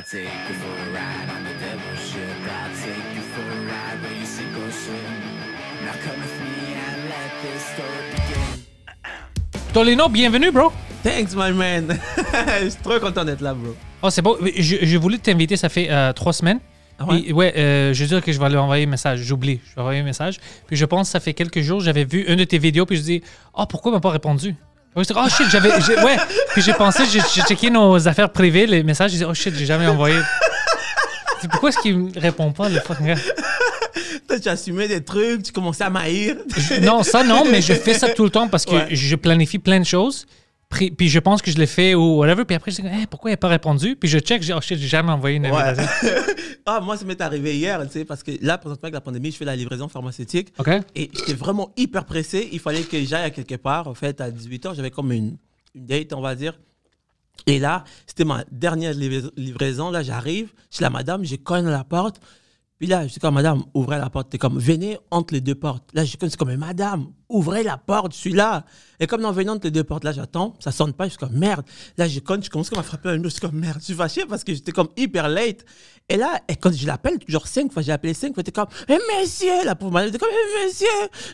I'll on the you for you this begin. Tolino, bienvenue, bro. Thanks, my man. je suis trop content d'être là, bro. Oh, c'est beau. Je, voulu voulais t'inviter, ça fait euh, trois semaines. Ah ouais, ouais euh, je veux dire que je vais lui envoyer un message. J'oublie, je vais envoyer un message. Puis je pense, ça fait quelques jours, j'avais vu une de tes vidéos, puis je dis, oh, pourquoi il m'a pas répondu? Oh shit, j'avais. Ouais, puis j'ai pensé, j'ai checké nos affaires privées, les messages, j'ai dit, oh shit, j'ai jamais envoyé. Pourquoi est-ce qu'il me répond pas, le fucking Toi, tu assumais des trucs, tu commençais à maïr. non, ça non, mais je fais ça tout le temps parce que je planifie plein de choses. Puis, je pense que je l'ai fait ou whatever. Puis après, je dis, pourquoi il n'a pas répondu? Puis je check, j'ai oh, jamais envoyé une livraison. ah, moi, ça m'est arrivé hier, tu sais, parce que là, présentement, avec la pandémie, je fais la livraison pharmaceutique. Et j'étais vraiment hyper pressé. Il fallait que j'aille à quelque part. En fait, à 18h, j'avais comme une, une date, on va dire. Et là, c'était ma dernière livraison. Là, j'arrive je suis la madame, je cogne à la porte. Puis là, je suis comme, madame, ouvrez la porte. T'es comme, venez entre les deux portes. Là, je suis comme, madame, ouvrez la porte, je suis là. Et comme en venant de les deux portes, là, j'attends, ça sonne pas, je suis comme merde. Là, je compte, je commence comme à frapper un mur, je suis comme merde, je suis fâché parce que j'étais comme hyper late. Et là, et quand je l'appelle, genre cinq fois, j'ai appelé cinq fois, j'étais comme, eh, monsieur, la pauvre madame, j'étais comme, eh, monsieur,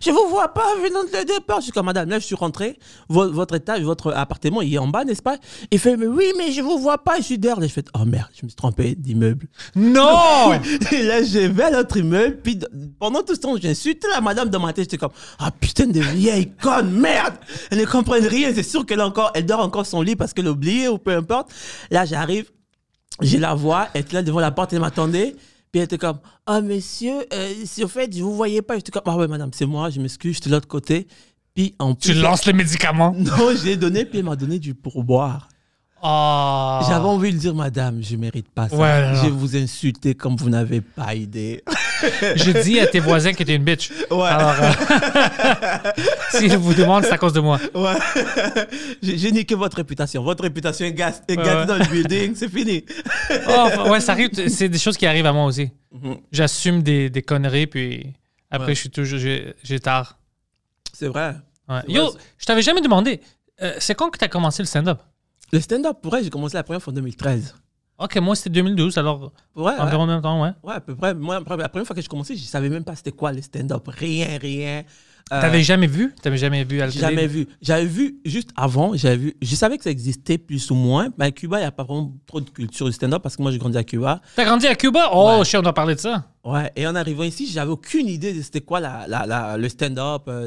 je vous vois pas venant de les deux portes. Je suis comme, madame, là, je suis rentré, votre, étage, votre appartement, il est en bas, n'est-ce pas? Il fait, mais oui, mais je vous vois pas, je suis dehors. Et je fais, oh merde, je me suis trompé d'immeuble. Non! et là, j'ai vais à l'autre immeuble, puis pendant tout ce temps, j'insulte la madame dans ma tête, j'étais comme, ah putain, de vieille conne, merde Elle ne comprend rien, c'est sûr qu'elle encore, elle dort encore son lit parce qu'elle a oublié ou peu importe. Là, j'arrive, je la vois, elle est là devant la porte, elle m'attendait. Puis elle était comme, ah monsieur, euh, si au fait, je vous voyez pas. Je suis comme, ah ouais madame, c'est moi, je m'excuse, je suis de l'autre côté. Puis en plus, Tu lances les médicaments Non, je l'ai donné, puis elle m'a donné du pourboire. Oh. J'avais envie de dire, madame, je mérite pas ça. je vais vous insulter comme vous n'avez pas idée. je dis à tes voisins que t'es une bitch. Ouais. Alors, euh, vous demande c'est à cause de moi. Ouais. Je, votre réputation. Votre réputation est gâtée dans le building, c'est fini. Oh, ouais, ça arrive. C'est des choses qui arrivent à moi aussi. Mhm. J'assume des, conneries, puis après, je suis toujours. J'ai tard. C'est vrai. Yo, je t'avais jamais demandé. Euh, c'est quand que t'as commencé le stand-up? Le stand-up, pour vrai, j'ai commencé la première fois en 2013. Ok, moi c'était 2012, alors ouais, environ même temps, ouais. Ouais, à peu près. Moi, la première fois que je commençais, je savais même pas c'était quoi le stand-up. Rien, rien. Tu euh, T'avais jamais vu T'avais jamais vu Jamais vu. J'avais vu juste avant, j'avais vu. Je savais que ça existait plus ou moins, mais à Cuba, il n'y a pas vraiment trop de culture du stand-up parce que moi, j'ai grandi à Cuba. as grandi à Cuba Oh, on doit parler de ça. Ouais, et en arrivant ici, j'avais aucune idée de c'était quoi la, la, le stand-up, euh,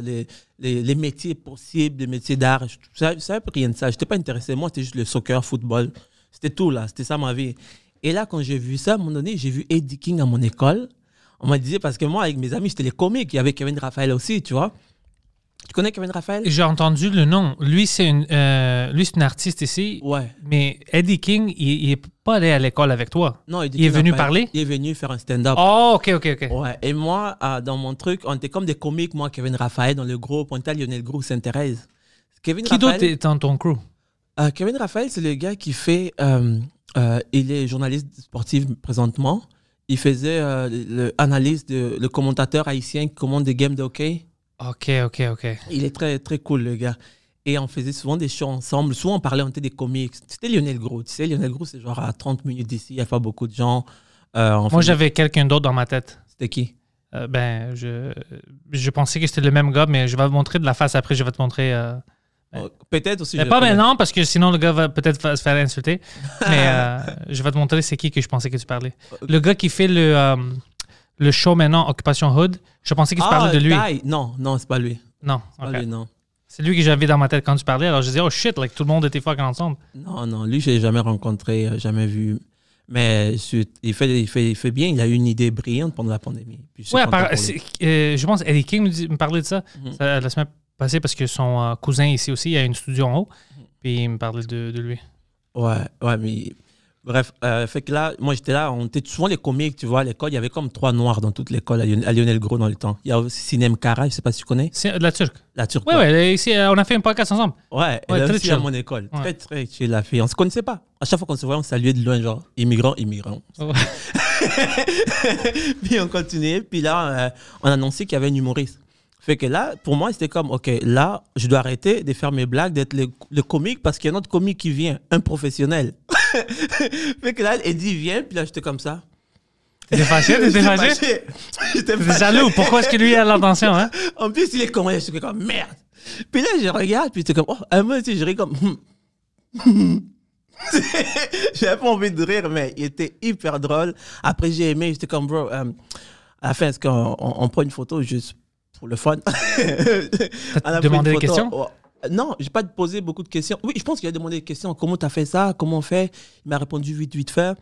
les, les, métiers possibles, les métiers d'art. Je ne savais rien de ça. Je n'étais pas intéressé. Moi, c'était juste le soccer, football. C'était tout là, c'était ça ma vie. Et là, quand j'ai vu ça, à un moment donné, j'ai vu Eddie King à mon école. On m'a dit, parce que moi, avec mes amis, j'étais les comiques. Il y avait Kevin Raphaël aussi, tu vois. Tu connais Kevin Raphaël? J'ai entendu le nom. Lui, c'est une, euh, lui, une artiste ici. Ouais. Mais Eddie King, il, n'est est pas allé à l'école avec toi. Non, il est venu parler? Il est venu faire un stand-up. Oh, ok, ok, ok. Ouais. Et moi, euh, dans mon truc, on était comme des comiques, moi, Kevin Raphaël, dans le groupe. On était à Lionel Groupe Sainte-Thérèse. Kevin Qui d'autre est dans ton crew? Euh, Kevin Raphaël, c'est le gars qui fait. Euh, euh, il est journaliste sportif présentement. Il faisait l'analyse de le commentateur haïtien qui commande des games de hockey. Ok, ok, ok. Il est très, très cool, le gars. Et on faisait souvent des choses ensemble. Souvent, on parlait, on était des comics. C'était Lionel Gros. Tu sais, Lionel Gros, c'est genre à 30 minutes d'ici, il n'y a pas beaucoup de gens. Moi, j'avais quelqu'un d'autre dans ma tête. C'était qui Ben, je, je pensais que c'était le même gars, mais je vais vous montrer de la face après. Je vais te montrer. Oh, peut-être aussi. Mais pas maintenant, parce que sinon le gars va peut-être se faire insulter. Mais euh, je vais te montrer c'est qui que je pensais que tu parlais. Le gars qui fait le, euh, le show maintenant, Occupation Hood, je pensais que tu ah, parlais de lui. Guy. Non, non, c'est pas lui. Non, c'est pas lui, non. C'est lui que j'avais dans ma tête quand tu parlais. Alors je disais, oh shit, like, tout le monde était fucking ensemble. Non, non, lui, je l'ai jamais rencontré, euh, jamais vu. Mais il fait, il, fait, il fait bien, il a eu une idée brillante pendant la pandémie. Oui, je je pense Eric King me, me parlait de ça mhm. la semaine passé parce que son euh, cousin ici aussi, il a une studio en haut. Puis il me parlait de, lui. Ouais, ouais, mais Bref, euh, fait que là, moi j'étais là, on était souvent les comiques, tu vois, à l'école, il y avait comme trois noirs dans toute l'école à, Lionel Gros dans le temps. Il y a aussi Sinem Kara, je sais pas si tu connais. Euh, la Turque. La Turque. Ouais, ouais, ici, on a fait un podcast ensemble. Ouais, ouais elle aussi à mon école. Très, Très, très tu la fille. On se connaissait pas. À chaque fois qu'on se voyait, on saluait de loin, genre, immigrant, immigrant. puis on continuait, puis là, on annonçait qu'il y avait un humoriste. Fait que là, pour moi, c'était comme, OK, là, je dois arrêter de faire mes blagues, d'être le, comique, parce qu'il y a un autre comique qui vient, un professionnel. fait que là, elle dit, viens, puis là, j'étais comme ça. T'es fâché, t'es fâché? J'étais jaloux, pourquoi est-ce que lui a l'intention, hein? en plus, il est comme, hein. je suis comme, merde! Puis là, je regarde, puis j'étais comme, oh, moi aussi, je ris comme... Hmm. J'avais pas envie de rire, mais il était hyper drôle. Après, j'ai aimé, j'étais comme, bro, euh, à la fin, est-ce qu'on prend une photo juste pour le fun. T'as demandé des questions Non, j'ai pas posé beaucoup de questions. Oui, je pense qu'il a demandé des questions. Comment tu as fait ça Comment on fait Il m'a répondu vite, vite fait.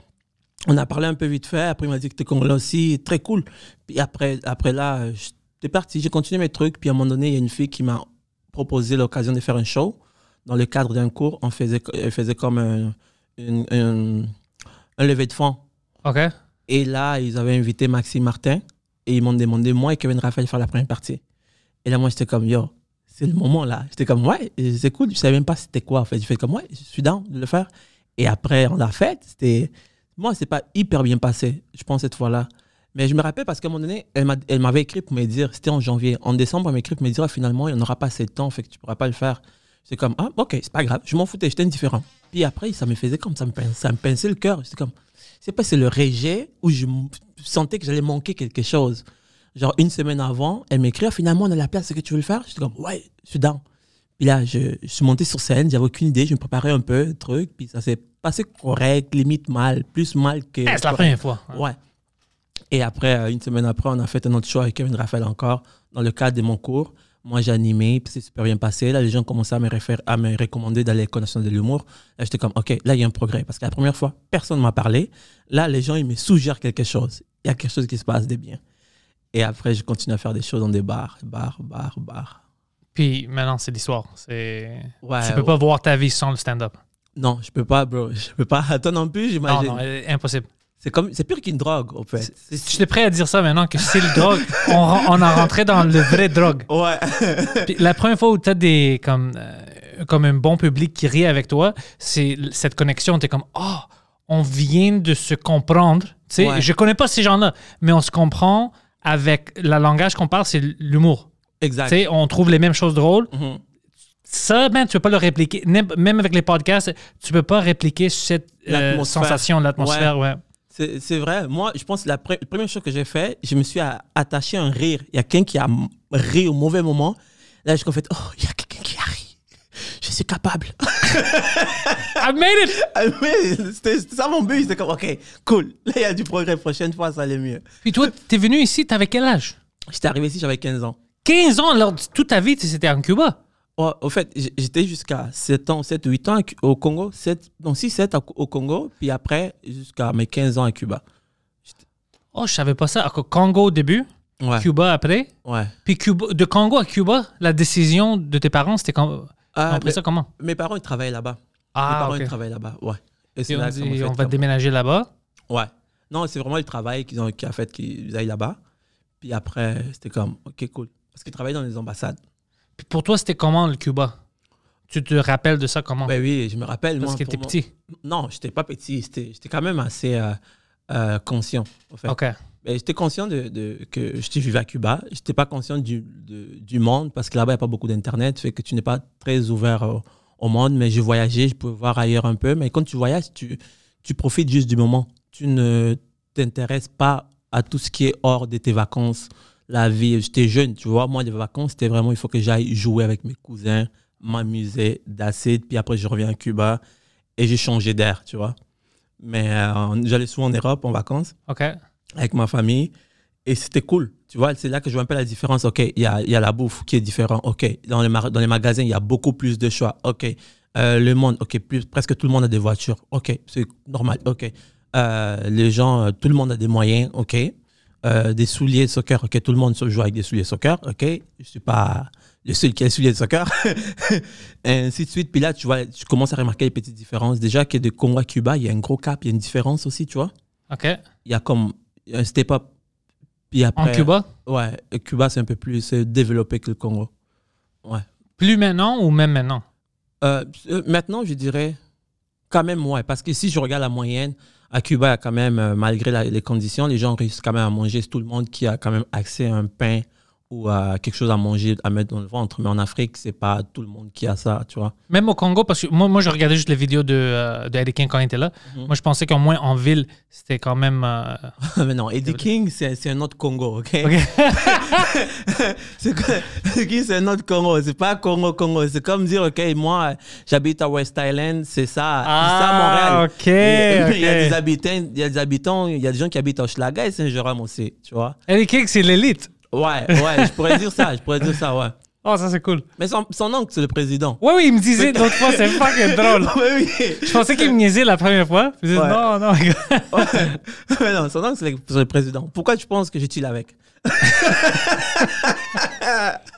On a parlé un peu vite fait. Après, il m'a dit que tu congolais aussi. Très cool. Puis après, après là, j'étais parti. J'ai continué mes trucs. Puis à un moment donné, il y a une fille qui m'a proposé l'occasion de faire un show. Dans le cadre d'un cours, on faisait, faisait comme un, lever de fond. OK. Et là, ils avaient invité Maxime Martin. Et ils m'ont demandé, moi et Kevin Raphaël, faire la première partie. Et là, moi, j'étais comme, yo, c'est le moment là. J'étais comme, ouais, c'est cool. Je savais même pas c'était quoi. En fait, je fais comme, ouais, je suis dans de le faire. Et après, on l'a fait. C'était, moi, c'est pas hyper bien passé, je pense, cette fois-là. Mais je me rappelle parce qu'à un moment donné, elle m'avait écrit pour me dire, c'était en janvier. En décembre, elle m'a écrit pour me dire, finalement, il n'y aura pas assez de temps, fait que tu pourras pas le faire. C'est comme, ah, ok, c'est pas grave, je m'en foutais, j'étais indifférent. Puis après, ça me faisait comme, ça me, ça me pinçait le cœur. J'étais comme, c'est pas c'est le rejet où je sentais que j'allais manquer quelque chose. Genre une semaine avant, elle m'écrit finalement on a la place, ce que tu veux le faire Je suis comme ouais, je suis dans. » Puis là, je, suis monté sur scène, j'avais aucune idée, je me préparais un peu, truc, puis ça s'est passé correct, limite mal, plus mal que. Eh, c'est la première fois. Hein. Ouais. Et après, euh, une semaine après, on a fait un autre choix avec Kevin Raphaël encore, dans le cadre de mon cours. Moi, j'ai animé, puis c'est super bien passé. Là, les gens commençaient à me, référer, à me recommander d'aller à de l'humour. Là, j'étais comme, OK, là, il y a un progrès. Parce que la première fois, personne ne m'a parlé. Là, les gens, ils me suggèrent quelque chose. Il y a quelque chose qui se passe de bien. Et après, je continue à faire des choses dans des bars, bars, bars, bars. Puis maintenant, c'est l'histoire. Ouais, tu peux pas voir ta vie sans le stand-up. Non, je peux pas, bro. Je peux pas. Toi non plus, j'imagine. Non, non, euh, impossible. C'est comme, c'est pire qu'une drogue, en fait. Je suis prêt à dire ça maintenant que c'est le drogue. On, on a rentré dans le vrai drogue. Ouais. Puis la première fois où t'as des comme euh, comme un bon public qui rit avec toi, c'est cette connexion. T'es comme oh, on vient de se comprendre. Tu sais, je connais pas ces gens-là, mais on se comprend avec la langage qu'on parle, c'est l'humour. Exact. Tu sais, on trouve les mêmes choses drôles. Mm-hmm. ça, ben, tu peux pas le répliquer. Même avec les podcasts, tu peux pas répliquer cette sensation euh, sensation, l'atmosphère. ouais. C'est vrai. Moi, je pense que la, première chose que j'ai fait, je me suis attaché à un rire. Il y a quelqu'un qui a ri au mauvais moment. Là, je fait, oh, il y a quelqu'un qui a ri. Je suis capable. I made it. C'était ça mon but. C'était comme, OK, cool. Là, il y a du progrès. Prochaine fois, ça allait mieux. Puis toi, tu es venu ici, tu avais quel âge? J'étais arrivé ici, j'avais 15 ans. 15 ans, alors toute ta vie, tu étais en Cuba? Oh, au fait, j'étais jusqu'à 7 ans, 7, 8 ans au Congo, 7, non, 6, 7 au Congo, puis après jusqu'à mes 15 ans à Cuba. Oh, je savais pas ça. Congo au début, Cuba après. Ouais. Puis Cuba, de Congo à Cuba, la décision de tes parents, c'était quand ah, après ça comment Mes parents, ils travaillaient là-bas. Ah, mes parents, ils travaillaient là-bas, ouais. Et, on, va déménager là-bas Ouais. Non, c'est vraiment le travail qu'ils ont qui a fait qu'ils aillent là-bas. Puis après, c'était comme, ok, cool. Parce qu'ils travaillent dans les ambassades pour toi, c'était comment le Cuba? Tu te rappelles de ça comment? Ben oui, je me rappelle. Parce moi, que étais petit. Non, non, j'étais pas petit. J'étais quand même assez euh, euh, conscient, OK. Ben, j'étais conscient de, que je vivais à Cuba. J'étais pas conscient du, du, monde parce que là-bas, il n'y a pas beaucoup d'Internet. fait que tu n'es pas très ouvert au, monde. Mais je voyageais, je pouvais voir ailleurs un peu. Mais quand tu voyages, tu, tu profites juste du moment. Tu ne t'intéresses pas à tout ce qui est hors de tes vacances la vie. J'étais jeune, tu vois. Moi, les vacances, c'était vraiment, il faut que j'aille jouer avec mes cousins, m'amuser, d'acide. Puis après, je reviens à Cuba et j'ai changé d'air, tu vois. Mais euh, j'allais souvent en Europe en vacances avec ma famille et c'était cool. Tu vois, c'est là que je vois un peu la différence. OK, il y a, la bouffe qui est différente. OK, dans les, dans les magasins, il y a beaucoup plus de choix. OK, euh, le monde, OK, presque tout le monde a des voitures. OK, c'est normal. OK, euh, les gens, tout le monde a des moyens. OK, euh, des souliers de soccer, ok, tout le monde se joue avec des souliers de soccer, ok, je suis pas le seul qui a des souliers de soccer, et ainsi de suite. Puis là, tu vois, tu commences à remarquer les petites différences. Déjà que de Congo à Cuba, il y a un gros cap, il y a une différence aussi, tu vois. Ok. Il y a comme un step-up. Puis après, en Cuba Ouais, Cuba, c'est un peu plus développé que le Congo. Ouais. Plus maintenant ou même maintenant euh, euh, Maintenant, je dirais quand même moins, parce que si je regarde la moyenne, à Cuba, quand même, euh, malgré les conditions, les gens réussissent quand même à manger. C'est tout le monde qui a quand même accès à un pain ou quelque chose à manger, à mettre dans le ventre. Mais en Afrique, c'est pas tout le monde qui a ça, tu vois. Même au Congo, parce que moi, moi je regardais juste les vidéos de, euh, de King quand il était là. Mhm. Moi, je pensais qu'au moins en ville, c'était quand même. Euh, mais non, Eddie King, c'est un autre Congo, ok? c'est un autre Congo. C'est pas Congo, Congo. C'est comme dire, ok, moi, j'habite à West Island, c'est ça. c'est ça, ah, Montréal. ok. Il y a des habitants, il y a des habitants, il y a des gens qui habitent à Schlaga et Saint-Jérôme aussi, tu vois. Eddie King, c'est l'élite. Ouais, ouais, je pourrais dire ça, je pourrais dire ça, ouais. Oh, ça c'est cool. Mais son, son oncle, c'est le président. Ouais, oui, il me disait d'autres fois, c'est fucking drôle. Je pensais qu'il me niaisait la première fois. Je disais, non, non, Mais non, son oncle, c'est le, président. Pourquoi tu penses que je avec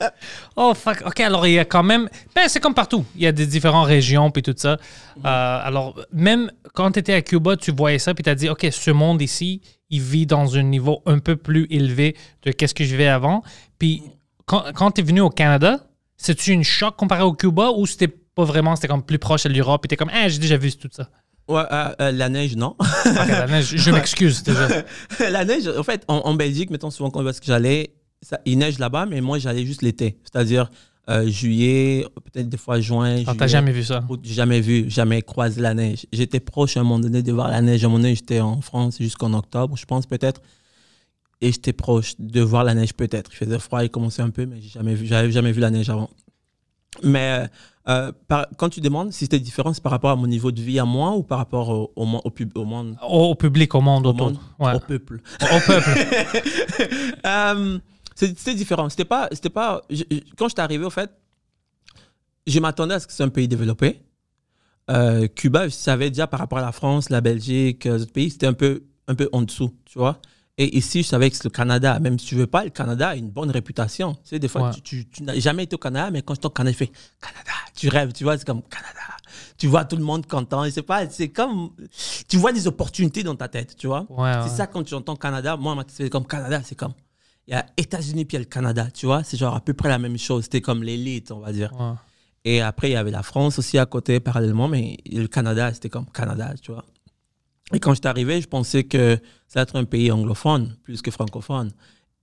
oh, fuck. OK, alors il y a quand même... Ben, c'est comme partout. Il y a des différentes régions, puis tout ça. Mhm. Euh, alors, même quand tu étais à Cuba, tu voyais ça, puis tu as dit, OK, ce monde ici, il vit dans un niveau un peu plus élevé de qu'est-ce que je vivais avant. Puis quand, quand tu es venu au Canada, c'est-tu un choc comparé au Cuba ou c'était pas vraiment, c'était comme plus proche à l'Europe, puis t'es comme, ah, j'ai déjà vu tout ça? Ouais, euh, euh, la neige, non. je m'excuse déjà. la neige, en fait, en, Belgique, mettons, souvent quand ce que j'allais, il neige là-bas, mais moi, j'allais juste l'été. C'est-à-dire euh, juillet, peut-être des fois juin. Ah, t'as jamais vu ça Jamais vu, jamais croisé la neige. J'étais proche à un moment donné de voir la neige. À un moment donné, j'étais en France jusqu'en octobre, je pense peut-être. Et j'étais proche de voir la neige peut-être. Il faisait froid, il commençait un peu, mais jamais vu, j'avais jamais vu la neige avant. Mais euh, quand tu demandes si c'était différent, c'est par rapport à mon niveau de vie à moi ou par rapport au, au, au monde Au public, au monde, au, au peuple. Au peuple. Euh, c'était différent. C'était pas. C'était pas quand je suis arrivé, au fait, je m'attendais à ce que c'est un pays développé. Euh, Cuba, je savais déjà par rapport à la France, la Belgique, euh, les autres pays, c'était un peu, un peu en dessous, tu vois. Et ici, je savais que le Canada, même si tu veux pas, le Canada a une bonne réputation. Tu des fois, tu, n'as jamais été au Canada, mais quand je t'entends Canada, je Canada, tu rêves, tu vois, c'est comme Canada. Tu vois tout le monde content, pas, c'est comme. Tu vois des opportunités dans ta tête, tu vois. c'est ça quand tu entends Canada, moi, c'est comme Canada, c'est comme il y a États-Unis puis il y a le Canada, tu vois. C'est genre à peu près la même chose. C'était comme l'élite, on va dire. Et après, il y avait la France aussi à côté, parallèlement, mais le Canada, c'était comme Canada, tu vois. Et quand je suis arrivé, je pensais que ça allait être un pays anglophone plus que francophone.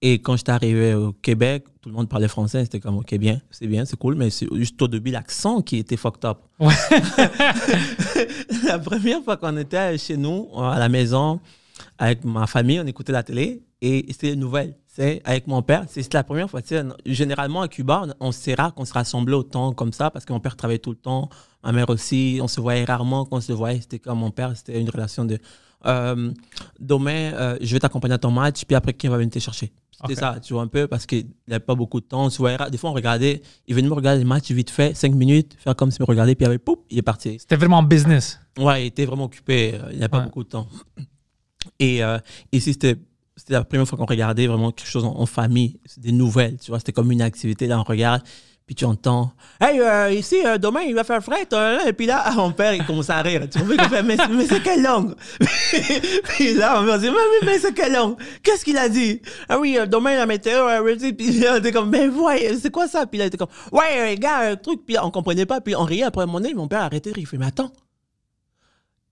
Et quand je suis arrivé au Québec, tout le monde parlait français. C'était comme, OK, bien, c'est bien, c'est cool. Mais c'est juste au début l'accent qui était fucked up. la première fois qu'on était chez nous, à la maison, avec ma famille, on écoutait la télé et c'était une nouvelle. C'est avec mon père, c'est la première fois. Généralement à Cuba, on, on sait rare qu'on se rassemblait autant comme ça parce que mon père travaillait tout le temps, ma mère aussi. On se voyait rarement qu'on se voyait. C'était comme mon père, c'était une relation de euh, demain, euh, je vais t'accompagner à ton match, puis après, qui va venir te chercher. C'était ça, tu vois, un peu, parce qu'il n'y avait pas beaucoup de temps. des fois, on regardait, il venait me regarder le match vite fait, 5 minutes, faire comme s'il me regardait, puis pouf, il est parti. C'était vraiment business. Ouais, il était vraiment occupé, euh, il n'y a pas beaucoup de temps. Et, ici, euh, c'était c'était la première fois qu'on regardait vraiment quelque chose en, famille famille, des nouvelles, tu vois, c'était comme une activité, là on regarde, puis tu entends, hey, euh, ici, euh, demain, il va faire frais, et puis là, mon père, il commence à rire, tu vois, mais, c'est quelle langue? puis là, on me dit, mais, c'est quelle langue? Qu'est-ce qu'il a dit? Ah oui, demain, la météo, puis là, on était comme, mais ouais, c'est quoi ça? Puis là, il était comme, ouais, les gars, un truc, puis là, on comprenait pas, puis on riait après mon donné, mon père arrêtait, il fait, mais attends,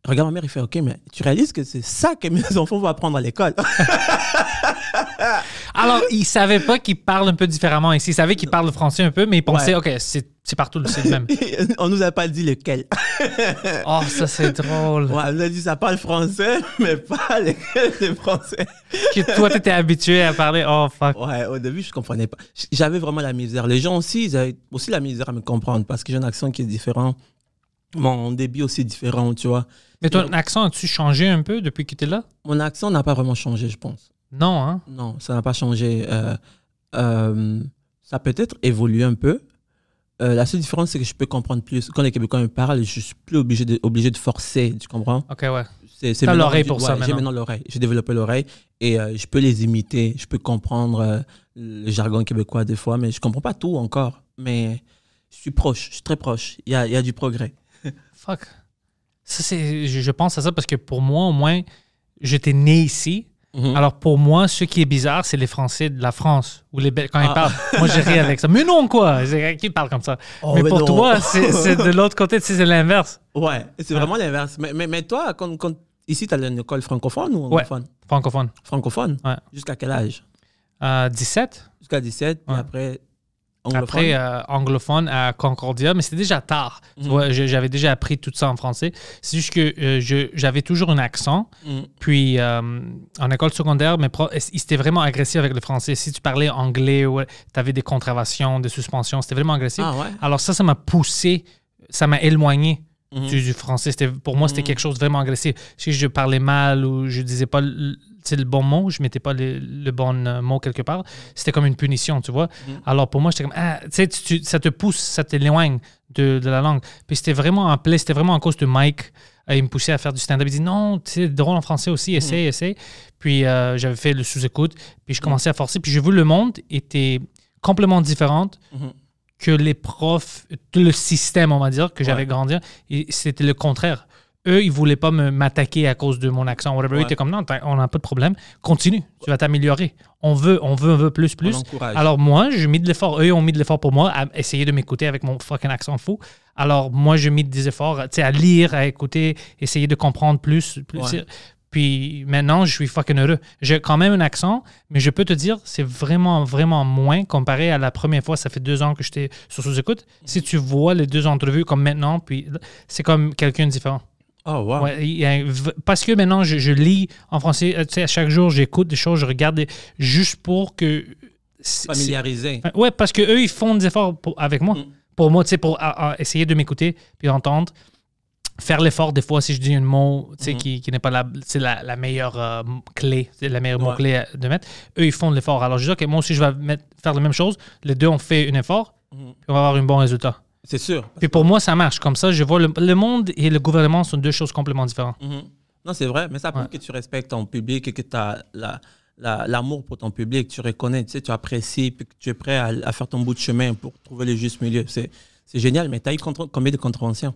regarde ma mère, il fait Ok, mais tu réalises que c'est ça que mes enfants vont apprendre à l'école. Alors, il savait pas qu'il parle un peu différemment ici. Il savait qu'il parle français un peu, mais il pensait, OK, c'est partout le même. on nous a pas dit lequel. oh, ça, c'est drôle. Ouais, on nous a dit, ça parle français, mais pas lequel c'est français. que toi, tu étais habitué à parler. Oh, fuck. Ouais, au début, je comprenais pas. J'avais vraiment la misère. Les gens aussi, ils avaient aussi la misère à me comprendre parce que j'ai un accent qui est différent mon débit aussi différent, tu vois. Mais ton accent, as-tu changé un peu depuis que tu es là? Mon accent n'a pas vraiment changé, je pense. Non, hein? Non, ça n'a pas changé. Euh, euh, ça peut être évolué un peu. Euh, la seule différence, c'est que je peux comprendre plus. Quand les Québécois me parlent, je suis plus obligé de, obligé de forcer, tu comprends? Ok, ouais. C'est l'oreille pour ça J'ai maintenant l'oreille. J'ai développé l'oreille et je peux les imiter. Je peux comprendre le jargon québécois des fois, mais je ne comprends pas tout encore. Mais je suis proche, je suis très proche. Il y a du progrès fuck. Ça, c'est, je, pense à ça parce que pour moi, au moins, j'étais né ici. Mhm. Alors pour moi, ce qui est bizarre, c'est les Français de la France ou les quand ils ah. parlent. Moi, j'ai ri avec ça. Mais non, quoi Qui parle comme ça oh, Mais, pour toi, c'est de l'autre côté, c'est l'inverse. Ouais, c'est ah. vraiment l'inverse. Mais, mais, toi, quand, quand ici, tu as une école francophone ou anglophone Francophone. Francophone. Ouais. Jusqu'à quel âge 17. Euh, Jusqu'à 17, puis après, après, euh, anglophone à Concordia, mais c'était déjà tard. Mhm. j'avais déjà appris tout ça en français. C'est juste que euh, j'avais toujours un accent. Mhm. Puis, euh, en école secondaire, mes profs, vraiment agressif avec le français. Si tu parlais anglais, tu avais des contraventions, des suspensions, c'était vraiment agressif. Ah Alors ça, ça m'a poussé, ça m'a éloigné. Mhm. du, du, français. Pour moi, c'était quelque chose de vraiment agressif. Si je parlais mal ou je disais pas le bon mot, je mettais pas le, bon euh, mot quelque part, c'était comme une punition, tu vois. Mm. Alors pour moi, j'étais comme, ah, ça te pousse, ça t'éloigne de, de, la langue. Puis c'était vraiment en c'était vraiment à cause de Mike. Euh, il me poussait à faire du stand-up. Il dit non, c'est drôle en français aussi, mm. essaye, essaye. Puis euh, j'avais fait le sous-écoute, puis je mm. commençais à forcer. Puis j'ai vu le monde était complètement différent mm-hmm. que les profs, tout le système, on va dire, que j'avais grandi. C'était le contraire eux, ils voulaient pas m'attaquer à cause de mon accent. Ils étaient comme, non, on n'a pas de problème. Continue, tu vas t'améliorer. On veut, on veut, on veut plus, plus. Alors moi, j'ai mis de l'effort. Eux ont mis de l'effort pour moi à essayer de m'écouter avec mon fucking accent fou. Alors moi, j'ai mis des efforts à lire, à écouter, essayer de comprendre plus. plus. Puis maintenant, je suis fucking heureux. J'ai quand même un accent, mais je peux te dire, c'est vraiment, vraiment moins comparé à la première fois. Ça fait deux ans que j'étais sur sous-écoute. Si tu vois les deux entrevues comme maintenant, puis c'est comme quelqu'un de différent. Oh, parce que maintenant, je, lis en français. Euh, tu sais, à chaque jour, j'écoute des choses, je regarde juste pour que. Familiariser. Ouais, parce qu'eux, ils font des efforts avec moi. Mm. Pour moi, tu sais, pour essayer de m'écouter puis entendre. Faire l'effort, des fois, si je dis un mot tu mm-hmm. qui, n'est pas la, la, la meilleure euh, clé, clé, la meilleure mot-clé euh, de mettre, eux, ils font de l'effort. Alors, je dis, OK, moi aussi, je vais faire la même chose. Les deux, on fait un effort, mm-hmm. puis on va avoir un bon résultat. C'est sûr. Puis pour moi, ça marche. Comme ça, je vois le, le monde et le gouvernement sont deux choses complètement différentes. Mhm. Non, c'est vrai, mais ça prouve que tu respectes ton public et que tu as l'amour la, pour ton public, tu reconnais, tu, sais, tu apprécies, puis que tu es prêt à, faire ton bout de chemin pour trouver le juste milieu. C'est génial, mais tu as eu combien de contraventions?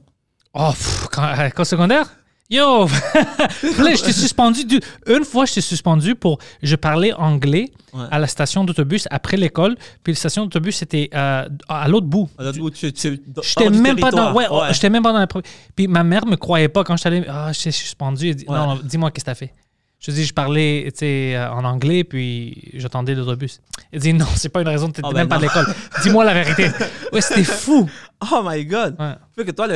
Oh, euh, quand, secondaire? Yo! là, j'étais suspendu. Une fois, j'étais suspendu pour. Je parlais anglais à la station d'autobus après l'école. Puis la station d'autobus, c'était euh, à l'autre bout. À l'autre bout, même, pas dans... ouais, même pas dans la. Puis ma mère me croyait pas quand je allé. Ah, oh, suspendu. Non, dis-moi, qu'est-ce que t'as fait? Je dis, je parlais euh, en anglais, puis j'attendais l'autobus. Il dit, non, c'est pas une raison, de oh, ben même pas à l'école. Dis-moi la vérité. Ouais, c'était fou. Oh my God. Fait que toi,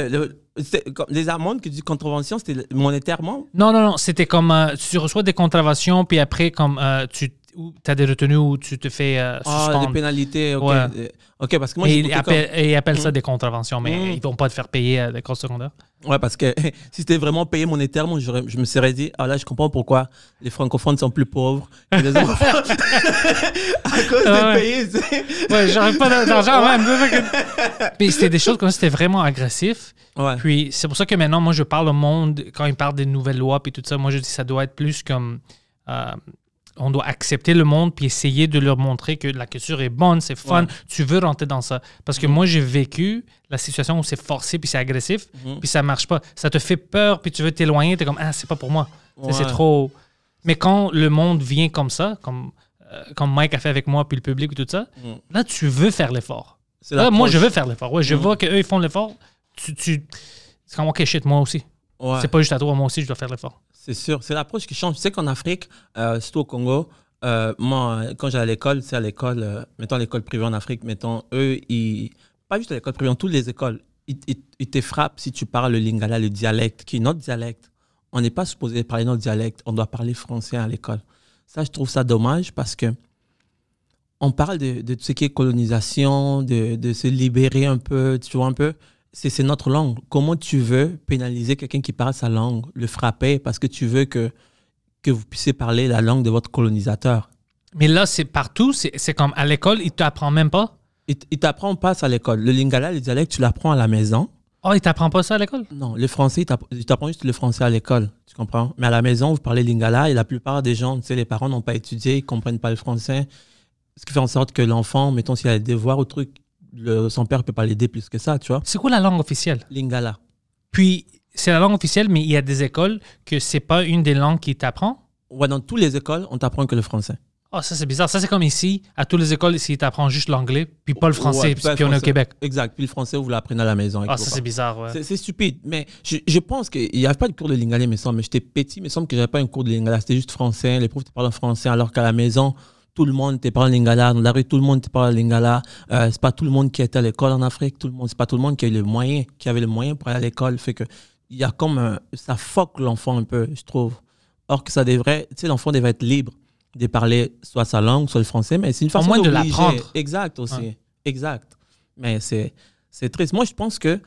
les amendes que tu contravention, c'était monétairement? Non, non, non. C'était comme euh, tu reçois des contraventions, puis après, comme euh, tu où tu as des retenues où tu te fais suspendre. Euh, ah, des pénalités, OK. Euh, OK, parce que moi, et ils appellent, appelle ça mm. des contraventions, mais mm. ils vont pas te faire payer euh, des courses secondaires. Ouais, parce que si c'était vraiment payé monétaire moi, je me serais dit, ah là, je comprends pourquoi les francophones sont plus pauvres que les anglophones. à cause ah, des ouais. pays. ouais, j'aurais pas d'argent, ouais. Puis c'était des choses comme c'était vraiment agressif. Puis c'est pour ça que maintenant, moi, je parle au monde, quand ils parlent des nouvelles lois, puis tout ça, moi, je dis, ça doit être plus comme. Euh, on doit accepter le monde puis essayer de leur montrer que la culture est bonne, c'est fun, tu veux rentrer dans ça. Parce que mhm. moi, j'ai vécu la situation où c'est forcé puis c'est agressif, mhm. puis ça marche pas. Ça te fait peur puis tu veux t'éloigner, es comme, ah, c'est pas pour moi. C'est trop. Mais quand le monde vient comme ça, comme, euh, comme Mike a fait avec moi puis le public et tout ça, mhm. là, tu veux faire l'effort. moi, je veux faire l'effort. Ouais, je vois qu'eux, ils font l'effort. Tu, tu... C'est comme, ok, shit, moi aussi. C'est pas juste à toi, moi aussi, je dois faire l'effort. C'est sûr, c'est l'approche qui change. Tu sais qu'en Afrique, euh, surtout au Congo, euh, moi, quand j'allais à l'école, c'est à l'école, euh, mettons l'école privée en Afrique, mettons, eux, ils, pas juste à l'école privée, dans toutes les écoles, ils, te frappent si tu parles le lingala, le dialecte, qui est notre dialecte. On n'est pas supposé parler notre dialecte, on doit parler français à l'école. Ça, je trouve ça dommage parce que on parle de, de, ce qui est colonisation, de, de, se libérer un peu, tu vois, un peu c'est notre langue. Comment tu veux pénaliser quelqu'un qui parle sa langue, le frapper parce que tu veux que, que vous puissiez parler la langue de votre colonisateur? Mais là, c'est partout. C'est comme à l'école, il ne même pas. Il ne t'apprend pas ça à l'école. Le lingala, le dialecte, tu l'apprends à la maison. Oh, il ne t'apprennent pas ça à l'école? Non, le français, il t'apprend juste le français à l'école. Tu comprends? Mais à la maison, vous parlez lingala et la plupart des gens, tu sais, les parents n'ont pas étudié, ils comprennent pas le français. Ce qui fait en sorte que l'enfant, mettons, s'il a des devoirs ou truc son père peut pas l'aider plus que ça, tu vois. C'est quoi la langue officielle? Lingala. Puis, c'est la langue officielle, mais il y a des écoles que c'est pas une des langues qui t'apprend? Ouais, dans toutes les écoles, on t'apprend que le français. Ah, oh, ça c'est bizarre. Ça c'est comme ici, à toutes les écoles, ici, t'apprends juste l'anglais, puis pas le français, puis, puis, on est au Québec. Exact, puis le français, vous l'apprenez à la maison. Ah, oh, ça c'est bizarre, C'est stupide, mais je, je pense qu'il n'y avait pas de cours de lingala, mais me Mais J'étais petit, il me semble que j'avais pas un cours de lingala, c'était juste français, les profs te parlent français, alors qu'à la maison, tout le monde te parle lingala. Dans la rue, tout le monde te parle lingala. Euh, c'est pas tout le monde qui était à l'école en Afrique. Tout le monde, c'est pas tout le monde qui a eu le moyen, qui avait le moyen pour aller à l'école. Fait que il y a comme ça foque l'enfant un peu, je trouve. Or que ça devrait, tu sais, l'enfant devrait être libre de parler soit sa langue, soit le français, mais c'est une façon moins de l'apprendre. Exact aussi, exact. Mais c'est c'est triste. Moi, je pense que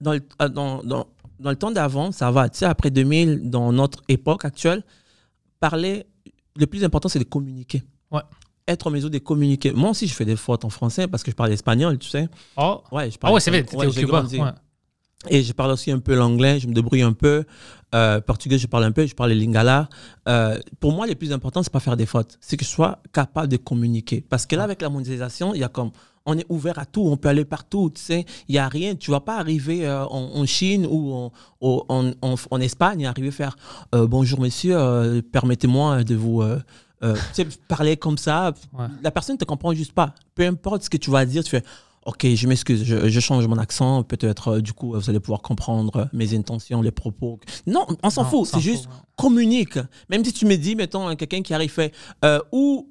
dans le, euh, dans, dans, le temps d'avant, ça va. Tu sais, après 2000, dans notre époque actuelle, parler, le plus important, c'est de communiquer. Ouais. Être en mesure de communiquer. Moi aussi, je fais des fautes en français parce que je parle espagnol, tu sais. Oh. Ouais, ah c'est vrai, au Et je parle aussi un peu l'anglais, je me débrouille un peu. Euh, portugais, je parle un peu, je parle le lingala. Euh, pour moi, le plus important, c'est pas faire des fautes, c'est que je sois capable de communiquer. Parce que là, avec la mondialisation, il y a comme on est ouvert à tout, on peut aller partout, tu sais. Il n'y a rien, tu vas pas arriver euh, en, Chine ou en, en, en, Espagne et arriver faire bonjour monsieur, permettez-moi de vous euh, tu sais, parler comme ça, la personne ne te comprend juste pas. Peu importe ce que tu vas dire, tu fais Ok, je m'excuse, je, change mon accent, peut-être euh, du coup vous allez pouvoir comprendre mes intentions, les propos. Non, on s'en fout, c'est juste communique. Même si tu me dis, mettons, hein, quelqu'un qui arrive fait euh, ou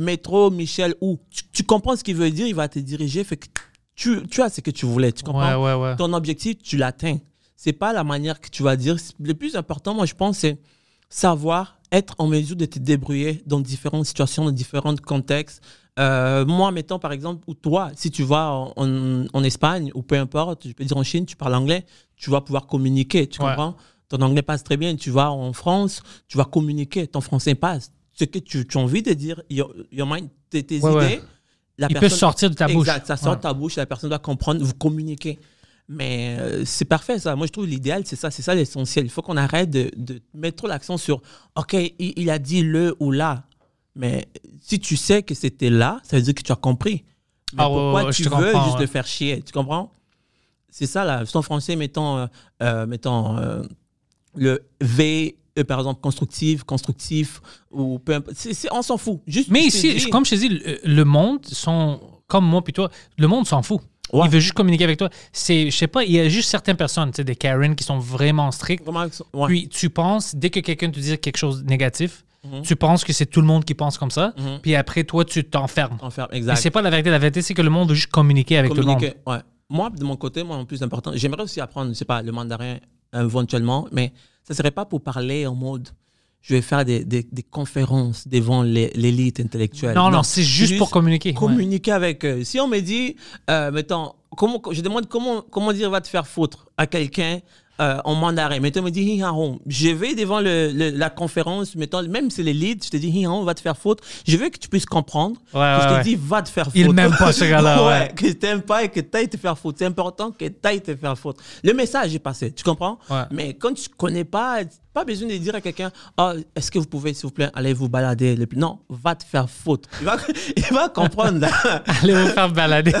métro, Michel, ou tu, comprends ce qu'il veut dire, il va te diriger, fait que tu, tu as ce que tu voulais, tu comprends Ton objectif, tu l'atteins. C'est pas la manière que tu vas dire. Le plus important, moi je pense, c'est savoir être en mesure de te débrouiller dans différentes situations, dans différents contextes. Euh, moi, mettons par exemple, ou toi, si tu vas en, Espagne, ou peu importe, je peux dire en Chine, tu parles anglais, tu vas pouvoir communiquer, tu comprends Ton anglais passe très bien, tu vas en France, tu vas communiquer, ton français passe. Ce que tu, as envie de dire, il y a tes, idées, Il peut sortir de ta bouche. ça sort de ta bouche, la personne doit comprendre, vous communiquer mais euh, c'est parfait, ça. Moi, je trouve l'idéal, c'est ça, c'est ça l'essentiel. Il faut qu'on arrête de, mettre trop l'accent sur OK, il, a dit le ou là Mais si tu sais que c'était là, ça veut dire que tu as compris. Ah pourquoi tu veux juste ouais. faire chier Tu comprends C'est ça, là. son français, euh, euh, mettons, euh, le V e, par exemple, constructif, constructif, ou peu importe. on s'en fout. Juste, Mais ici, comme je te dis, le, monde, sont, comme moi plutôt, le monde s'en fout. Il veut juste communiquer avec toi. C'est, je sais pas, il y a juste certaines personnes, tu des Karen qui sont vraiment strictes. Puis tu penses, dès que quelqu'un te dit quelque chose de négatif, mhm. Tu penses que c'est tout le monde qui pense comme ça, mhm. puis après, toi, tu t'enfermes. Et exact. c'est pas la vérité. La vérité, c'est que le monde veut juste communiquer avec le monde. Moi, de mon côté, moi, en plus important, j'aimerais aussi apprendre, je sais pas, le mandarin euh, éventuellement, mais ça serait pas pour parler en mode je vais faire des, des, conférences devant l'élite intellectuelle. Non, non, c'est juste, pour communiquer. Communiquer avec eux. Si on me dit, euh, mettons, comment, je demande comment, comment dire va te faire foutre à quelqu'un euh, en mandarin. Mettons, me dit, je vais devant le, la conférence, mettons, même si l'élite, je te dis, on va te faire foutre ». Je veux que tu puisses comprendre. je te dis, va te faire foutre ». Il n'aime pas ce gars-là. ouais, que tu pas et que tu te faire foutre. C'est important que tu ailles te faire foutre. Le message est passé, tu comprends? Mais quand tu ne connais pas, pas besoin de dire à quelqu'un ah, est-ce que vous pouvez, s'il vous plaît, aller vous balader Non, va te faire faute. Il va, il va comprendre. Allez vous faire balader.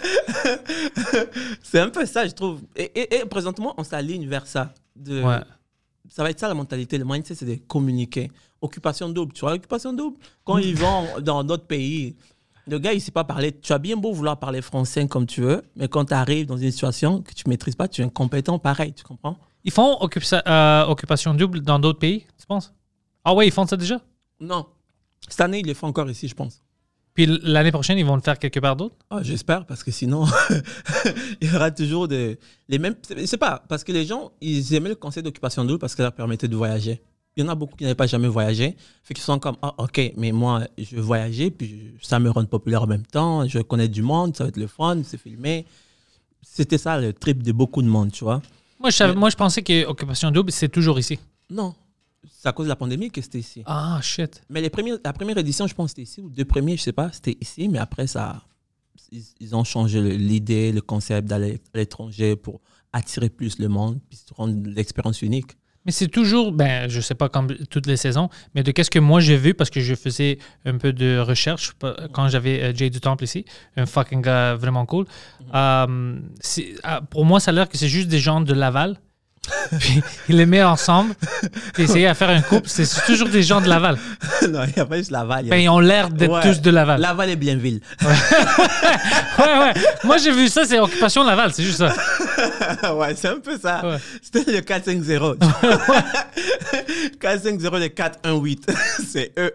c'est un peu ça, je trouve. Et, présentement, on s'aligne vers ça. De, ouais. Ça va être ça la mentalité. Le mindset, c'est de communiquer. Occupation double. Tu vois, occupation double. Quand ils vont dans d'autres pays, le gars, il ne sait pas parler. Tu as bien beau vouloir parler français comme tu veux, mais quand tu arrives dans une situation que tu ne maîtrises pas, tu es incompétent pareil, tu comprends ils font euh, occupation double dans d'autres pays, tu penses? Ah ouais, ils font ça déjà? Non. Cette année, ils le font encore ici, je pense. Puis l'année prochaine, ils vont le faire quelque part d'autre? Ah, j'espère, parce que sinon, il y aura toujours des, les mêmes. Je sais pas, parce que les gens, ils aimaient le conseil d'occupation double parce que ça leur permettait de voyager. Il y en a beaucoup qui n'avaient pas jamais voyagé, fait qu'ils sont comme, ah, ok, mais moi, je vais voyager, puis ça me rend populaire en même temps, je connais du monde, ça va être le fun, c'est filmé. C'était ça le trip de beaucoup de monde, tu vois. Moi, je, moi, je pensais que Occupation Double, c'est toujours ici. Non, c'est à cause de la pandémie que c'était ici. Ah, shit. Mais les premiers, la première édition, je pense, c'était ici, ou deux premiers, je sais pas, c'était ici, mais après, ça, ils, ont changé l'idée, le concept d'aller à l'étranger pour attirer plus le monde, puis rendre l'expérience unique. Mais c'est toujours, ben, je sais pas comme toutes les saisons, mais de qu'est-ce que moi j'ai vu, parce que je faisais un peu de recherche quand j'avais euh, Jay du Temple ici, un fucking gars vraiment cool. Mhm. Euh, ah, pour moi, ça a l'air que c'est juste des gens de Laval puis il les met ensemble, Il essayer à faire un couple. C'est toujours des gens de Laval. non, il n'y a pas juste Laval. Ben, ils ont l'air d'être tous de Laval. Laval est bien ville. ouais, ouais. Moi, j'ai vu ça, c'est Occupation Laval, c'est juste ça. ouais, c'est un peu ça. C'était le 4-5-0. 4-5-0, le 4-1-8. c'est eux.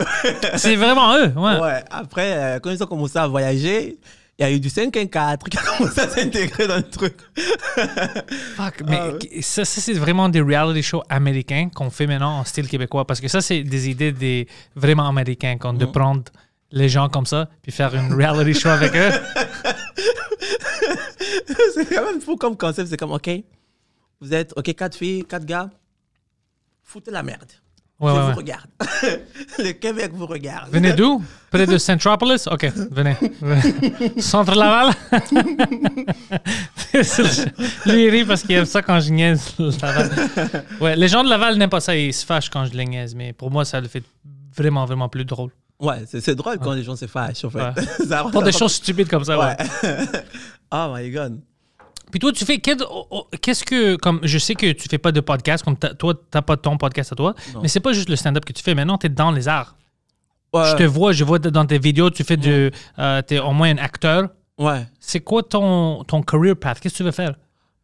c'est vraiment eux, ouais. Ouais, après, euh, quand ils ont commencé à voyager, il y a eu du 5-1-4 qui a commencé à s'intégrer dans le truc. Fuck, ah mais ça, c'est vraiment des reality shows américains qu'on fait maintenant en style québécois parce que ça, c'est des idées des vraiment américains, de mm. prendre les gens comme ça puis faire une reality show avec eux. c'est quand même fou comme concept. C'est comme, OK, vous êtes, OK, quatre filles, quatre gars, foutez la merde vous regarde. le Québec vous regarde. Venez d'où Près de Centropolis Ok, venez. Centre Laval Lui, il rit parce qu'il aime ça quand je niaise Ouais, les gens de Laval n'aiment pas ça, ils se fâchent quand je les niaise, mais pour moi, ça le fait vraiment, vraiment plus drôle. Ouais, c'est drôle quand les gens se fâchent, Pour des choses stupides comme ça, ouais. oh my god. Puis toi, tu fais. Oh, oh, qu'est-ce que. Comme, je sais que tu fais pas de podcast, comme toi, t'as pas ton podcast à toi, mais mais c'est pas juste le stand-up que tu fais. Maintenant, tu es dans les arts. Je te vois, je vois dans tes vidéos, tu fais du. Euh, es au moins un acteur. Ouais. C'est quoi ton, ton career path? Qu'est-ce que tu veux faire?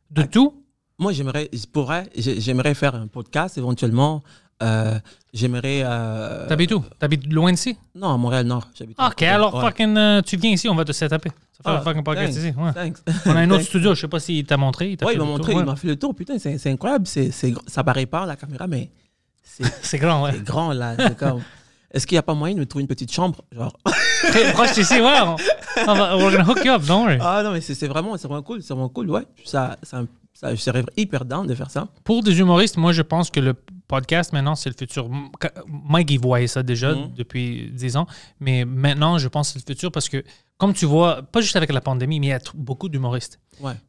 De ah, tout? Moi, j'aimerais, pourrais, j'aimerais faire un podcast éventuellement, euh, j'aimerais. Euh... T'habites où T'habites loin d'ici Non, à Montréal-Nord. Ah, ok, alors fucking, euh, tu viens ici, on va te setuper. Ça fait ah, fucking podcast ici. Ouais. Thanks. On a un autre studio, je sais pas s'il si t'a montré. Il ouais, il m'a montré, il m'a fait le tour. Putain, c'est incroyable. c'est c'est ça paraît pas la caméra, mais. C'est grand, ouais. C'est grand, là. C'est comme. Est-ce qu'il n'y a pas moyen de me trouver une petite chambre genre proche ici, ouais. On, va, we're gonna hook you up, don't worry. Ah non, mais c'est vraiment, vraiment cool, c'est vraiment cool, ouais. Ça, ça, ça, je serais hyper dingue de faire ça. Pour des humoristes, moi, je pense que le podcast, maintenant, c'est le futur. Mike, il voyait ça déjà mhm. depuis 10 ans. Mais maintenant, je pense que c'est le futur parce que, comme tu vois, pas juste avec la pandémie, mais il y a beaucoup d'humoristes.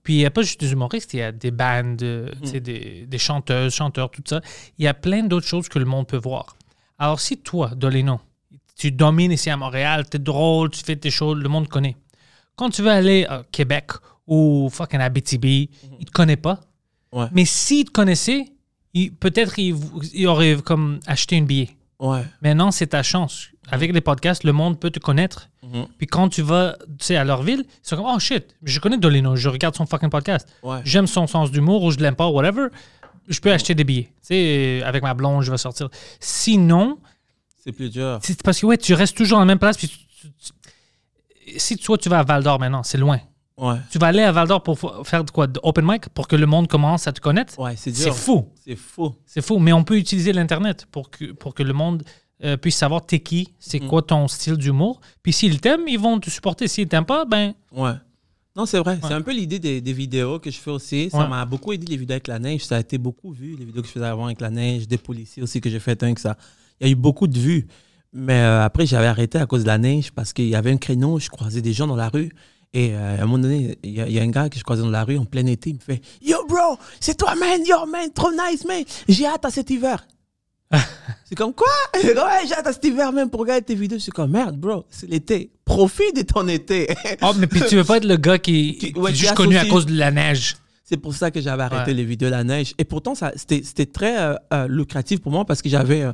Puis il n'y a pas juste des humoristes, il y a des bandes, euh, mhm. des, chanteuses, chanteurs, tout ça. Il y a plein d'autres choses que le monde peut voir. Alors, si toi, Doleno, tu domines ici à Montréal, tu es drôle, tu fais tes choses, le monde connaît. Quand tu veux aller au Québec ou fucking Abitibi, mm ils il te connaît pas. Mais s'il te connaissait, peut-être il, aurait comme acheté un billet. Ouais. c'est ta chance. Mhm. Avec les podcasts, le monde peut te connaître. Mhm. Puis quand tu vas à leur ville, ils sont comme Oh shit, je connais Dolino, je regarde son fucking podcast. J'aime son sens d'humour ou je l'aime pas, whatever. Je peux acheter des billets. Tu avec ma blonde, je vais sortir. Sinon. C'est plus dur. C'est parce que ouais, tu restes toujours à la même place. Puis si toi, tu vas à Val d'Or maintenant, c'est loin. Ouais. Tu vas aller à Val d'Or pour faire de quoi de Open mic pour que le monde commence à te connaître ouais, C'est fou. C'est fou. C'est fou. Mais on peut utiliser l'Internet pour que, pour que le monde euh, puisse savoir t'es qui, c'est mm. quoi ton style d'humour. Puis s'ils t'aiment, ils vont te supporter. S'ils t'aiment pas, ben. Ouais. Non, c'est vrai. C'est un peu l'idée des, vidéos que je fais aussi. Ça m'a beaucoup aidé, les vidéos avec la neige. Ça a été beaucoup vu, les vidéos que je faisais avant avec la neige, des policiers aussi que j'ai fait un que ça. Il y a eu beaucoup de vues. Mais euh, après, j'avais arrêté à cause de la neige parce qu'il y avait un créneau, je croisais des gens dans la rue. Et euh, à un moment donné, il y, a un gars que je croise dans la rue en plein été, il me fait Yo bro, c'est toi man, yo man, trop nice man, j'ai hâte à cet hiver. c'est comme quoi Ouais, j'ai hâte à cet hiver même pour regarder tes vidéos. C'est comme merde bro, c'est l'été, profite de ton été. oh mais puis tu veux pas être le gars qui, est juste connu à cause de la neige. C'est pour ça que j'avais arrêté les vidéos de la neige. Et pourtant, c'était très euh, euh, lucratif pour moi parce que j'avais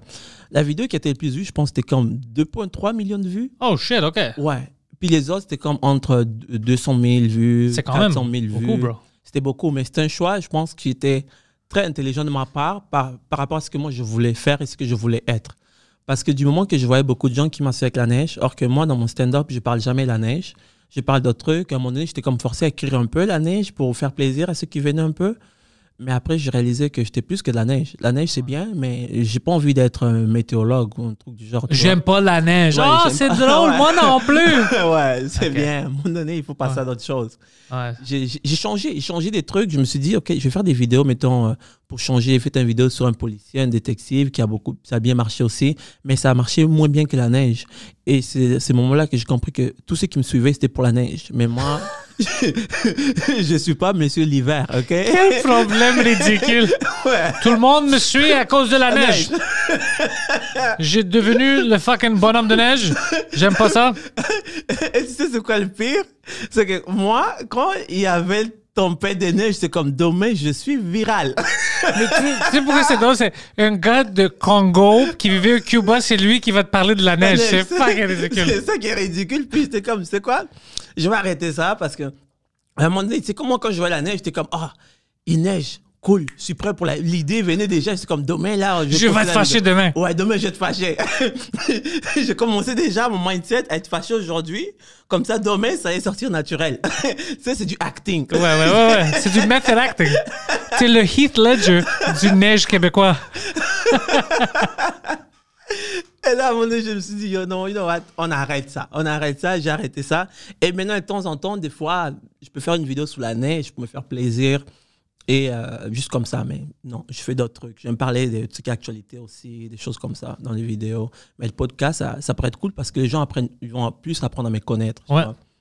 la vidéo qui était le plus vue, je pense, c'était comme 2,3 millions de vues. Oh shit, ok. Ouais. Puis les autres, c'était comme entre 200 000 vues, 400 000 vues. C'était beaucoup, mais c'était un choix, je pense, qui était très intelligent de ma part par, par rapport à ce que moi je voulais faire et ce que je voulais être. Parce que du moment que je voyais beaucoup de gens qui m'assuraient avec la neige, or que moi, dans mon stand-up, je parle jamais de la neige. Je parle d'autres trucs. À un moment donné, j'étais comme forcé à écrire un peu la neige pour faire plaisir à ceux qui venaient un peu. Mais après, j'ai réalisé que j'étais plus que de la neige. La neige, c'est bien, mais j'ai pas envie d'être un météorologue ou un truc du genre. J'aime pas la neige. oh, c'est drôle, moi non plus. ouais, c'est bien. À un moment donné, il faut passer à d'autres choses. J'ai changé, changé des trucs. Je me suis dit, OK, je vais faire des vidéos, mettons, euh, pour changer. J'ai fait une vidéo sur un policier, un détective qui a beaucoup. Ça a bien marché aussi, mais ça a marché moins bien que la neige. Et c'est ce moment-là que j'ai compris que tous ceux qui me suivaient, c'était pour la neige. Mais moi, je ne suis pas monsieur l'hiver, OK? Quel problème ridicule! Ouais. Tout le monde me suit à cause de la, neige. neige. j'ai devenu le fucking bonhomme de neige. J'aime pas ça. Et tu sais, c'est quoi le pire? C'est que moi, quand il y avait tempête de neige, c'est comme demain, je suis viral. Mais tu, sais pourquoi c'est drôle? C'est un gars de Congo qui vivait au Cuba, c'est lui qui va te parler de la neige. C'est pas ridicule. C'est ça qui est ridicule. Puis c'était comme, c'est quoi? Je vais arrêter ça parce que, à un moment donné, tu sais, comment quand je vois la neige, j'étais comme, ah, oh, il neige cool, je suis prêt pour la. L'idée venait déjà, c'est comme demain là. Je, vais te fâcher demain. Ouais, demain je vais te fâcher. j'ai commencé déjà mon mindset à être fâché aujourd'hui. Comme ça, demain, ça allait sortir naturel. ça, c'est du acting. Ouais, ouais, ouais. ouais. C'est du method acting. c'est le Heath Ledger du neige québécois. Et là, à un moment donné, je me suis dit, non, you know what, on arrête ça. On arrête ça, j'ai arrêté ça. Et maintenant, de temps en temps, des fois, je peux faire une vidéo sous la neige, je peux me faire plaisir. Et euh, juste comme ça, mais non, je fais d'autres trucs. J'aime parler des trucs d'actualité aussi, des choses comme ça dans les vidéos. Mais le podcast, ça, pourrait être cool parce que les gens apprennent, ils vont plus apprendre à me connaître.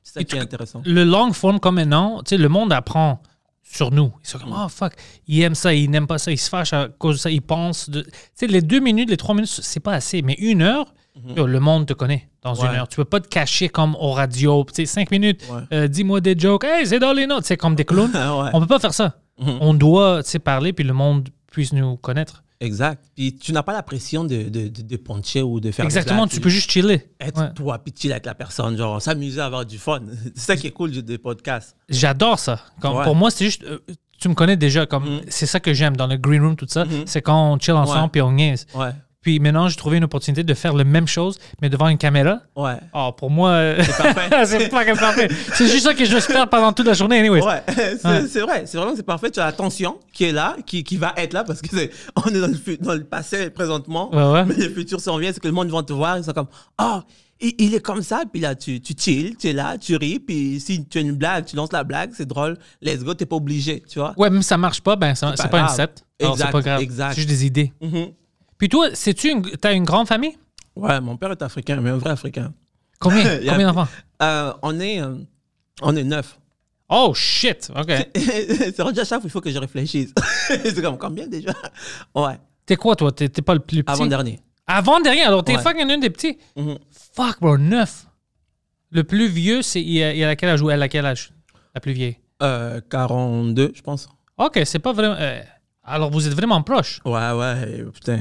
C'est ça qui est intéressant. Le long form comme tu sais le monde apprend sur nous. Ils sont comme, oh fuck, il aime ça, il n'aime pas ça, il se fâche à cause de ça, il pense. De... les deux minutes, les trois minutes, c'est pas assez. Mais une heure, mhm. le monde te connaît dans une heure. Tu peux pas te cacher comme au radio. cinq minutes, euh, dis-moi des jokes, hey, c'est dans les notes. C'est comme des clowns. On peut pas faire ça. Mhm. On doit parler puis le monde puisse nous connaître. Exact. Puis tu n'as pas la pression de, de, de, de, ou de faire Exactement, tu peux juste chiller. Être toi, puis chiller avec la personne, genre s'amuser à avoir du fun. C'est ça qui est cool des podcasts. J'adore ça. Comme, Pour moi, c'est juste. Euh, tu me connais déjà, comme mhm. c'est ça que j'aime dans le green room, tout ça. Mhm. C'est quand on chill ensemble puis on niaise. Ouais. Puis maintenant, j'ai trouvé une opportunité de faire la même chose, mais devant une caméra. Ouais. Oh, pour moi, c'est parfait. c'est parfait. C'est juste ça que j'espère pendant toute la journée, anyway. Ouais, c'est vrai. C'est vraiment c'est parfait. Tu as la tension qui est là, qui, qui va être là, parce que est, on est dans le, dans le passé présentement. Ouais, ouais. Mais le futur s'en vient, c'est que le monde va te voir, ils sont comme Oh, il, est comme ça, puis là, tu, tu chill, tu es là, tu ris, puis si tu as une blague, tu lances la blague, c'est drôle, let's go, t'es pas obligé, tu vois. Ouais, même ça marche pas, ben, c'est pas, pas, un set. Ah, c'est pas grave. C'est juste des idées. Mm-hmm. Puis toi, sais-tu, t'as une grande famille? Ouais, mon père est africain, mais un vrai africain. Combien, Combien d'enfants? Euh, on est, euh, on est neuf. Oh shit, ok. c'est rendu à chaque il faut que je réfléchisse. c'est comme combien déjà? Ouais. T'es quoi toi? T'es pas le plus petit? Avant dernier. Avant dernier, alors t'es ouais. fucking un des petits. Mhm. Fuck bro, neuf. Le plus vieux, c'est il, a quel âge ou elle a quel âge? La plus vieille. Euh, 42, je pense. Ok, c'est pas vraiment. Euh, alors vous êtes vraiment proches. Ouais, ouais, putain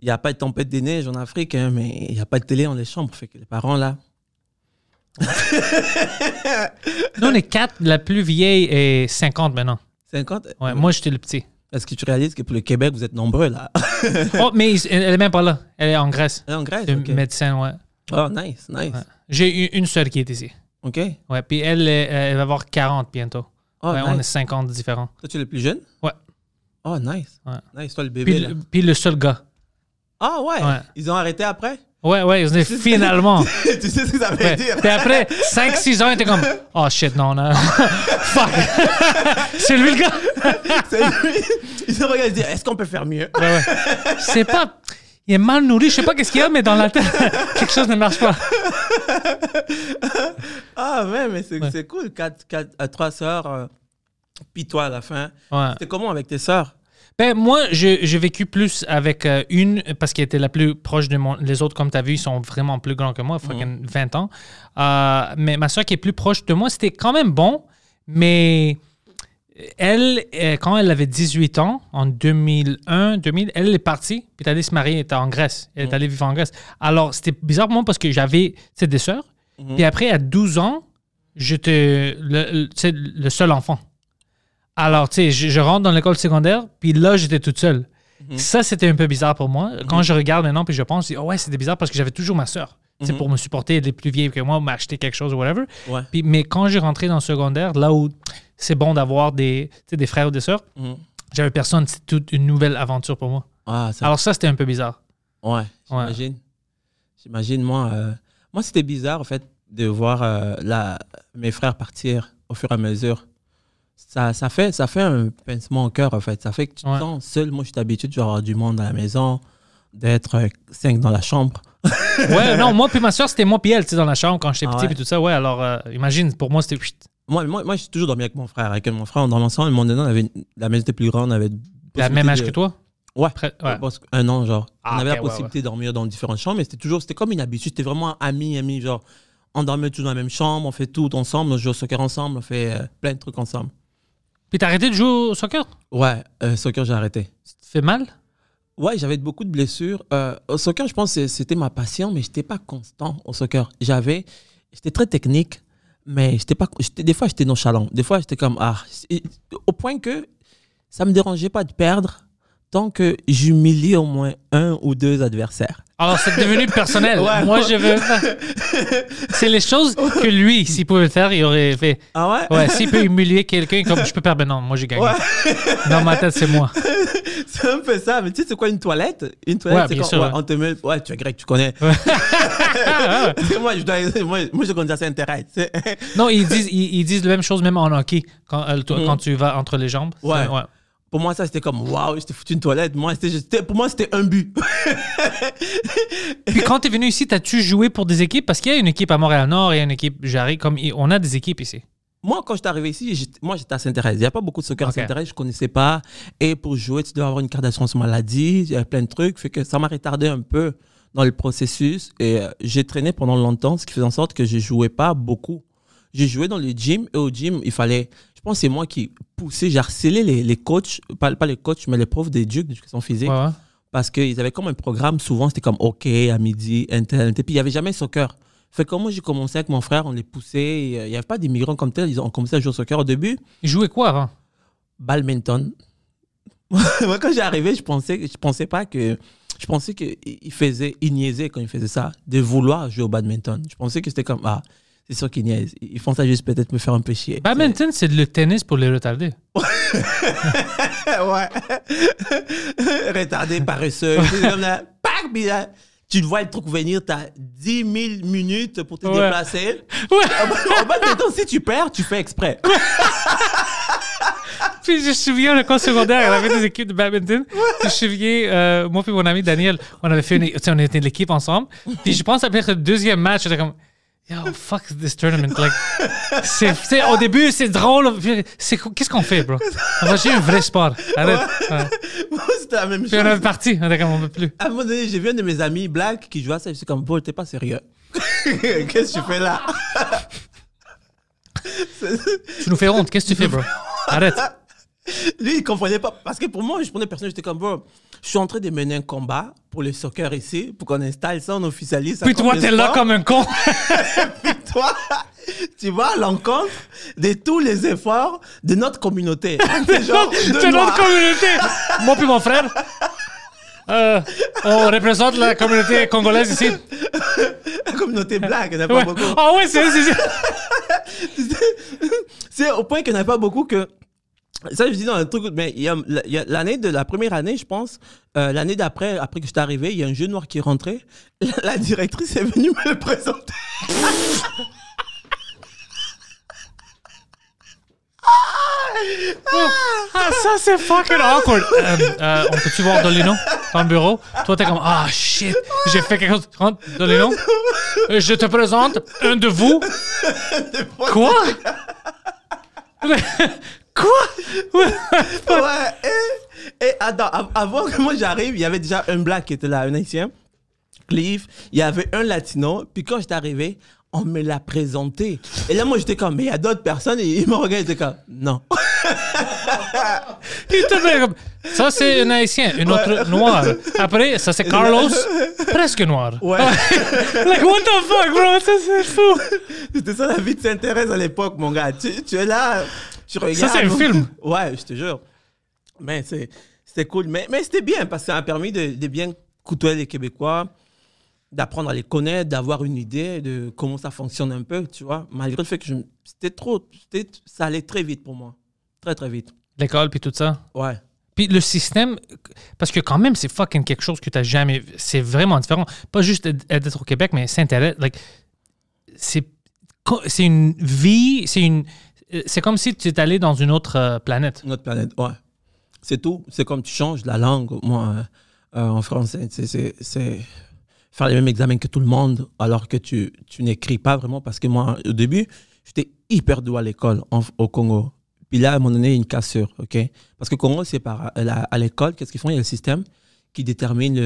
il n'y a pas de tempête des neiges en Afrique, hein, mais il n'y a pas de télé dans les chambres. Fait que les parents, là. Nous, on est quatre. La plus vieille est 50 maintenant. 50 ouais, Moi, j'étais le petit. Est-ce que tu réalises que pour le Québec, vous êtes nombreux, là Oh, mais elle n'est même pas là. Elle est en Grèce. Elle est en Grèce. C'est médecin, ouais. Oh, nice, nice. J'ai une seule qui est ici. OK. Ouais, puis elle, elle va avoir 40 bientôt. Ah, on est 50 différents. Toi, tu es le plus jeune? Ouais. Oh, nice. Nice, toi, le bébé. là. puis le seul gars. Ah ouais. Ils ont arrêté après? Ouais, ouais, ils ont dit finalement. tu sais ce que ça veut dire? après 5-6 ans, et t'es comme Oh shit, non, non. Fuck. c'est lui le gars. c'est lui. Ils se regardé et disent Est-ce qu'on peut faire mieux? ouais, Je pas. Il est mal nourri, je sais pas qu'est-ce qu'il y a, mais dans la tête, quelque chose ne marche pas. ah ouais, mais c'est cool. 4, à 3 sœurs, euh, puis toi à la fin. C'était comment avec tes sœurs? Ben, moi, j'ai vécu plus avec euh, une parce qu'elle était la plus proche de moi. Les autres, comme tu as vu, ils sont vraiment plus grands que moi, fucking 20 mm. ans. Euh, mais ma soeur qui est plus proche de moi, c'était quand même bon, mais elle, euh, quand elle avait 18 ans, en 2001, 2000, elle est partie, puis elle est allée se marier, elle était en Grèce, elle est mm. allée vivre en Grèce. Alors, c'était bizarre pour moi parce que j'avais des soeurs. et mm-hmm. puis après, à 12 ans, j'étais le, seul enfant. Alors, tu sais, je, rentre dans l'école secondaire, puis là, j'étais toute seule. Mhm. Ça, c'était un peu bizarre pour moi. Quand mhm. je regarde maintenant, puis je pense, oh ouais, c'était bizarre parce que j'avais toujours ma soeur. C'est mhm. pour me supporter, elle plus vieille que moi, m'acheter quelque chose ou whatever. mais quand j'ai rentré dans le secondaire, là où c'est bon d'avoir des, des frères ou des sœurs, j'avais personne, c'était toute une nouvelle aventure pour moi. Ah, Alors ça, c'était un peu bizarre. Ouais, j'imagine. J'imagine, moi, euh, moi c'était bizarre, en fait, de voir euh, mes frères partir au fur et à mesure ça, ça, fait, ça fait un pincement au cœur, en fait. Ça fait que tu te sens seul. Moi, je suis habitué d'avoir du monde à la maison, d'être euh, cinq dans la chambre. ouais, non, moi puis ma soeur, c'était moi puis elle, tu sais, dans la chambre quand j'étais ah petit puis tout ça. Ouais, alors euh, imagine, pour moi, c'était... Moi, moi, moi j'ai toujours dormi avec mon frère. Avec mon frère, on dormait ensemble. Mon un on avait, la maison était plus grande, on avait... La même âge que toi Ouais, un an, genre. Ah, on avait la possibilité de dormir dans différentes chambres, mais c'était toujours, c'était comme une habitude. C'était vraiment ami ami genre on dormait toujours dans la même chambre, on fait tout ensemble, on joue au soccer ensemble, on fait euh, plein de trucs ensemble tu as arrêté de jouer au soccer? Ouais, euh, soccer, j'ai arrêté. Ça te fait mal? Ouais, j'avais beaucoup de blessures. Euh, au soccer, je pense que c'était ma passion, mais j'étais pas constant au soccer. J'avais, j'étais très technique, mais j'étais pas, des fois j'étais nonchalant. Des fois j'étais comme, ah, au point que ça me dérangeait pas de perdre, que j'humilie au moins un ou deux adversaires. Alors, c'est devenu personnel. Moi, je veux. C'est les choses que lui, s'il pouvait faire, il aurait fait. Ah ouais? Ouais, s'il peut humilier quelqu'un, comme je peux perdre, ben non, moi j'ai gagné. Dans ma tête, c'est moi. C'est un peu ça, mais tu sais, c'est quoi une toilette? Une toilette, c'est quand on te met. Ouais, tu es grec, tu connais. moi, je moi, je connais ça, c'est non, ils disent, ils, disent la même chose même en hockey, quand, euh, mm. quand tu vas entre les jambes. Ouais pour moi, ça, c'était comme, waouh, t'ai foutu une toilette. Moi, pour moi, c'était un but. Puis quand tu es venu ici, as tu joué pour des équipes? Parce qu'il y a une équipe à Montréal-Nord, il une équipe, j'arrive, comme on a des équipes ici. Moi, quand je suis arrivé ici, moi, j'étais à saint Il n'y a pas beaucoup de soccer à je ne connaissais pas. Et pour jouer, tu dois avoir une carte d'assurance maladie, il y avait plein de trucs. Fait que ça m'a retardé un peu dans le processus. Et euh, j'ai traîné pendant longtemps, ce qui faisait en sorte que je ne jouais pas beaucoup. J'ai joué dans le gym et au gym, il fallait, pense c'est moi qui poussais, j'harcelais les, les coachs, pas, pas, les coachs, mais les profs des Ducs d'éducation physique. parce Parce qu'ils avaient comme un programme, souvent c'était comme OK à midi, internet. Et puis il n'y avait jamais soccer. Fait que moi j'ai commencé avec mon frère, on les poussait. Euh, il n'y avait pas d'immigrants comme tel, ils ont commencé à jouer au soccer au début. Ils jouaient quoi avant Badminton. moi quand j'ai arrivé, je pensais, je pensais pas que. Je pensais que il faisait, il quand ils faisait ça, de vouloir jouer au badminton. Je pensais que c'était comme. Ah, c'est sûr qu'ils niaisent. Ils font ça juste peut-être me faire un peu chier. Badminton, c'est le tennis pour les retardés. ouais. Retardés, paresseux. comme là, tu vois le truc venir, t'as 10 000 minutes pour te déplacer. Ouais. En, badminton, si tu perds, tu fais exprès. Puis je me souviens, le secondaire, avec avait des équipes de badminton. je suis venu, moi et mon ami Daniel, on avait fait une, on était l'équipe ensemble. Puis je pense après le deuxième match, j'étais comme, Yo, fuck this tournament. Like, au début, c'est drôle. Qu'est-ce qu'on fait, bro? On va chercher un vrai sport. Arrête. Moi, c'était la même Puis chose. on est parti. On est plus. À un moment donné, j'ai vu un de mes amis black qui jouait à ça. Je suis comme, bro, t'es pas sérieux. Qu'est-ce que tu fais là? tu nous fais honte. Qu'est-ce que tu fais, bro? Arrête. Lui, il comprenait pas. Parce que pour moi, je prenais personne. J'étais comme, bro, je suis en train de mener un combat pour le soccer ici, pour qu'on installe ça, on officialise ça. Puis toi, t'es là comme un con. Puis toi, tu vois, à l'encontre de tous les efforts de notre communauté. De notre communauté. Moi puis mon frère, euh, on représente la communauté congolaise ici. La communauté blague, il n'y en a pas beaucoup. Ah ouais, c'est... c'est au point qu'il n'y en a pas beaucoup que ça, je dis dans un truc, mais il y a, l'année de la première année, je pense, euh, l'année d'après, après que je suis arrivé, il y a un jeune noir qui est rentré. La, directrice est venue me le présenter. Ah, ah ça c'est fucking awkward. Euh, euh, on peut-tu voir Dolino dans le bureau? Toi, t'es comme, ah shit, j'ai fait quelque chose. Rentre, Dolino. Je te présente un de vous. Quoi? Quoi Ouais, hein? et, attends, avant que moi j'arrive, il y avait déjà un black qui était là, un haïtien. Cliff, il y avait un latino, puis quand j'étais arrivé, on me l'a présenté. Et là, moi, j'étais comme, mais il y a d'autres personnes, et il me regarde, j'étais comme, non. ça, c'est un haïtien, une autre noire. Après, ça, c'est Carlos, presque noir. Ouais. like, what the fuck, bro? Ça, c'est fou. C'était ça, la vie de Saint-Thérèse à l'époque, mon gars. Tu, es là, tu regardes. Ça, c'est un film. Ouais, je te jure. Mais c'est, c'était cool. Mais, mais c'était bien, parce que ça a permis de, bien côtoyer les Québécois d'apprendre à les connaître, d'avoir une idée de comment ça fonctionne un peu, tu vois, malgré le fait que je... c'était trop, ça allait très vite pour moi, très très vite. L'école, puis tout ça? Ouais. Puis le système, parce que quand même, c'est fucking quelque chose que tu n'as jamais. C'est vraiment différent. Pas juste d'être au Québec, mais c'est Like, c'est une vie, c'est une. Euh, c'est comme si tu étais allé dans une autre euh, planète. Une autre planète, ouais. C'est tout. C'est comme tu changes la langue, moi, euh, en français. C'est faire les mêmes examens que tout le monde alors que tu, tu n'écris pas vraiment parce que moi, au début, j'étais hyper doué à l'école au Congo. Puis là, à un moment donné, une cassure, OK? Parce que Congo, c'est par, euh, à l'école, qu'est-ce qu'ils font? Il y a le système qui détermine,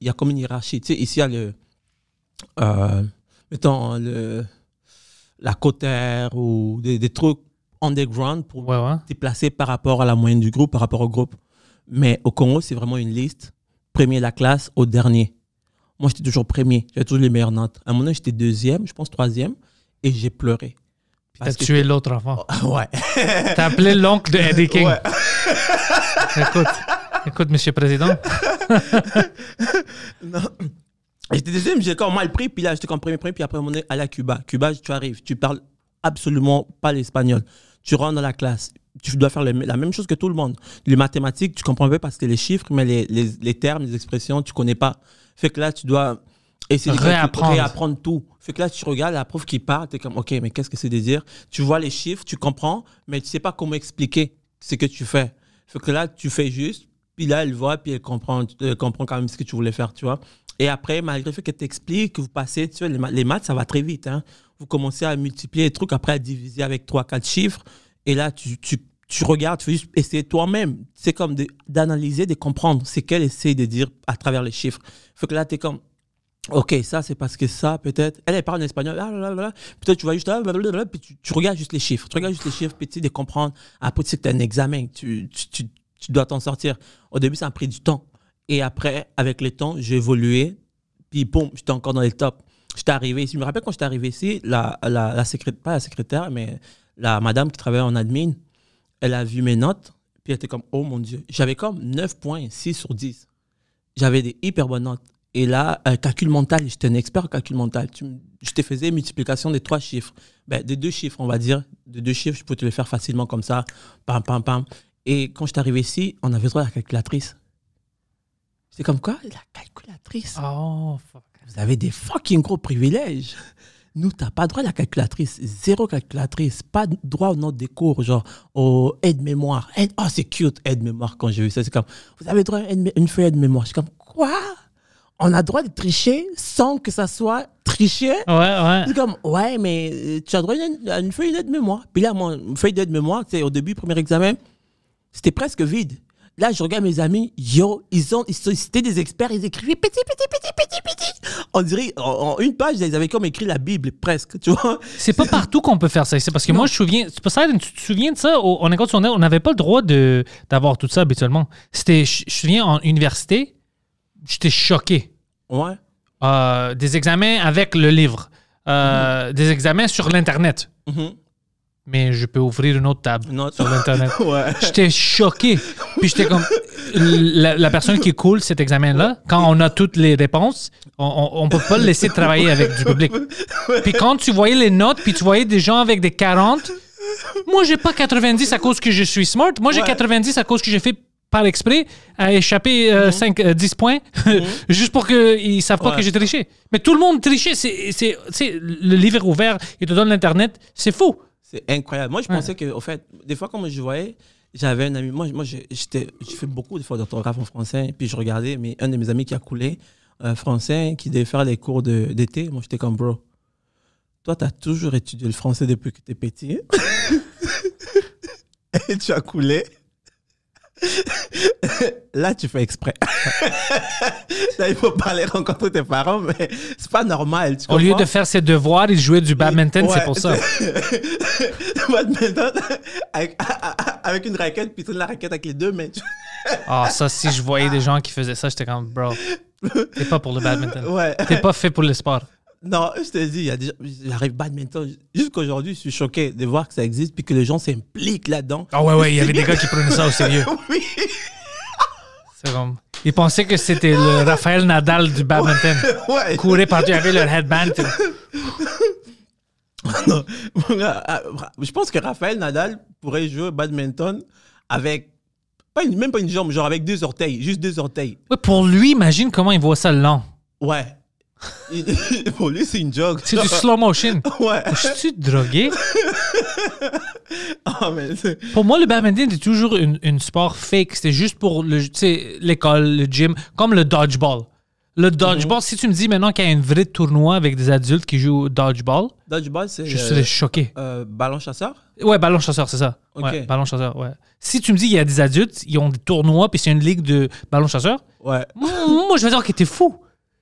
il y a comme une hiérarchie. Tu ici, il y a le, euh, mettons, le, la cotère ou des, des trucs underground pour ouais, te placer par rapport à la moyenne du groupe, par rapport au groupe. Mais au Congo, c'est vraiment une liste, premier de la classe au dernier. Moi, j'étais toujours premier. J'avais toujours les meilleures notes. À un moment j'étais deuxième, je pense troisième, et j'ai pleuré. T'as tué l'autre enfant. Ouais. as appelé l'oncle de Eddie King. Ouais. écoute, écoute, monsieur le président. non. J'étais deuxième, j'ai quand mal pris, puis là, j'étais comme premier, premier, puis après, on est allé à Cuba. Cuba, tu arrives, tu parles absolument pas l'espagnol. Tu rentres dans la classe, tu dois faire la même chose que tout le monde. Les mathématiques, tu comprends un peu parce que les chiffres, mais les, les, les termes, les expressions, tu connais pas. Fait que là, tu dois essayer de réapprendre. tout. Fait que là, tu regardes la prof qui parle, tu es comme, OK, mais qu'est-ce que c'est de dire Tu vois les chiffres, tu comprends, mais tu sais pas comment expliquer ce que tu fais. Fait que là, tu fais juste, puis là, elle voit, puis elle comprend, comprend quand même ce que tu voulais faire, tu vois. Et après, malgré le fait qu'elle t'explique, que vous passez, tu vois, les maths, ça va très vite. Hein. Vous commencez à multiplier les trucs, après à diviser avec trois, quatre chiffres. Et là, tu, tu, tu regardes, tu fais juste essayer toi-même. C'est comme d'analyser, de, comprendre. ce qu'elle essaie de dire à travers les chiffres. Faut que là, tu es comme, OK, ça, c'est parce que ça, peut-être. Elle, elle parle en espagnol. Ah, peut-être tu vas juste. Ah, tu, regardes juste les chiffres. Tu regardes juste les chiffres, puis tu de comprendre. Après, tu sais que tu un examen. Tu, tu, tu dois t'en sortir. Au début, ça a pris du temps. Et après, avec le temps, j'ai évolué. Puis, boum, j'étais encore dans les tops. J'étais arrivé ici. Je me rappelle quand j'étais arrivé ici, la, la, la secrétaire, pas la secrétaire, mais la madame qui travaillait en admin, elle a vu mes notes, puis elle était comme, oh mon Dieu. J'avais comme 9.6 sur 10. J'avais des hyper bonnes notes. Et là, euh, calcul mental, j'étais un expert en calcul mental. je te faisais multiplication des trois chiffres. Ben, des deux chiffres, on va dire. De deux chiffres, je pouvais te les faire facilement comme ça. Pam, pam, pam. Et quand je suis arrivé ici, on avait droit à la calculatrice. C'est comme quoi La calculatrice. Oh, Vous avez des fucking gros privilèges. Nous, t'as pas droit à la calculatrice. Zéro calculatrice. Pas droit au notes des cours, genre, au aide-mémoire. Aide, oh, c'est cute, aide-mémoire, quand j'ai vu ça. C'est comme, vous avez droit à une feuille de mémoire Je suis comme, quoi? on a droit de tricher sans que ça soit triché. Ouais, ouais. C'est comme, ouais, mais euh, tu as droit à une, feuille d'aide mémoire. Puis là, mon feuille d'aide mémoire, c'est au début, premier examen, c'était presque vide. Là, je regarde mes amis, yo, ils ont, ils c'était des experts, ils écrivaient petit, petit, petit, petit, petit. On dirait, en, une page, ils avaient comme écrit la Bible, presque, tu vois. C'est pas partout qu'on peut faire ça. C'est parce que moi, je me souviens, tu te souviens de ça, on n'avait pas le droit de, d'avoir tout ça habituellement. C'était, je me souviens, en université, j'étais choqué. Ouais. Euh, des examens avec le livre. Euh, mm-hmm. Des examens sur l'Internet. Hum-hum mais je peux ouvrir une autre table sur Internet. J'étais choqué. Puis j'étais comme, la, personne qui coule cet examen-là, quand on a toutes les réponses, on ne peut pas le laisser travailler avec du public. Puis quand tu voyais les notes, puis tu voyais des gens avec des 40, moi, j'ai pas 90 à cause que je suis smart. Moi, j'ai 90 à cause que j'ai fait par exprès à échapper 5, euh, 10 mhm. euh, points mhm. juste pour qu'ils savent pas que j'ai triché. Mais tout le monde trichait. C'est, le livre ouvert, il te donne l'Internet. C'est faux. C'est incroyable. Moi, je pensais que, au fait, des fois, comme je voyais, j'avais un ami. Moi, moi j'étais, j'ai fait beaucoup de fois d'orthographe en français. Puis je regardais, mais un de mes amis qui a coulé euh, français, qui devait faire les cours d'été, moi, j'étais comme bro. Toi, tu as toujours étudié le français depuis que tu es petit. Hein? Et tu as coulé. Là, tu fais exprès. il faut pas aller rencontrer tes parents, mais c'est pas normal. Au lieu de faire ses devoirs, il jouait du badminton, c'est pour ça. badminton avec, une raquette, puis la raquette avec les deux mains. Ah, ça, si je voyais des gens qui faisaient ça, j'étais comme, bro, t'es pas pour le badminton. Ouais. T'es pas fait pour le sport. Non, je te dis, il y a déjà, j'arrive badminton. Jusqu'aujourd'hui, je suis choqué de voir que ça existe puis que les gens s'impliquent là-dedans. Ah ouais, ouais, il y avait des gars qui prenaient ça au sérieux. oui. C'est comme. Ils pensaient que c'était le Raphaël Nadal du badminton. Ouais. courait partout avec leur headband. non. Ah, ah, je pense que Raphaël Nadal pourrait jouer au badminton avec pas même pas une jambe, genre avec deux orteils, juste deux orteils. Ouais, pour lui, imagine comment il voit ça lent. Ouais. Pour lui, c'est une joke. C'est du slow motion. Ouais. Je suis drogué. Ah, mais pour moi, le badminton c'est toujours une, sport fake. C'est juste pour l'école, le, gym, comme le dodgeball. Le dodgeball, mhm. si tu me dis maintenant qu'il y a un vrai tournoi avec des adultes qui jouent au dodgeball, dodgeball je serais euh, choqué. Euh, ballon chasseur Ouais, ballon chasseur, c'est ça. ballon chasseur, ouais. Si tu me dis qu'il y a des adultes, ils ont des tournois, puis c'est une ligue de ballon chasseur, ouais. moi, je vais dire que t'es fou.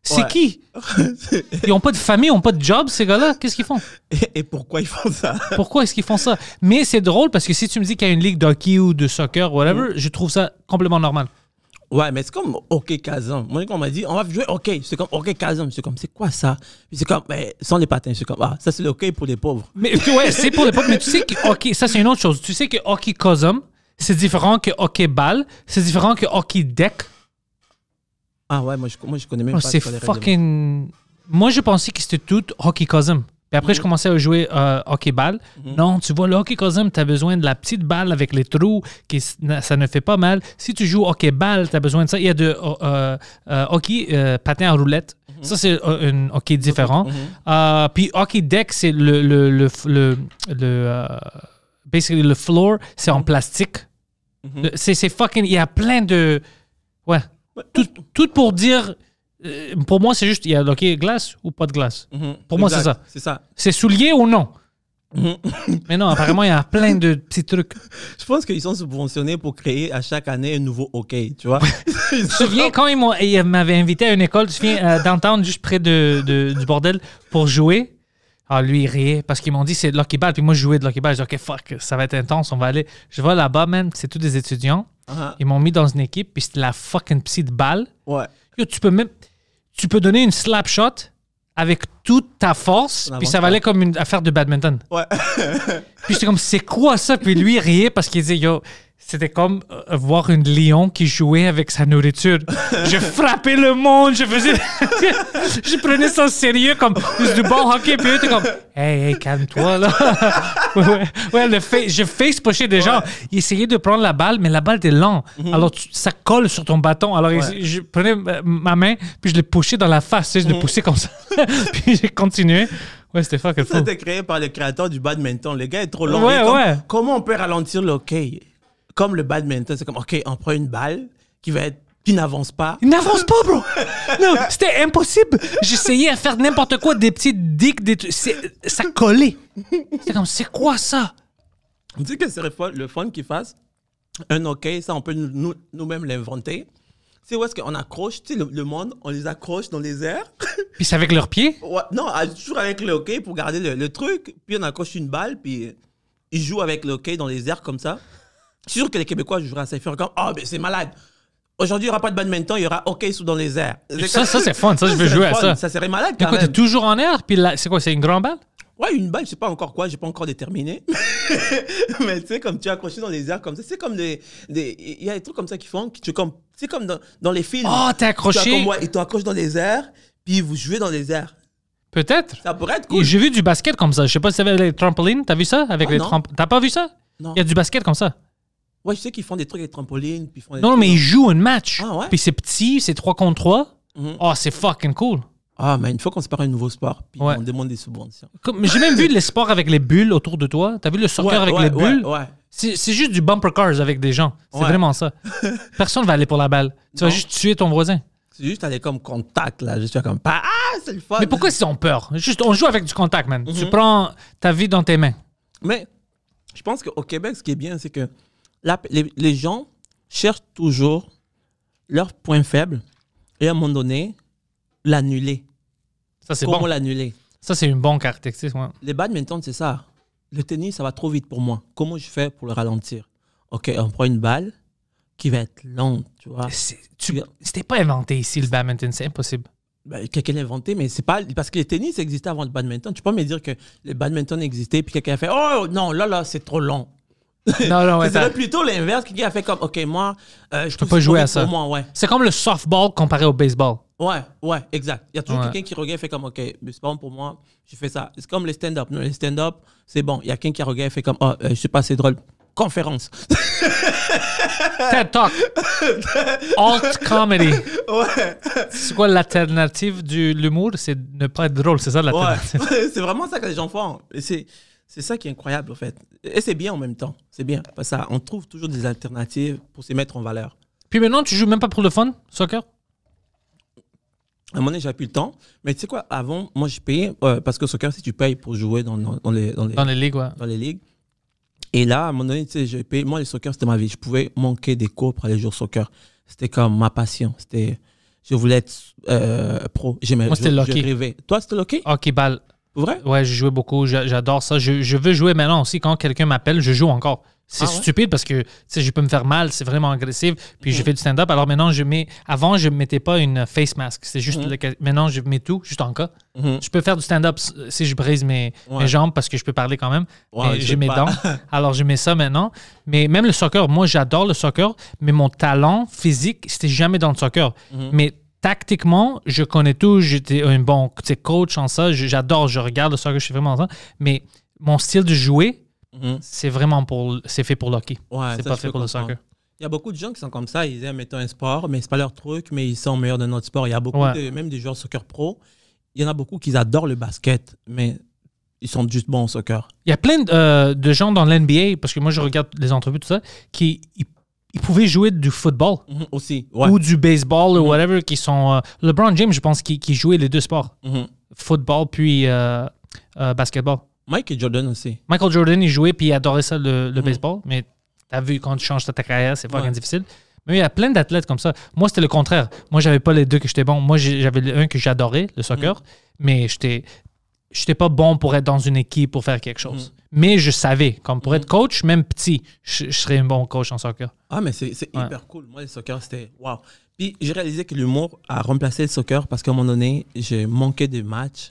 C'est qui Ils n'ont pas de famille, ils n'ont pas de job, ces gars-là. Qu'est-ce qu'ils font et, pourquoi ils font ça Pourquoi est-ce qu'ils font ça Mais c'est drôle parce que si tu me dis qu'il y a une ligue d'hockey ou de soccer, whatever, mm. je trouve ça complètement normal. Ouais, mais c'est comme OK kazam. Moi, quand on m'a dit, on va jouer OK, c'est comme OK Kazum. C'est comme, c'est quoi ça? c'est comme, mais sans les patins, c'est comme, ah, ça c'est OK pour les pauvres. Mais ouais, c'est pour les pauvres, mais tu sais que OK, ça c'est une autre chose. Tu sais que OK kazam c'est différent que OK Ball, c'est différent que OK Deck. Ah moi je, connais même oh, C'est fucking. Moi je pensais que c'était tout hockey cosm Puis après, je mhm. commençais à jouer euh, hockey ball. Mhm. Non, tu vois, le hockey cosm tu as besoin de la petite balle avec les trous, qui, ça ne fait pas mal. Si tu joues hockey ball, tu as besoin de ça. Il y a de euh, euh, hockey patin à roulette. Mhm. Ça, c'est un hockey différent. puis hockey deck, c'est le. le, le, le basically, le floor, c'est en plastique. C'est fucking. Il y a plein de. Ouais, tout, pour dire, euh, pour moi, c'est juste, il y a OK, glace ou pas de glace. Mhm. Pour moi, c'est ça. C'est ça. C'est soulier ou non? Mhm. Mais non, apparemment, il y a plein de petits trucs. Je pense qu'ils sont subventionnés pour créer à chaque année un nouveau OK, tu vois. je me souviens quand ils m'avaient invité à une école, tu viens euh, d'entendre juste près de, du bordel pour jouer. Ah, lui, il riait parce qu'ils m'ont dit c'est de l'hockey-ball. Puis moi, je jouais de l'hockey-ball. J'ai dit, OK, fuck, ça va être intense, on va aller. Je vois là-bas, même c'est tous des étudiants. Uh-huh. Ils m'ont mis dans une équipe, puis c'était la fucking petite balle. Ouais. tu peux même. Tu peux donner une slap shot avec toute ta force, puis ça valait comme une affaire de badminton. Ouais. puis j'étais comme, c'est quoi ça? Puis lui, il riait parce qu'il disait, yo, c'était comme euh, voir un lion qui jouait avec sa nourriture. je frappais le monde, je faisais. je prenais ça au sérieux comme du bon hockey, puis tu comme Hey, hey calme-toi là. ouais, le je face pochais des gens. Ils essayaient de prendre la balle, mais la balle était lente. Mhm. Alors ça colle sur ton bâton. Alors je prenais euh, ma main, puis je le poussais dans la face, tu je mhm. poussais comme ça. puis j'ai continué. Ouais, c'était Ça a C'était créé par le créateur du badminton. Le gars est trop long. Comment on peut ralentir le hockey? comme le badminton, c'est comme, OK, on prend une balle qui va être qui n'avance pas. Il n'avance pas, bro! non, c'était impossible. J'essayais à faire n'importe quoi, des petites dicks, des trucs. Ça collait. C'est comme, c'est quoi ça? On dit que c'est le fun qu'ils fassent un OK, ça, on peut nous-mêmes nous, l'inventer. C'est où est-ce qu'on accroche, tu sais, le, monde, on les accroche dans les airs. Puis c'est avec leurs pieds? non, toujours avec le hockey pour garder le, le, truc. Puis on accroche une balle, puis ils jouent avec le hockey dans les airs comme ça sûr que les Québécois joueraient à fort comme Oh, mais c'est malade. Aujourd'hui, il n'y aura pas de badminton, il y aura hockey sous dans les airs. Ça, ça c'est fun, ça, je veux jouer à ça. Ça serait malade quand quoi, es toujours en air, puis c'est quoi, c'est une grande balle? Ouais, une balle, je sais pas encore quoi, j'ai pas encore déterminé. mais tu sais, comme tu es accroché dans les airs comme ça, c'est comme des. Il y a des trucs comme ça qui font, que tu comme. C'est comme dans, dans, les films. Oh, t'es accroché. Comme, et ils t'accrochent dans les airs, puis vous jouez dans les airs. Peut-être. Ça pourrait être cool. J'ai vu du basket comme ça. Je sais pas si t'avais les trampolines. T'as vu ça avec ah, les trampolines T'as pas vu ça Non. Il y a du basket comme ça. Ouais, je sais qu'ils font des trucs avec trampoline. Puis font non, mais ils jouent un match. Ah, puis c'est petit, c'est 3 contre 3. Oh, mhm. ah, c'est fucking cool. Ah, mais une fois qu'on se parle un nouveau sport, puis on demande des subventions. J'ai même vu les sports avec les bulles autour de toi. T'as vu le soccer avec les bulles? Ouais, C'est juste du bumper cars avec des gens. C'est vraiment ça. Personne va aller pour la balle. Tu vas juste tuer ton voisin. C'est juste aller comme contact, là. Je suis comme, ah, c'est le fun. Mais pourquoi ils ont peur? Juste, on joue avec du contact, man. Tu mhm. prends ta vie dans tes mains. Mais je pense qu'au Québec, ce qui est bien, c'est que les, gens cherchent toujours leur point faible et à un moment donné, l'annuler. Ça, c'est Comment l'annuler Ça, c'est une bonne caractéristique. moi. Les badminton, c'est ça. Le tennis, ça va trop vite pour moi. Comment je fais pour le ralentir Ok, on prend une balle qui va être lente, tu vois. C'était pas inventé ici, le badminton, c'est impossible. Ben, quelqu'un l'a inventé, mais c'est pas. Parce que le tennis existait avant le badminton. Tu peux pas me dire que le badminton existait, puis quelqu'un a fait Oh non, là, là, c'est trop long. Non, non, C'est plutôt l'inverse. Quelqu'un a fait comme, OK, moi, euh, je peux pas jouer à ça. C'est comme le softball comparé au baseball. Ouais, ouais, exact. Il y a toujours quelqu'un qui regarde et fait comme, OK, c'est bon pour moi, je fais ça. C'est comme les stand-up. les stand-up, c'est bon. Il y a quelqu'un qui regarde et fait comme, oh, euh, je sais pas, c'est drôle. Conférence. TED Talk. Alt comedy. Ouais. C'est quoi l'alternative de l'humour? C'est ne pas être drôle, c'est ça l'alternative? Ouais. c'est vraiment ça que les gens font. C'est c'est ça qui est incroyable, en fait. Et c'est bien en même temps. C'est bien. Parce ça, on trouve toujours des alternatives pour se mettre en valeur. Puis maintenant, tu joues même pas pour le fun, soccer à un moment donné, j'avais plus le temps. Mais tu sais quoi, avant, moi, je payais, euh, parce que soccer, si tu payes pour jouer dans, dans, dans, les, dans les, ligues, Dans les ligues. Et là, à un moment donné, tu sais, je Moi, le soccer, c'était ma vie. Je pouvais manquer des cours pour aller jouer soccer. C'était comme ma passion. C'était. Je voulais être euh, pro pro. Moi, c'était Toi, c'était Loki? Hockey balle. Vrai? Ouais, je jouais beaucoup. J'adore ça. Je, veux jouer maintenant aussi. Quand quelqu'un m'appelle, je joue encore. C'est ah stupide parce que je peux me faire mal, c'est vraiment agressif. Puis je mhm. fais du stand-up. Alors maintenant, je mets. Avant, je ne mettais pas une face mask. C'est juste. Mhm. Maintenant, je mets tout, juste en cas. Mhm. Je peux faire du stand-up euh, si je brise mes, jambes parce que je peux parler quand même. j'ai mes dents. Alors je mets ça maintenant. Mais même le soccer, moi, j'adore le soccer. Mais mon talent physique, c'était jamais dans le soccer. Mais tactiquement, je connais tout. J'étais un bon coach en ça. J'adore, je regarde le soccer, je suis vraiment ça. Mais mon style de jouer, mhm. c'est vraiment pour, c'est fait pour le hockey. c'est pas fait pour le soccer. Il y a beaucoup de gens qui sont comme ça. Ils aiment être un sport, mais c'est pas leur truc, mais ils sont meilleurs dans notre sport. Il y a beaucoup de, même des joueurs soccer pro. Il y en a beaucoup qui adorent le basket, mais ils sont juste bons au soccer. Il y a plein de, euh, gens dans l'NBA, parce que moi je regarde les entrevues, tout ça, qui ils pouvaient jouer du football mhm, aussi ou du baseball ou mhm. whatever qui sont euh, LeBron James je pense qui, jouait les deux sports mhm. football puis euh, euh, basketball Michael Jordan aussi Michael Jordan il jouait puis il adorait ça le, baseball mais t'as vu quand tu changes ta carrière c'est pas ouais. difficile mais il y a plein d'athlètes comme ça moi c'était le contraire moi j'avais pas les deux que j'étais bon moi j'avais un que j'adorais le soccer mais j'étais j'étais pas bon pour être dans une équipe pour faire quelque chose mais je savais. Comme pour mhm. être coach, même petit, je, serais un bon coach en soccer. Ah, mais c'est hyper cool. Moi, le soccer, c'était waouh. Puis j'ai réalisé que l'humour a remplacé le soccer parce qu'à un moment donné, j'ai manqué de matchs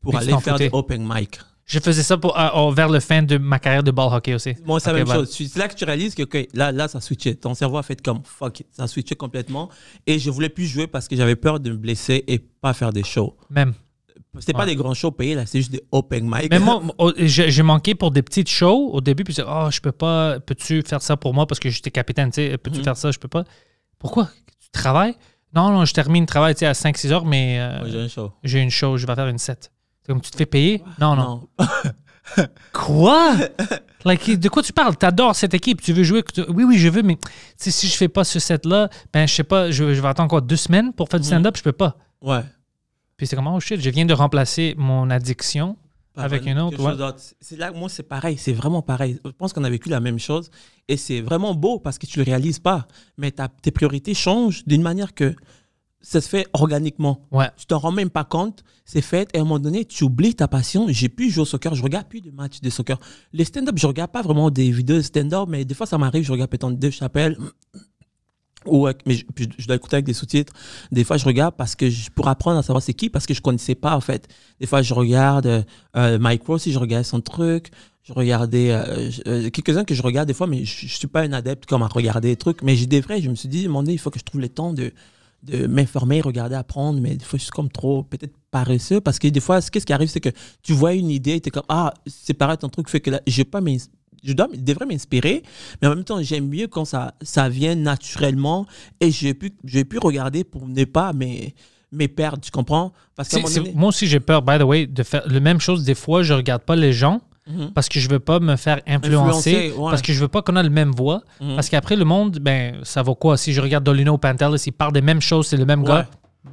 pour aller faire des open mic. Je faisais ça pour, euh, vers le fin de ma carrière de ball hockey aussi. Moi, c'est la même chose. C'est là que tu réalises que là, là, ça switchait. Ton cerveau a fait comme fuck, ça switchait complètement. Et je voulais plus jouer parce que j'avais peur de me blesser et pas faire des shows. Même. C'était pas des grands shows payés, là, c'est juste des open mic. Mais moi, oh, j'ai manqué pour des petites shows au début, puis oh, je peux pas, peux-tu faire ça pour moi parce que j'étais capitaine, tu sais, peux-tu mhm. faire ça, je peux pas. Pourquoi Tu travailles Non, non, je termine le travail à 5-6 heures, mais. Euh, j'ai une show. J'ai une show, je vais faire une set. comme tu te fais payer Non, non. quoi like, De quoi tu parles T'adores cette équipe, tu veux jouer Oui, oui, je veux, mais si je fais pas ce set-là, ben je sais pas, je, vais attendre quoi Deux semaines pour faire du mhm. stand-up, je peux pas. Ouais. Puis c'est comme, oh shit, je viens de remplacer mon addiction avec une autre. C'est là, moi, c'est pareil, c'est vraiment pareil. Je pense qu'on a vécu la même chose et c'est vraiment beau parce que tu le réalises pas. Mais tes priorités changent d'une manière que ça se fait organiquement. Ouais. Tu t'en rends même pas compte, c'est fait. Et à un moment donné, tu oublies ta passion. J'ai plus joué au soccer, je regarde plus de matchs de soccer. Les stand-up, je regarde pas vraiment des vidéos de stand-up, mais des fois ça m'arrive, je regarde peut-être deux chapelles, ou mais je, dois écouter avec des sous-titres des fois je regarde parce que je, pour apprendre à savoir c'est qui parce que je connaissais pas en fait des fois je regarde euh, euh, Mike Ross si je regardais son truc je regardais euh, quelques-uns que je regarde des fois mais je, ne suis pas un adepte comme à regarder des trucs mais j'ai des vrais je me suis dit mon il faut que je trouve le temps de de m'informer, regarder, apprendre, mais des fois, je suis comme trop, peut-être paresseux, parce que des fois, qu'est-ce qui arrive, c'est que tu vois une idée, tu es comme, ah, c'est pareil, ton truc fait que là, j'ai pas mis je dois, il m'inspirer, mais en même temps, j'aime mieux quand ça, ça vient naturellement et j'ai pu, j'ai pu regarder pour ne pas mais mes perdre, tu comprends? Parce que Moi aussi, j'ai peur, by the way, de faire la même chose. Des fois, je regarde pas les gens mhm. parce que je veux pas me faire influencer, parce que je veux pas qu'on ait la même voix. Mhm. Parce qu'après, le monde, ben, ça vaut quoi? Si je regarde Dolino Pantelis, s'il parle des mêmes choses, c'est le même gars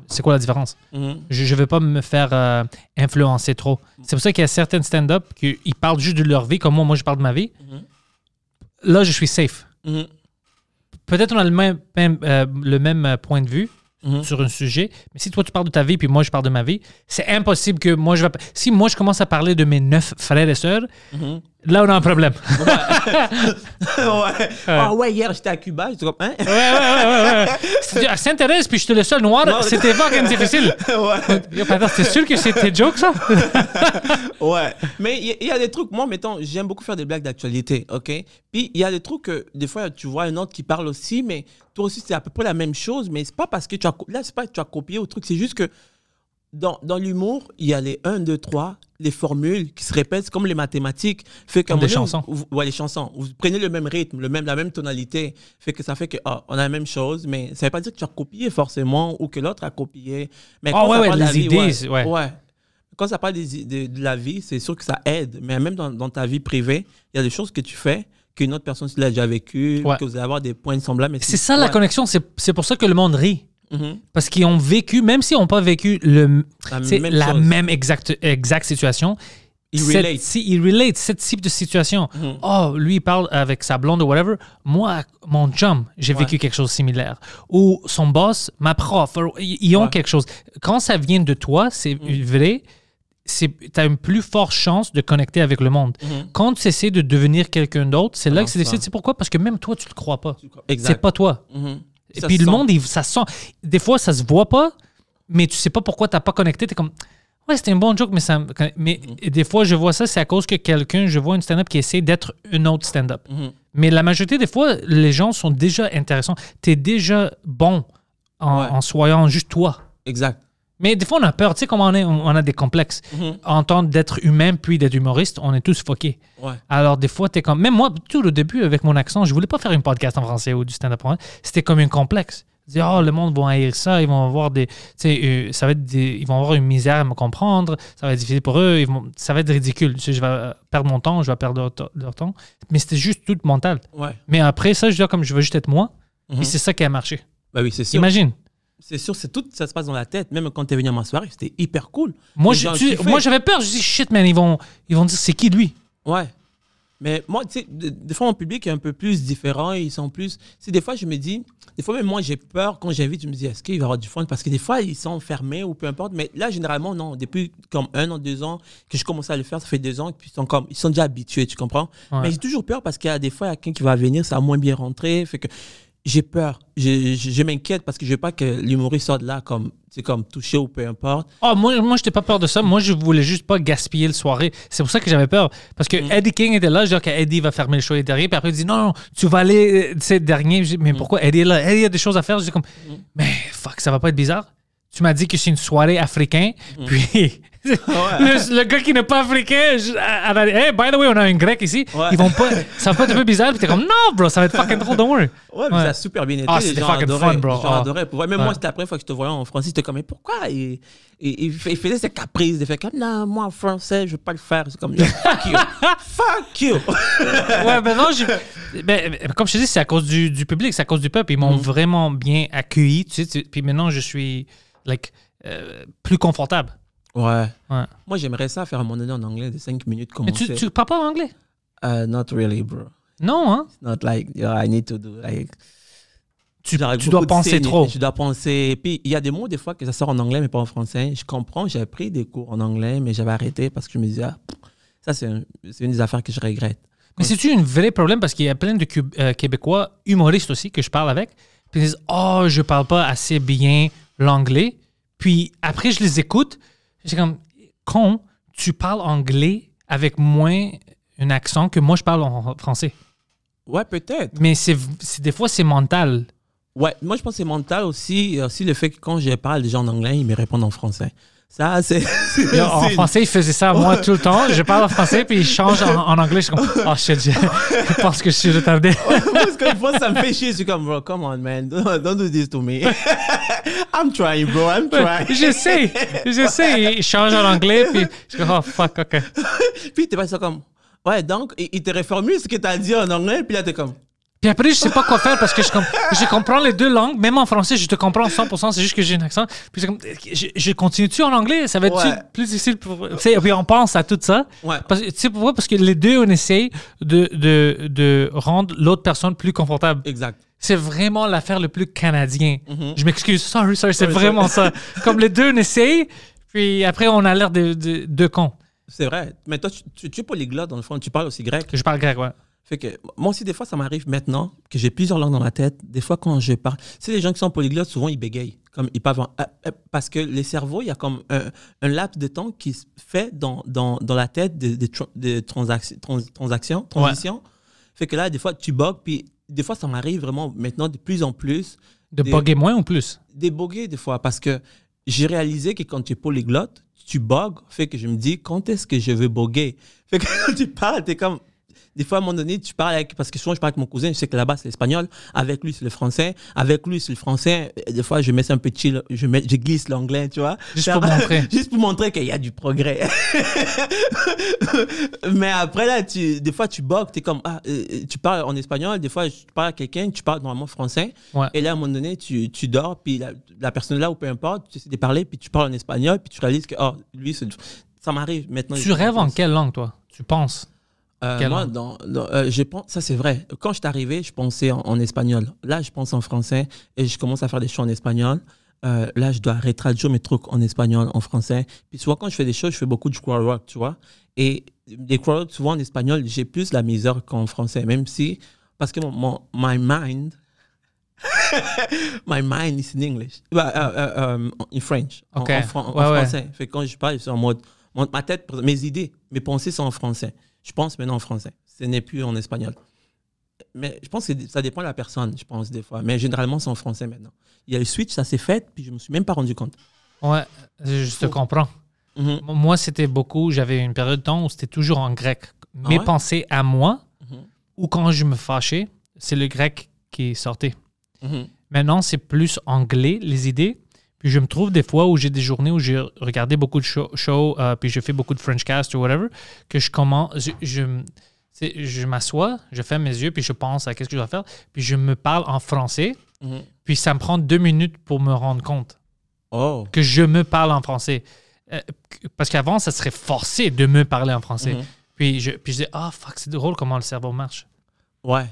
c'est quoi la différence? Mhm. Je ne vais pas me faire euh, influencer trop. C'est pour ça qu'il y a certaines stand-up qui parlent juste de leur vie, comme moi, moi je parle de ma vie. Mhm. Là, je suis safe. Mhm. Peut-être on a le même, euh, le même euh, point de vue sur un sujet, mais si toi tu parles de ta vie puis moi je parle de ma vie, c'est impossible que moi je Si moi je commence à parler de mes neuf frères et sœurs, Là, on a un problème. Ouais. Ah ouais, hier, j'étais à Cuba. J'étais comme, hein? Ouais, ouais, ouais. ouais, ah, saint thérèse puis je te laisse le noir, c'était pas quand difficile. ouais. sûr que c'était joke, ça? ouais. Mais il y, a des trucs, moi, mettons, j'aime beaucoup faire des blagues d'actualité, OK? Puis il y a des trucs que, des fois, tu vois un autre qui parle aussi, mais toi aussi, c'est à peu près la même chose, mais c'est pas parce que tu as, là, c'est pas que tu as copié au truc, c'est juste que dans, l'humour, il y a les 1, 2, 3, les formules qui se répètent comme les mathématiques. Fait comme des chansons. Vous, les chansons. Vous prenez le même rythme, le même, la même tonalité. Fait que ça fait que ah, on a la même chose, mais ça ne veut pas dire que tu as copié forcément ou que l'autre a copié. Mais oh, quand ça parle de la vie, idées, Quand ça parle de, la vie, c'est sûr que ça aide. Mais même dans, ta vie privée, il y a des choses que tu fais qu'une autre personne l'a déjà vécu, que vous allez avoir des points semblables. C'est ça la connexion. C'est pour ça que le monde rit. Mhm. Parce qu'ils ont vécu, même s'ils n'ont pas vécu le, la, même, la même, exacte, exacte situation, ils relate. Si, il relate cette type de situation. Mhm. Oh, lui, il parle avec sa blonde ou whatever. Moi, mon chum, j'ai vécu quelque chose de similaire. Ou son boss, ma prof, ils ont quelque chose. Quand ça vient de toi, c'est mhm. vrai, tu as une plus forte chance de connecter avec le monde. Quand tu essaies de devenir quelqu'un d'autre, c'est là que c'est difficile. C'est pourquoi? Parce que même toi, tu ne le crois pas. C'est pas toi. Et puis le monde, ça sent. Des fois, ça se voit pas, mais tu sais pas pourquoi t'as pas connecté. T'es comme, ouais, c'était un bon joke, mais ça. Mais mhm. des fois, je vois ça, c'est à cause que quelqu'un, je vois une stand-up qui essaie d'être une autre stand-up. Mhm. Mais la majorité des fois, les gens sont déjà intéressants. T'es déjà bon en, en soyant juste toi. Exact. Mais des fois, on a peur. Tu sais comment on est On a des complexes. Mhm. En tant d'être humain puis d'être humoriste, on est tous foqués. Alors, des fois, tu es comme. Même moi, tout le début, avec mon accent, je voulais pas faire une podcast en français ou du stand-up C'était comme un complexe. Dire, oh, le monde va haïr ça, ils vont avoir des. Tu sais, euh, ça va être ils vont avoir une misère à me comprendre, ça va être difficile pour eux, ça va être ridicule. je vais euh, perdre mon temps, je vais perdre leur, temps. Mais c'était juste tout mental. Ouais. Mais après ça, je dis, ah, comme je veux juste être moi, et mhm. c'est ça qui a marché. Bah oui, c'est ça. Imagine. C'est sûr, c'est tout, ça se passe dans la tête. Même quand es venu à ma soirée, c'était hyper cool. Moi, moi, j'avais peur. Je dis shit, man, ils vont, ils vont dire c'est qui lui. Ouais. Mais moi, tu sais, des, fois, mon public est un peu plus différent. Ils sont plus. C'est des fois, je me dis, des fois, même moi, j'ai peur quand j'invite. Je me dis, est-ce qu'il va y avoir du fun Parce que des fois, ils sont fermés ou peu importe. Mais là, généralement, non. Depuis comme un an, deux ans que je commence à le faire, ça fait deux ans. puis, ils sont, comme, ils sont déjà habitués, tu comprends Mais j'ai toujours peur parce qu'il y a des fois, quelqu'un qui va venir, ça a moins bien rentré. Fait que j'ai peur. Je, m'inquiète parce que je veux pas que l'humoriste sorte de là comme, c'est comme touché ou peu importe. Oh, moi, moi n'étais pas peur de ça. Moi, je voulais juste pas gaspiller le soirée. C'est pour ça que j'avais peur. Parce que mm. Eddie King était là, je dis, OK, Eddie va fermer le show, derrière. Puis après, il dit, non, tu vas aller, euh, tu dernier. mais mm. pourquoi Eddie est là? Eddie a des choses à faire. Je dis, comme, mm. mais fuck, ça va pas être bizarre. Tu m'as dit que c'est une soirée africaine. Puis le, gars qui n'est pas africain, je, hey, by the way, on a un grec ici. Ils vont pas, ça va être un peu bizarre. Puis t'es comme, non, bro, ça va être fucking drôle, don't worry. Ouais, mais ça a super bien été. Ah, c'était fucking adoré, fun, bro. Ah. Même moi, c'était la première fois que je te voyais en français J'étais comme, mais pourquoi il, il, faisait ses caprices. Il fait comme, non, moi, en français, je veux pas le faire. C'est comme, fuck you. fuck you. ouais, mais ben non, je, mais, ben, ben, comme je te dis, c'est à cause du, public, c'est à cause du peuple. Ils m'ont mm. vraiment bien accueilli. Tu sais, puis maintenant, je suis like, euh, plus confortable. Ouais. Moi, j'aimerais ça faire un moment en anglais de 5 minutes. Comme Mais tu, tu parles pas anglais? Euh, not really, bro. Non, hein? not like, I need to do, Tu, tu dois penser trop. Tu dois penser. Puis il y a des mots des fois que ça sort en anglais mais pas en français. Je comprends, j'ai pris des cours en anglais mais j'avais arrêté parce que je me disais, ah, ça c'est une des affaires que je regrette. Mais c'est-tu un vrai problème parce qu'il y a plein de euh, Québécois humoristes aussi que je parle avec, puis ils disent Oh, je parle pas assez bien l'anglais. Puis après, je les écoute, c'est comme, con, tu parles anglais avec moins un accent que moi, je parle en français. Ouais, peut-être. Mais c'est, des fois, c'est mental. Ouais, moi, je pense que c'est mental aussi. Euh, aussi, le fait que quand je parle des gens en anglais, ils me répondent en français. Ça, c'est. en français, il faisait ça moi tout le temps. Je parle en français, puis il change en, anglais. Je suis comme, oh shit, je pense que je suis retardé. Parce que fois, ça me fait chier. Je suis comme, bro, come on, man. Don't, do this to me. I'm trying, bro. I'm trying. je sais. Je sais. Il change en anglais, puis je suis comme, oh fuck, ok. puis t'es pas comme. Ouais, donc, il te reformule ce que t'as dit en anglais, puis là, t'es comme. Puis après, je sais pas quoi faire parce que je, je comprends les deux langues. Même en français, je te comprends 100%, c'est juste que j'ai un accent. Puis comme, je, continue-tu en anglais? Ça va être plus difficile pour... Tu sais, puis on pense à tout ça. Ouais. tu sais pourquoi? Parce que les deux, on essaye de, de, de rendre l'autre personne plus confortable. Exact c'est vraiment l'affaire le plus canadien. Mm-hmm. Je m'excuse, sorry, sorry, c'est vraiment ça. Comme les deux, on essaye, puis après, on a l'air de, de, de cons. C'est vrai. Mais toi, tu, tu, tu, es polyglotte, dans le fond, tu parles aussi grec. Je parle grec, ouais. Fait que moi aussi, des fois, ça m'arrive maintenant que j'ai plusieurs langues dans ma tête. Des fois, quand je parle, c'est les gens qui sont polyglottes, souvent ils bégayent. Comme ils parlent euh, euh, parce que les cerveaux, il y a comme un, laps de temps qui se fait dans, dans, dans la tête des de, transactions, transitions. Fait que là, des fois, tu bogues puis des fois, ça m'arrive vraiment maintenant de plus en plus. De boguer moins en plus De boguer, des fois, parce que j'ai réalisé que quand tu es polyglotte, tu bogues. fait que je me dis, quand est-ce que je veux boguer Fait que quand tu parles, es comme, des fois, à un moment donné, tu parles avec, parce que souvent, je parle avec mon cousin, je sais que là-bas, c'est l'espagnol. Avec lui, c'est le français. Avec lui, c'est le français. des fois, je mets un peu je, je glisse l'anglais, tu vois. Juste pour montrer. Juste pour montrer qu'il y a du progrès. Mais après, là, tu, des fois, tu boques, tu es comme, ah, euh, euh, tu parles en espagnol, des fois, tu parles à quelqu'un, tu parles normalement français. Et là, à un moment donné, tu, dors, puis la, personne là, ou peu importe, tu essaies de parler, puis tu parles en espagnol, puis tu réalises que, oh, lui, ça m'arrive maintenant. Tu rêves en quelle langue, toi Tu penses euh, moi, dans, euh, je pense, ça c'est vrai. Quand je suis arrivé, je pensais en, espagnol. Là, je pense en français et je commence à faire des choses en espagnol. Euh, là, je dois rétraduire mes trucs en espagnol, en français. Puis souvent, quand je fais des choses, je fais beaucoup de crowd work, tu vois. Et des crowd work, souvent en espagnol, j'ai plus la misère qu'en français, même si, parce que mon, my mind, my mind is in English, bah, en in French, en, français. Fait quand je parle, suis en mode, ma tête, mes idées, mes pensées sont en français. Je pense maintenant en français. Ce n'est plus en espagnol. Mais je pense que ça dépend de la personne, je pense, des fois. Mais généralement, c'est en français maintenant. Il y a le switch, ça s'est fait, puis je me suis même pas rendu compte. Ouais, je te comprends. Mhm. Moi, c'était beaucoup. J'avais une période de temps où c'était toujours en grec. Mes ah pensées à moi, mhm. ou quand je me fâchais, c'est le grec qui sortait. Mhm. Maintenant, c'est plus anglais, les idées. Puis je me trouve des fois où j'ai des journées où j'ai regardé beaucoup de shows, euh, puis je fais beaucoup de French cast ou whatever, que je commence, je, je, je m'assois, je ferme mes yeux, puis je pense à qu'est-ce que je dois faire, puis je me parle en français, mhm. puis ça me prend deux minutes pour me rendre compte oh. que je me parle en français. Euh, parce qu'avant, ça serait forcé de me parler en français. Mhm. Puis je, puis je dis, ah, oh, fuck, c'est drôle comment le cerveau marche. Ouais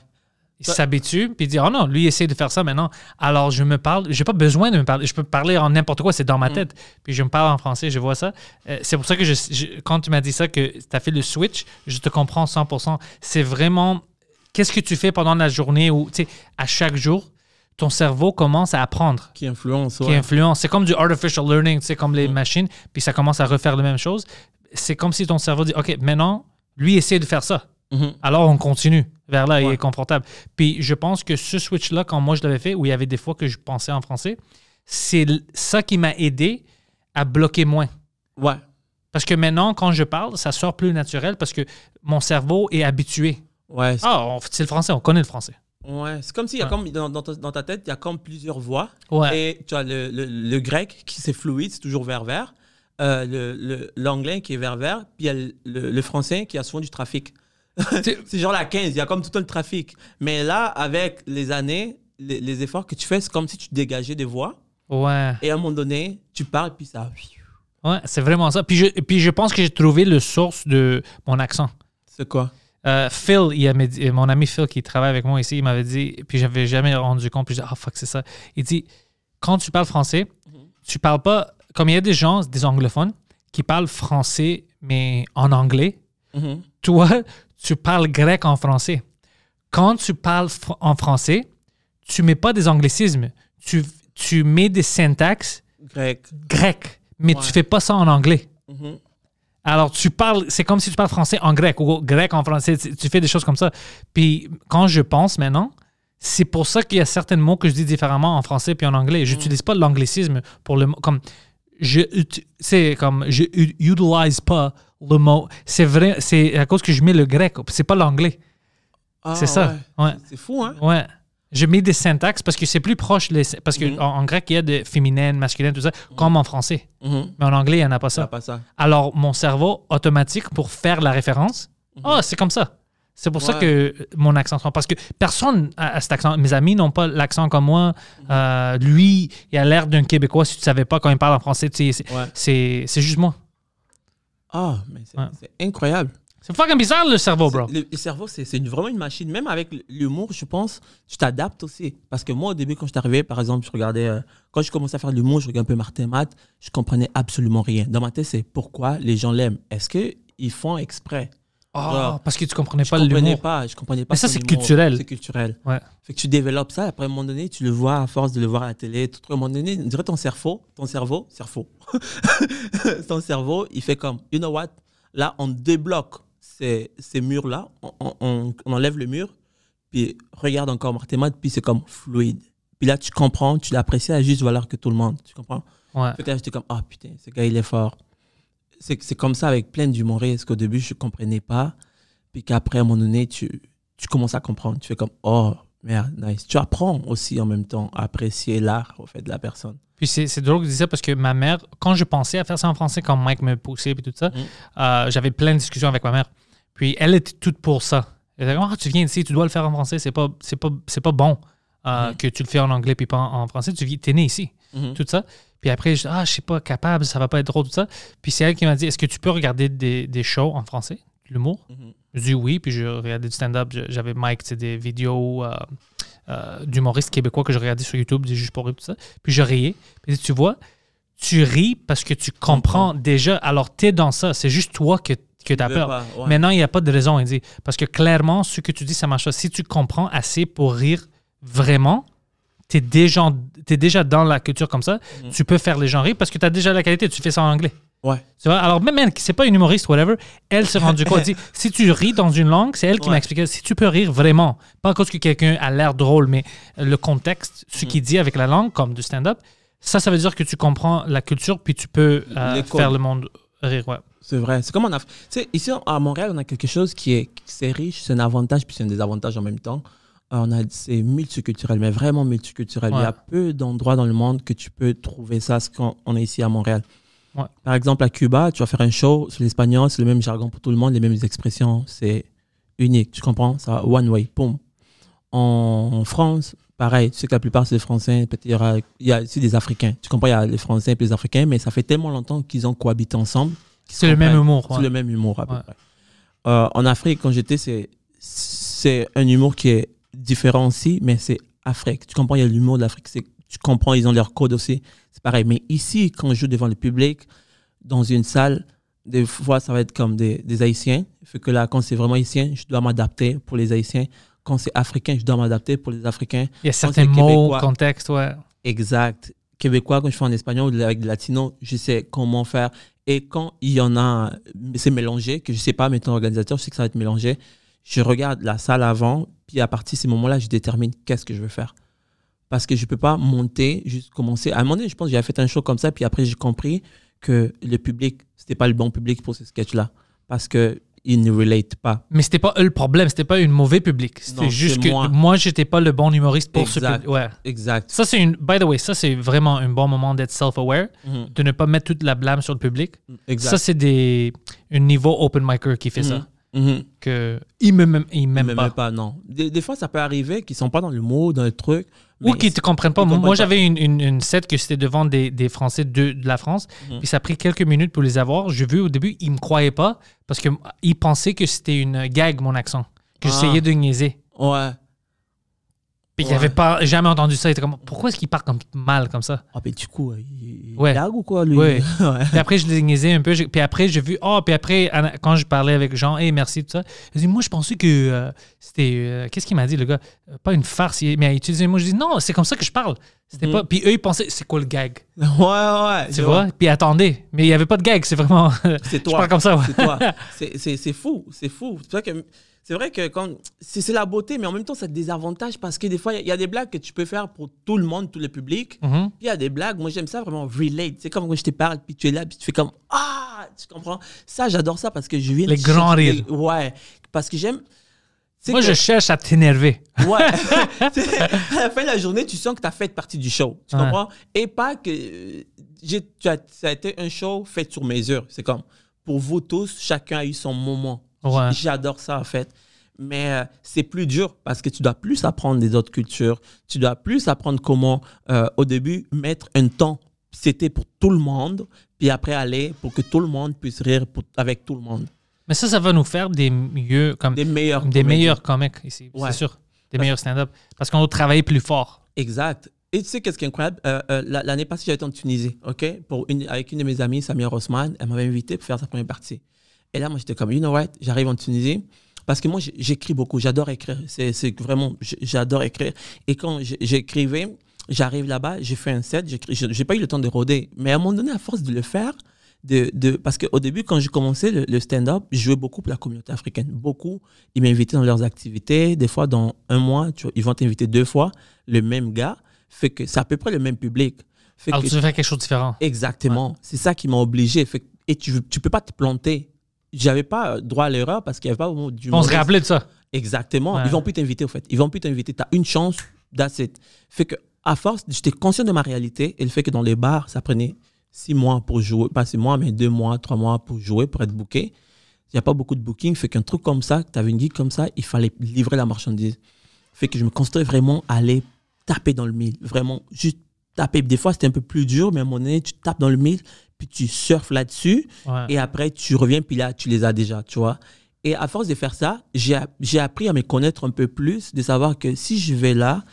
il s'habitue, puis il dit, oh non, lui essaie de faire ça maintenant. Alors, je me parle, j'ai pas besoin de me parler, je peux parler en n'importe quoi, c'est dans ma mm. tête. Puis je me parle en français, je vois ça. Euh, c'est pour ça que je, quand tu m'as dit ça, que tu as fait le switch, je te comprends 100%. C'est vraiment, qu'est-ce que tu fais pendant la journée ou, tu sais, à chaque jour, ton cerveau commence à apprendre. Qui influence, Qui influence. C'est comme du artificial learning, tu sais, comme les mm. machines, puis ça commence à refaire la même chose. C'est comme si ton cerveau dit, OK, maintenant, lui essaie de faire ça. Mm-hmm. Alors, on continue vers là, il est confortable. Puis je pense que ce switch-là, quand moi je l'avais fait, où il y avait des fois que je pensais en français, c'est ça qui m'a aidé à bloquer moins. Ouais. Parce que maintenant, quand je parle, ça sort plus naturel parce que mon cerveau est habitué. Ouais. Ah, c'est le français, on connaît le français. Ouais, c'est comme si y a comme, dans, ta, tête, il y a comme plusieurs voix. Ouais. Et tu as le, le, grec qui c'est fluide, c'est toujours vers vert Euh, l'anglais qui est vers vert Puis il y a le, français qui a souvent du trafic. c'est genre la 15, il y a comme tout le trafic. Mais là, avec les années, les, efforts que tu fais, c'est comme si tu dégageais des voix Ouais. Et à un moment donné, tu parles, puis ça. Ouais, c'est vraiment ça. Puis je, puis je pense que j'ai trouvé le source de mon accent. C'est quoi? Euh, Phil, il mon ami Phil qui travaille avec moi ici, il m'avait dit, puis j'avais jamais rendu compte, puis je ah fuck, c'est ça. Il dit, quand tu parles français, mhm. tu parles pas, comme il y a des gens, des anglophones, qui parlent français, mais en anglais, mhm. toi, tu parles grec en français. Quand tu parles en français, tu mets pas des anglicismes. Tu, tu mets des syntaxes grec, mais tu tu fais pas ça en anglais. Mm-hmm. Alors, tu parles, c'est comme si tu parles français en grec ou grec en français. Tu, fais des choses comme ça. Puis, quand je pense maintenant, c'est pour ça qu'il y a certains mots que je dis différemment en français puis en anglais. Mm. Je n'utilise pas l'anglicisme pour le mot. Comme, je, c'est comme, je utilise pas le mot. C'est vrai, c'est à cause que je mets le grec, c'est pas l'anglais. Ah, c'est ça. Ouais. C'est fou, hein? Ouais. Je mets des syntaxes parce que c'est plus proche. Les, parce qu'en mhm. en, grec, il y a des féminines, masculines, tout ça, mhm. comme en français. Mhm. Mais en anglais, il n'y en a pas ça. Alors, mon cerveau automatique pour faire la référence, oh, c'est comme ça. C'est pour ça que mon accent Parce que personne à cet accent. Mes amis n'ont pas l'accent comme moi. Euh, lui, il a l'air d'un Québécois si tu ne savais pas quand il parle en français. c'est juste moi. Ah, mais c'est incroyable. C'est fucking bizarre le cerveau, bro. Le, cerveau, c'est vraiment une machine. Même avec l'humour, je pense, je t'adapte aussi. Parce que moi, au début, quand je suis arrivé, par exemple, je regardais. Euh, quand je commençais à faire de l'humour, je regardais un peu Martin Matt, je comprenais absolument rien. Dans ma tête, c'est pourquoi les gens l'aiment. Est-ce qu'ils font exprès ah, parce que tu comprenais pas je Comprenais pas, je comprenais pas. Mais ça, c'est culturel. C'est culturel. Ouais. Fait que tu développes ça, après, à un moment donné, tu le vois à force de le voir à la télé, tout, à un moment donné, on dirait ton cerveau, ton cerveau, cerveau, ton cerveau, il fait comme, you know what, là, on débloque ces, ces murs-là, on, on, on, enlève le mur, puis regarde encore Martemad. puis c'est comme fluide. Puis là, tu comprends, tu l'apprécies à juste valeur que tout le monde, tu comprends? Ouais. Fait que tu j'étais comme, ah oh, putain, ce gars, il est fort c'est comme ça avec plein parce qu'au début, je ne comprenais pas. Puis qu'après, à un moment donné, tu, commences à comprendre. Tu fais comme, oh, merde, nice. Tu apprends aussi en même temps à apprécier l'art, au fait, de la personne. Puis c'est drôle que tu dis ça parce que ma mère, quand je pensais à faire ça en français, quand Mike me poussait et tout ça, mm. euh, j'avais plein de discussions avec ma mère. Puis elle était toute pour ça. Elle comme, oh, tu viens ici, tu dois le faire en français, c'est pas, pas, pas bon euh, mm. que tu le fais en anglais puis pas en, français, tu es né ici. Mm-hmm. Tout ça. Puis après, je dis, ah, je suis pas capable, ça va pas être drôle, tout ça. Puis c'est elle qui m'a dit, est-ce que tu peux regarder des, shows en français, l'humour? Mhm. Je dis oui, puis je regardais du stand-up. J'avais Mike, c'est des vidéos euh, euh, d'humoristes québécois que je regardais sur YouTube, des pour rire, tout ça. Puis je riais. Puis tu vois, tu ris parce que tu comprends déjà. Alors, tu es dans ça. C'est juste toi que, que tu as peur. Maintenant, il n'y a pas de raison, il dit. Parce que clairement, ce que tu dis, ça marche. pas. Si tu comprends assez pour rire vraiment, t'es déjà, es déjà dans la culture comme ça, mm. tu peux faire les gens rire parce que tu as déjà la qualité, tu fais ça en anglais. Ouais. Tu Alors, même elle, qui c'est pas une humoriste, whatever, elle s'est rendue compte. dit, si tu ris dans une langue, c'est elle qui m'a expliqué, si tu peux rire vraiment, pas parce que quelqu'un a l'air drôle, mais le contexte, ce mm. qu'il dit avec la langue, comme du stand-up, ça, ça veut dire que tu comprends la culture, puis tu peux euh, faire le monde rire, ouais. C'est vrai. C'est comme en Afrique. Tu ici, à Montréal, on a quelque chose qui est, c'est riche, c'est un avantage, puis c'est un désavantage en même temps on a c'est multiculturel, mais vraiment multiculturel. Il y a peu d'endroits dans le monde que tu peux trouver ça, ce qu'on on est ici à Montréal. Par exemple, à Cuba, tu vas faire un show sur l'espagnol, c'est le même jargon pour tout le monde, les mêmes expressions, c'est unique, tu comprends Ça, one way, boom. En France, pareil, tu sais que la plupart c'est des Français, peut-être il y, a aussi des Africains, tu comprends Il y a les Français et les Africains, mais ça fait tellement longtemps qu'ils ont cohabité ensemble. C'est le même humour. C'est le même humour à peu près. Euh, en Afrique, quand j'étais, c'est c'est un humour qui est différencie, mais c'est Afrique. Tu comprends, il y a l'humour de l'Afrique. Tu comprends, ils ont leur code aussi. C'est pareil. Mais ici, quand je joue devant le public, dans une salle, des fois, ça va être comme des, des Haïtiens. Fait que là, quand c'est vraiment haïtien, je dois m'adapter pour les Haïtiens. Quand c'est africain, je dois m'adapter pour les Africains. Il y a certains mots, contexte, ouais. Exact. Québécois, quand je fais en espagnol ou avec des latinos, je sais comment faire. Et quand il y en a, c'est mélangé, que je sais pas, mais ton organisateur, je sais que ça va être mélangé je regarde la salle avant, puis à partir de ces moments-là, je détermine qu'est-ce que je veux faire. Parce que je ne peux pas monter, juste commencer. À un moment donné, je pense que j'avais fait un show comme ça, puis après, j'ai compris que le public, ce n'était pas le bon public pour ce sketch-là. Parce que il ne relate pas. Mais c'était pas le problème, c'était pas une mauvais public. C'était juste que moi, je j'étais pas le bon humoriste pour exact, ce Ouais. Exact. Ça c'est une by the way, ça c'est vraiment un bon moment d'être self aware, mhm. de ne pas mettre toute la blâme sur le public. Ça c'est des un niveau open micer qui fait ça. Mhm ne mhm. que ils me m'aiment pas. non des, fois ça peut arriver qu'ils sont pas dans le mot dans le truc ou qu'ils te comprennent pas moi j'avais une, une, une, set que c'était devant des, des français de, de, la France mhm. ça a pris quelques minutes pour les avoir je vu au début ils me croyaient pas parce que pensaient que c'était une gag mon accent que ah. j'essayais de niaiser ouais puis il avait pas, jamais entendu ça. Il était comme, pourquoi est-ce qu'il parle comme, mal comme ça? Ah, ben du coup, euh, il, ouais. ou quoi, lui? puis après, je l'ai un peu. puis après, j'ai vu, oh, puis après, quand je parlais avec Jean, hey, merci, tout ça. dit, moi, je pensais que euh, c'était. Euh, qu'est-ce qu'il m'a dit, le gars? Pas une farce, mais il utilisait. Moi, je dis, non, c'est comme ça que je parle. C'était pas. Mm. Puis eux, ils pensaient, c'est quoi le gag? Ouais, ouais. Tu vois? Puis attendez. Mais il n'y avait pas de gag, c'est vraiment. C'est toi. je parle comme ça, ouais. C'est fou, c'est fou. Tu vois que c'est vrai que quand c'est la beauté, mais en même temps, ça te désavantage parce que des fois, il y, a des blagues que tu peux faire pour tout le monde, tout le public. Mhm. il y a des blagues, moi j'aime ça vraiment relate. C'est comme quand je te parle, puis tu es là, puis tu fais comme Ah, tu comprends Ça, j'adore ça parce que je vis. Les grands rires. ouais, parce que j'aime. Moi, je cherche à t'énerver. Ouais. à la fin de la journée, tu sens que tu as fait partie du show. Tu comprends? Et pas que. Euh, ça a été un show fait sur mes heures. C'est comme, pour vous tous, chacun a eu son moment. J'adore ça, en fait. Mais euh, c'est plus dur parce que tu dois plus apprendre des autres cultures. Tu dois plus apprendre comment, euh, au début, mettre un temps. C'était pour tout le monde, puis après aller pour que tout le monde puisse rire avec tout le monde. Mais ça, ça va nous faire des mieux comme des meilleurs des comics. meilleurs ici, c'est sûr, des meilleurs stand-up parce qu'on doit travailler plus fort. Exact. Et tu sais qu'est-ce qui est incroyable euh, L'année passée, j'étais en Tunisie, ok, pour une, avec une de mes amies, Samia Rosman, elle m'avait invité pour faire sa première partie. Et là, moi, j'étais comme, you know what, j'arrive en Tunisie. Parce que moi, j'écris beaucoup, j'adore écrire. C'est vraiment, j'adore écrire. Et quand j'écrivais, j'arrive là-bas, j'ai fait un set, j'ai pas eu le temps de rôder. Mais à un moment donné, à force de le faire, de, de, parce qu'au début, quand j'ai commencé le, stand-up, je jouais beaucoup pour la communauté africaine. Beaucoup. Ils m'invitaient dans leurs activités. Des fois, dans un mois, tu ils vont t'inviter deux fois, le même gars. Fait que c'est à peu près le même public. Fait Alors, tu veux faire quelque chose de différent. Exactement. C'est ça qui m'a obligé. et tu ne peux pas te planter j'avais pas euh, droit à l'erreur parce qu'il n'y avait pas du On se rappelait de ça. Exactement. Ils vont plus t'inviter, en fait. Ils vont plus t'inviter. Tu as une chance, d'assister. Fait que, à force, j'étais conscient de ma réalité et le fait que dans les bars, ça prenait six mois pour jouer, pas six mois, mais deux mois, trois mois pour jouer, pour être booké. Il n'y a pas beaucoup de booking. Fait qu'un truc comme ça, que tu avais une guide comme ça, il fallait livrer la marchandise. Fait que je me concentrais vraiment à aller taper dans le mille. Vraiment, juste taper. Des fois, c'était un peu plus dur, mais à un moment donné, tu tapes dans le mille puis tu surfes là-dessus, et après tu reviens, puis là tu les as déjà, tu vois. Et à force de faire ça, j'ai appris à me connaître un peu plus, de savoir que si je vais là,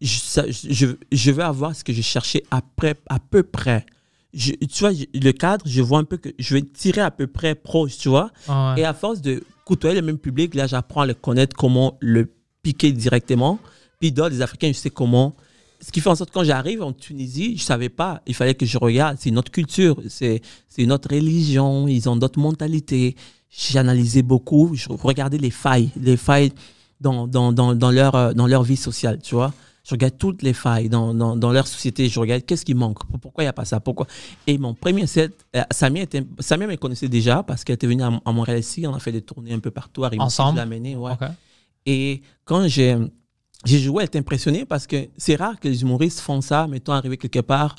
je, vais avoir ce que je cherchais après, à peu près. tu vois, le cadre, je vois un peu que je vais tirer à peu près proche, tu vois. Ah et à force de côtoyer le même public, là, j'apprends à le connaître, comment le piquer directement. Puis d'autres, les Africains, je sais comment ce qui fait en sorte que quand j'arrive en Tunisie, je ne savais pas. Il fallait que je regarde. C'est notre culture, c'est notre religion, ils ont d'autres mentalités. J'analysais beaucoup, je regardais les failles, les failles dans, dans, dans, leur, euh, dans leur vie sociale, tu vois. Je regarde toutes les failles dans, dans, leur société. Je regarde qu'est-ce qui manque, pourquoi il n'y a pas ça, pourquoi. Et mon premier set, euh, Samia, était, Samia me connaissait déjà parce qu'elle était venue à, Montréal ici. On a fait des tournées un peu partout. Ensemble? ouais. Et quand j'ai j'ai joué elle être impressionnée parce que c'est rare que les humoristes font ça, mettons, arriver quelque part,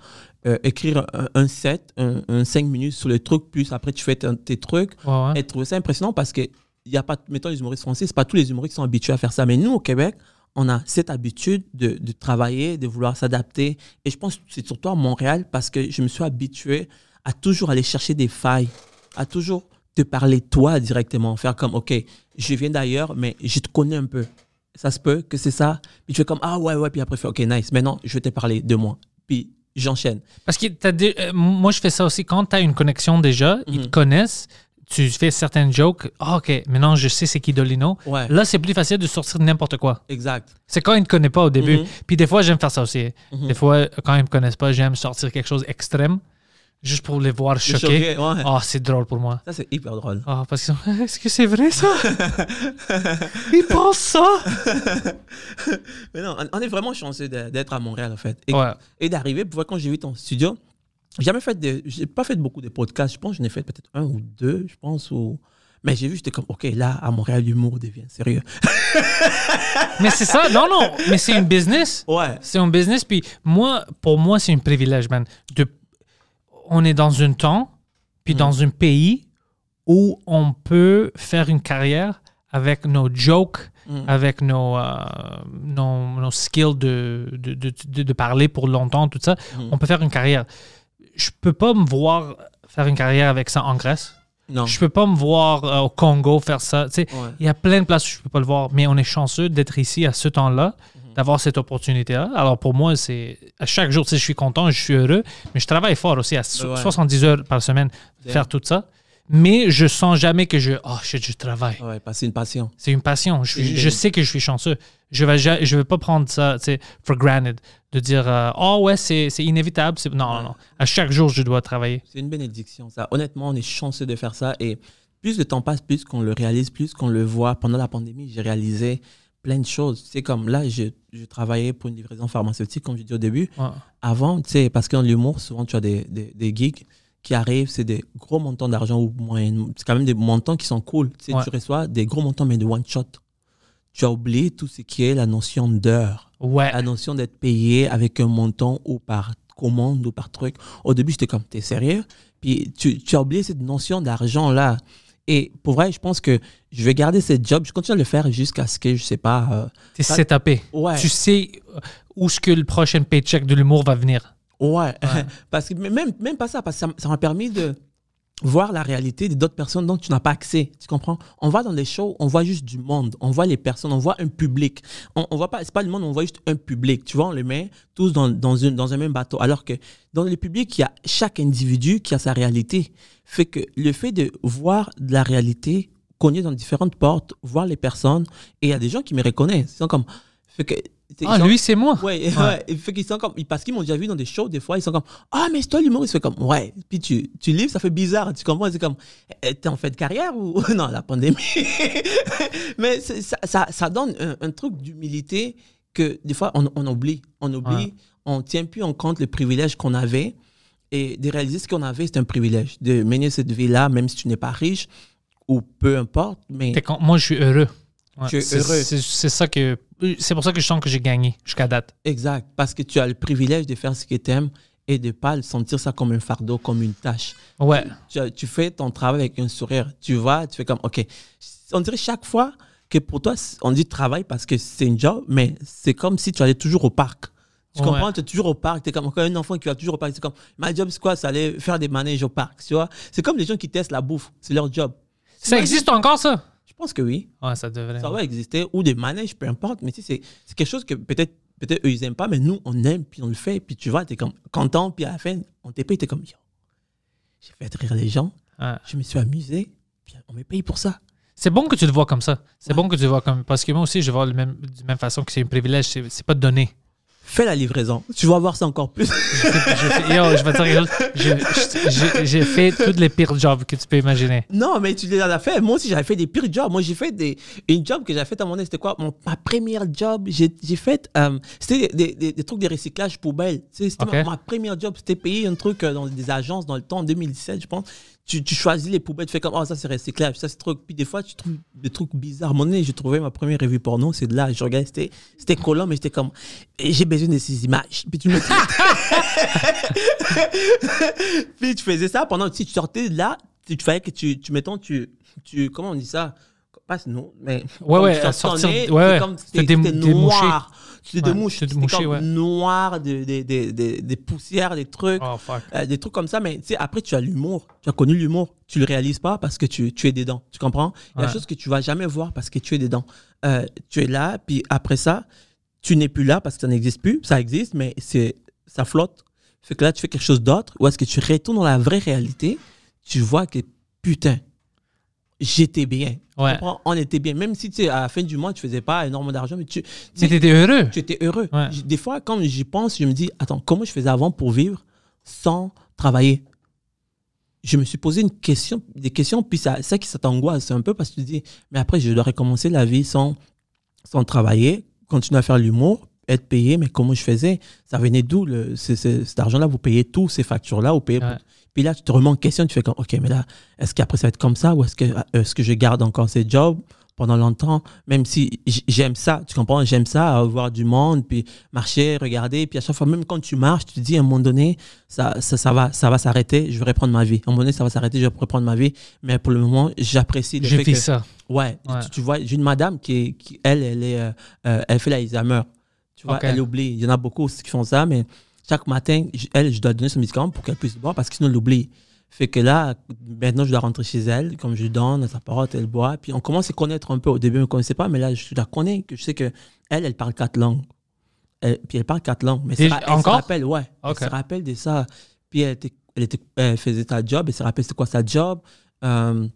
euh, écrire un, set, un, 5 minutes sur le truc, plus après tu fais tes trucs. Elle trouvait ça impressionnant parce que, y a pas, mettons, les humoristes français, c'est pas tous les humoristes qui sont habitués à faire ça. Mais nous, au Québec, on a cette habitude de, de travailler, de vouloir s'adapter. Et je pense que c'est surtout à Montréal parce que je me suis habitué à toujours aller chercher des failles, à toujours te parler toi directement, faire comme, OK, je viens d'ailleurs, mais je te connais un peu ça se peut que c'est ça. Puis tu fais comme, ah ouais, ouais, puis après, fais, ok, nice. Maintenant, je vais te parler de moi. Puis j'enchaîne. Parce que as euh, moi, je fais ça aussi. Quand tu as une connexion déjà, ils mhm. te connaissent, tu fais certaines jokes. Ah, OK, maintenant, je sais c'est qui Dolino. Là, c'est plus facile de sortir n'importe quoi. Exact. C'est quand ils ne te connaissent pas au début. Mhm. Puis des fois, j'aime faire ça aussi. Mhm. Des fois, quand ils ne me connaissent pas, j'aime sortir quelque chose d'extrême juste pour les voir choqués. Ah, c'est drôle pour moi. Ça, c'est hyper drôle. Ah, parce que est-ce que c'est vrai ça Ils pensent ça Mais non, on est vraiment chanceux d'être à Montréal en fait. Et, d'arriver et d'arriver, quand j'ai vu ton studio, j'ai jamais fait de. J'ai pas fait beaucoup de podcasts. Je pense que j'en ai fait peut-être un ou deux, je pense. Ou... Mais j'ai vu, j'étais comme, OK, là, à Montréal, l'humour devient sérieux. mais c'est ça, non, non, mais c'est un business. Ouais. C'est un business. Puis moi, pour moi, c'est un privilège, man, de on est dans un temps, puis dans mm. un pays où on peut faire une carrière avec nos jokes, mm. avec euh, nos, nos, skills de de, parler pour longtemps, tout ça. Mm. On peut faire une carrière. Je peux pas me voir faire une carrière avec ça en Grèce. Non. Je peux pas me voir euh, au Congo faire ça. Il y a plein de places où je peux pas le voir, mais on est chanceux d'être ici à ce temps-là d'avoir cette opportunité-là. Alors pour moi, c'est à chaque jour, si je suis content, je suis heureux, mais je travaille fort aussi à 70 heures par semaine, faire tout ça. Mais je sens jamais que je, oh, je, travaille. c'est une passion. C'est une passion. Je, je sais que je suis chanceux. Je ne vais, je vais pas prendre ça for granted, de dire, euh, oh ouais, c'est inévitable. Non, non, non. À chaque jour, je dois travailler. C'est une bénédiction, ça. Honnêtement, on est chanceux de faire ça. Et plus le temps passe, plus qu'on le réalise, plus qu'on le voit. Pendant la pandémie, j'ai réalisé plein de choses. C'est comme là, je, je, travaillais pour une livraison pharmaceutique, comme je dis au début. Avant, tu sais, parce qu'en l'humour, souvent, tu as des, des, gigs qui arrivent, c'est des gros montants d'argent ou moyennes. C'est quand même des montants qui sont cool. Tu, sais, tu reçois des gros montants, mais de one shot. Tu as oublié tout ce qui est la notion d'heure. Ouais. La notion d'être payé avec un montant ou par commande ou par truc. Au début, j'étais comme, t'es sérieux? Puis tu, tu as oublié cette notion d'argent-là. Et pour vrai, je pense que je vais garder ce job. Je continue à le faire jusqu'à ce que, je sais pas. Euh, T'es Ouais. Tu sais euh, où ce que le prochain paycheck de l'humour va venir. Ouais. parce que même, même pas ça, parce que ça m'a permis de voir la réalité d'autres personnes dont tu n'as pas accès. Tu comprends On va dans les shows, on voit juste du monde, on voit les personnes, on voit un public. On, on voit pas, c'est pas le monde, on voit juste un public. Tu vois, on les met tous dans, une, dans un même bateau. Alors que dans le public, il y a chaque individu qui a sa réalité. Fait que le fait de voir de la réalité, cogner dans différentes portes, voir les personnes, et il y a des gens qui me reconnaissent. C'est comme, fait que ah, lui, c'est moi. Ouais, ouais. Fait qu'ils sont comme, parce qu'ils m'ont déjà vu dans des shows, des fois, ils sont comme, ah, mais c'est toi l'humour Fait comme, ouais. Puis tu, tu livres, ça fait bizarre. Tu comprends? C'est comme, eh, t'es en fait de carrière ou, non, la pandémie. mais ça, ça, donne un, truc d'humilité que des fois, on, on oublie. On oublie, on tient plus en compte le privilège qu'on avait. Et de réaliser ce qu'on avait, c'est un privilège. De mener cette vie-là, même si tu n'es pas riche, ou peu importe. Mais... Moi, je suis heureux. Ouais, c'est ça que euh, c'est pour ça que je sens que j'ai gagné jusqu'à date. Exact, parce que tu as le privilège de faire ce que tu aimes et de ne pas sentir ça comme un fardeau, comme une tâche. Ouais. Tu, fais ton travail avec un sourire. Tu vois, tu fais comme, OK. On dirait chaque fois que pour toi, on dit travail parce que c'est un job, mais c'est comme si tu allais toujours au parc. Tu comprends, tu es toujours au parc, tu es comme un enfant qui va toujours au parc. C'est comme, ma job, c'est quoi C'est aller faire des manèges au parc, tu vois. C'est comme les gens qui testent la bouffe, c'est leur job. Ça existe encore, ça je pense que oui. ça devrait. va exister, ou des manèges, peu importe. Mais c'est quelque chose que peut-être peut-être eux, ils n'aiment pas, mais nous, on aime, puis on le fait. Puis tu vois, tu es comme content, puis à la fin, on te payé, tu comme, j'ai fait rire les gens, je me suis amusé, puis on me paye pour ça. C'est bon que tu te vois comme ça. C'est bon que tu le vois comme Parce que moi aussi, je vois le même, de la même façon que c'est un privilège, c'est pas donné fais la livraison. Tu vas voir ça encore plus. Je J'ai fait toutes les pires jobs que tu peux imaginer. Non, mais tu les as fait. Moi aussi, j'avais fait des pires jobs. Moi, j'ai fait des, une job que j'avais faite à mon c'était quoi mon, Ma première job, j'ai fait. Euh, c'était des, des, des, trucs de recyclage poubelle. C'était ma, première job. C'était payer un truc euh, dans des agences dans le temps, en 2017, je pense tu, choisis les poubelles, tu fais comme, oh, ça c'est clair ça c'est trop. Puis des fois, tu trouves des trucs bizarres. Mon j'ai trouvé ma première revue porno, c'est de là, je regardais, c'était, c'était collant, mais j'étais comme, j'ai besoin de ces images. Puis tu me Puis tu faisais ça pendant, si tu sortais de là, tu, faisais que tu, tu, mettons, tu, tu, comment on dit ça? Pas non, mais. Ouais, ouais, sortir, Comme, noir tu des mouches. de ouais. noir, des, des, des, des, poussières, des trucs. Oh, euh, des trucs comme ça. Mais après, tu as l'humour. Tu as connu l'humour. Tu le réalises pas parce que tu, tu es dedans. Tu comprends Il y a des choses que tu vas jamais voir parce que tu es dedans. Euh, tu es là, puis après ça, tu n'es plus là parce que ça n'existe plus. Ça existe, mais c'est ça flotte. Fait que là, tu fais quelque chose d'autre. Ou est-ce que tu retournes dans la vraie réalité Tu vois que putain, j'étais bien. Ouais. On était bien. Même si tu à la fin du mois, tu faisais pas énormément d'argent, mais tu. étais heureux. Tu étais heureux. Des fois, quand j'y pense, je me dis, attends, comment je faisais avant pour vivre sans travailler Je me suis posé une question, des questions, puis ça, ça qui ça t'angoisse un peu parce que tu te dis, mais après, je dois recommencer la vie sans, sans travailler, continuer à faire l'humour, être payé, mais comment je faisais Ça venait d'où Cet argent-là, vous payez tous ces factures-là, au payez. Puis là, tu te remets en question, tu fais comme, OK, mais là, est-ce qu'après ça va être comme ça ou est-ce que, euh, est que je garde encore ces jobs pendant longtemps, même si j'aime ça, tu comprends, j'aime ça, voir du monde, puis marcher, regarder, puis à chaque fois, même quand tu marches, tu te dis à un moment donné, ça, ça, va, ça va s'arrêter, je vais reprendre ma vie. À un moment donné, ça va s'arrêter, je vais reprendre ma vie. Mais pour le moment, j'apprécie le je fait fais que, ça. Ouais, Tu, vois, j'ai une madame qui, elle, elle, est, euh, euh, elle fait l'Alzheimer. Tu vois, elle oublie. Il y en a beaucoup qui font ça, mais chaque matin, elle, je dois donner son médicament pour qu'elle puisse boire parce que sinon, elle l'oublie. Fait que là, maintenant, je dois rentrer chez elle, comme je lui donne, sa parole, elle boit. Puis on commence à connaître un peu. Au début, on ne connaissait pas, mais là, je la connais. Je sais que elle, elle parle quatre langues. puis elle parle quatre langues. Mais elle, se rappelle, ouais. Elle se rappelle de ça. Puis elle, était, elle, était, faisait sa job, elle se rappelle c'est quoi sa job. Euh,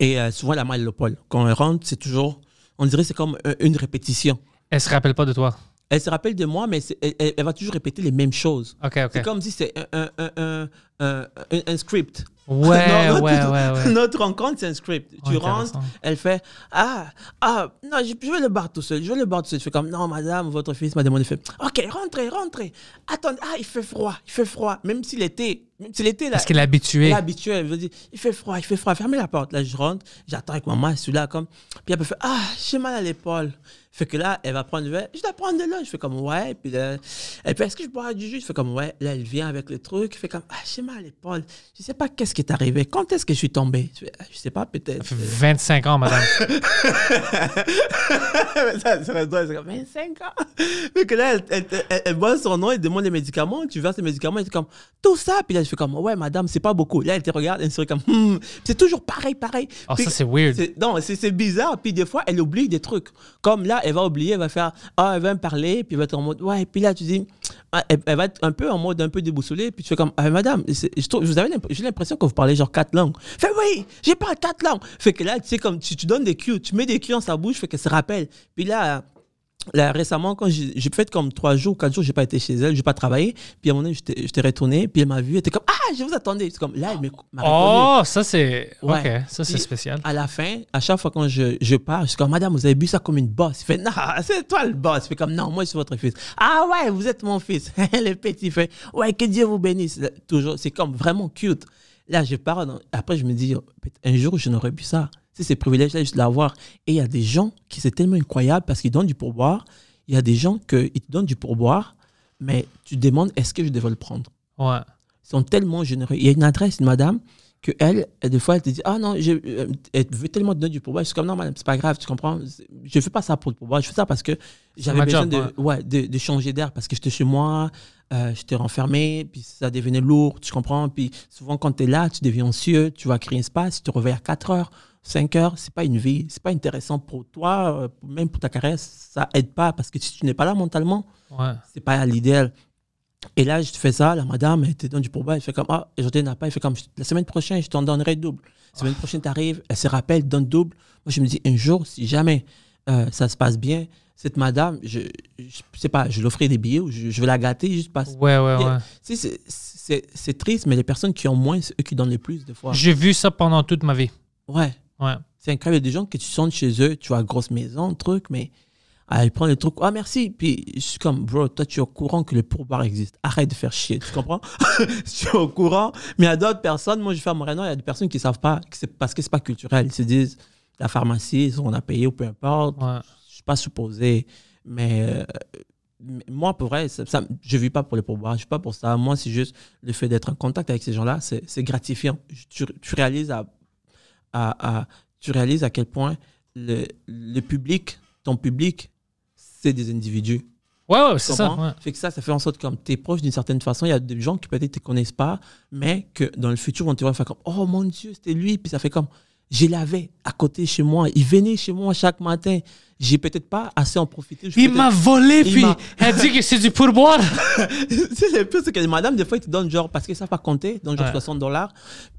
et euh, souvent, la main, elle le poil. Quand elle rentre, c'est toujours, on dirait c'est comme euh, une répétition. Elle se rappelle pas de toi elle se rappelle de moi, mais elle, va toujours répéter les mêmes choses. C'est comme si c'est un, un, un, un, script. Ouais, notre, ouais, ouais, Notre rencontre, c'est un script. tu rentres, elle fait Ah, ah, non, je, veux le bar tout seul. Je veux le bar tout seul. Je fais comme Non, madame, votre fils m'a demandé. Fait, ok, rentrez, rentrez. Attendez, ah, il fait froid, il fait froid. Même s'il était même là. Parce qu'il est habitué. Il veut dire Il fait froid, il fait froid. Fermez la porte. Là, je rentre, j'attends avec maman, celui-là, comme. Puis elle peut faire Ah, j'ai mal à l'épaule. Fait que là, elle va prendre le Je dois prendre de l'eau. Je fais comme ouais. Puis là, et est-ce que je bois du jus? Je fais comme ouais. Là, elle vient avec le truc. Je fais comme, ah, j'ai mal à l'épaule. Je sais pas qu'est-ce qui est arrivé. Quand est-ce que je suis tombé? Je, ah, sais pas, peut-être. Ça fait 25 euh, ans, madame. ça, ça, 25 ans. Fait que là, elle, elle, boit son nom, elle demande les médicaments. Tu verses les médicaments. Elle fait comme, tout ça. Puis là, je fais comme, ouais, madame, c'est pas beaucoup. Là, elle te regarde, elle truc comme, hmm. c'est toujours pareil, pareil. Oh, ça, c'est weird. Non, c'est bizarre. Puis des fois, elle oublie des trucs. Comme là, elle va oublier, elle va faire, ah, elle va me parler, puis elle va être en mode, ouais, puis là, tu dis, ah, elle, va être un peu en mode un peu déboussolée, puis tu fais comme, ah, madame, j'ai l'impression que vous parlez genre quatre langues. Fait, oui, j'ai pas quatre langues. Fait que là, tu sais, comme, tu, tu donnes des cues, tu mets des cues dans sa bouche, fait qu'elle se rappelle. Puis là, Là, récemment, quand j'ai fait comme trois jours, quatre jours, j'ai pas été chez elle, j'ai pas travaillé. Puis à un moment donné, j'étais retourné, puis elle m'a vu, elle était comme Ah, je vous attendais. C'est comme là, elle m'a Oh, ça c'est. ça c'est spécial. À la fin, à chaque fois quand je, je pars, je suis comme Madame, vous avez bu ça comme une bosse. Il fait Non, c'est toi le boss. Il fait comme Non, moi je suis votre fils. Ah ouais, vous êtes mon fils. le petit fait Ouais, que Dieu vous bénisse. Toujours, c'est comme vraiment cute. Là, je parle Après, je me dis Un jour, je n'aurais bu ça ces privilèges-là, juste l'avoir. Et il y a des gens qui, c'est tellement incroyable parce qu'ils donnent du pourboire. Il y a des gens qui te donnent du pourboire, mais tu te demandes est-ce que je devrais le prendre Ouais. Ils sont tellement généreux. Il y a une adresse, une madame, que elle, des fois, elle te dit Ah non, je, euh, elle veut tellement te donner du pourboire. Je suis comme Non, madame, c'est pas grave, tu comprends Je ne fais pas ça pour le pourboire, je fais ça parce que j'avais besoin de, ouais. de, changer d'air parce que j'étais chez moi, euh, j'étais renfermé, puis ça devenait lourd, tu comprends Puis souvent, quand tu es là, tu deviens anxieux, tu vas créer un espace, tu te réveilles à 4 heures 5 heures, c'est pas une vie, c'est pas intéressant pour toi, euh, même pour ta carrière, ça aide pas parce que si tu n'es pas là mentalement, ouais. c'est pas à l'idéal. Et là, je fais ça, la madame, elle te donne du pourboire, elle fait comme Ah, n'a pas, elle fait comme La semaine prochaine, je t'en donnerai double. La semaine ah. prochaine, tu arrives, elle se rappelle, donne double. Moi, je me dis, un jour, si jamais euh, ça se passe bien, cette madame, je, ne sais pas, je l'offrirai des billets ou je, veux vais la gâter juste parce que. Ouais, c'est triste, mais les personnes qui ont moins, c'est eux qui donnent le plus, des fois. J'ai vu ça pendant toute ma vie. Ouais. Ouais. C'est incroyable. Il y a des gens que tu sens chez eux, tu vois, grosse maison, truc, mais ah, ils prennent le trucs Ah, merci. Puis je suis comme, bro, toi, tu es au courant que le pourboire existe. Arrête de faire chier. Tu comprends tu es au courant. Mais il y a d'autres personnes, moi, je fais à Montréal il y a des personnes qui ne savent pas que c'est parce que c'est pas culturel. Ils se disent, la pharmacie, on a payé ou peu importe. je Je suis pas supposé. Mais. moi, pour vrai, ça, je ne vis pas pour les pourboire je ne suis pas pour ça. Moi, c'est juste le fait d'être en contact avec ces gens-là, c'est gratifiant. Tu, tu, réalises à à, tu réalises à quel point le, le public, ton public, c'est des individus. Ouais, ouais c'est ça. Fait que ça, ça fait en sorte comme t'es proche d'une certaine façon. Il y a des gens qui peut-être te connaissent pas, mais que dans le futur on te voir faire comme oh mon dieu, c'était lui. Puis ça fait comme je l'avais à côté chez moi. Il venait chez moi chaque matin j'ai peut-être pas assez en profité. il m'a volé, puis elle dit que c'est du pourboire. c'est le plus. c'est que madame, des fois, il te donne, genre, parce que ça pas compter, donc genre 60 dollars,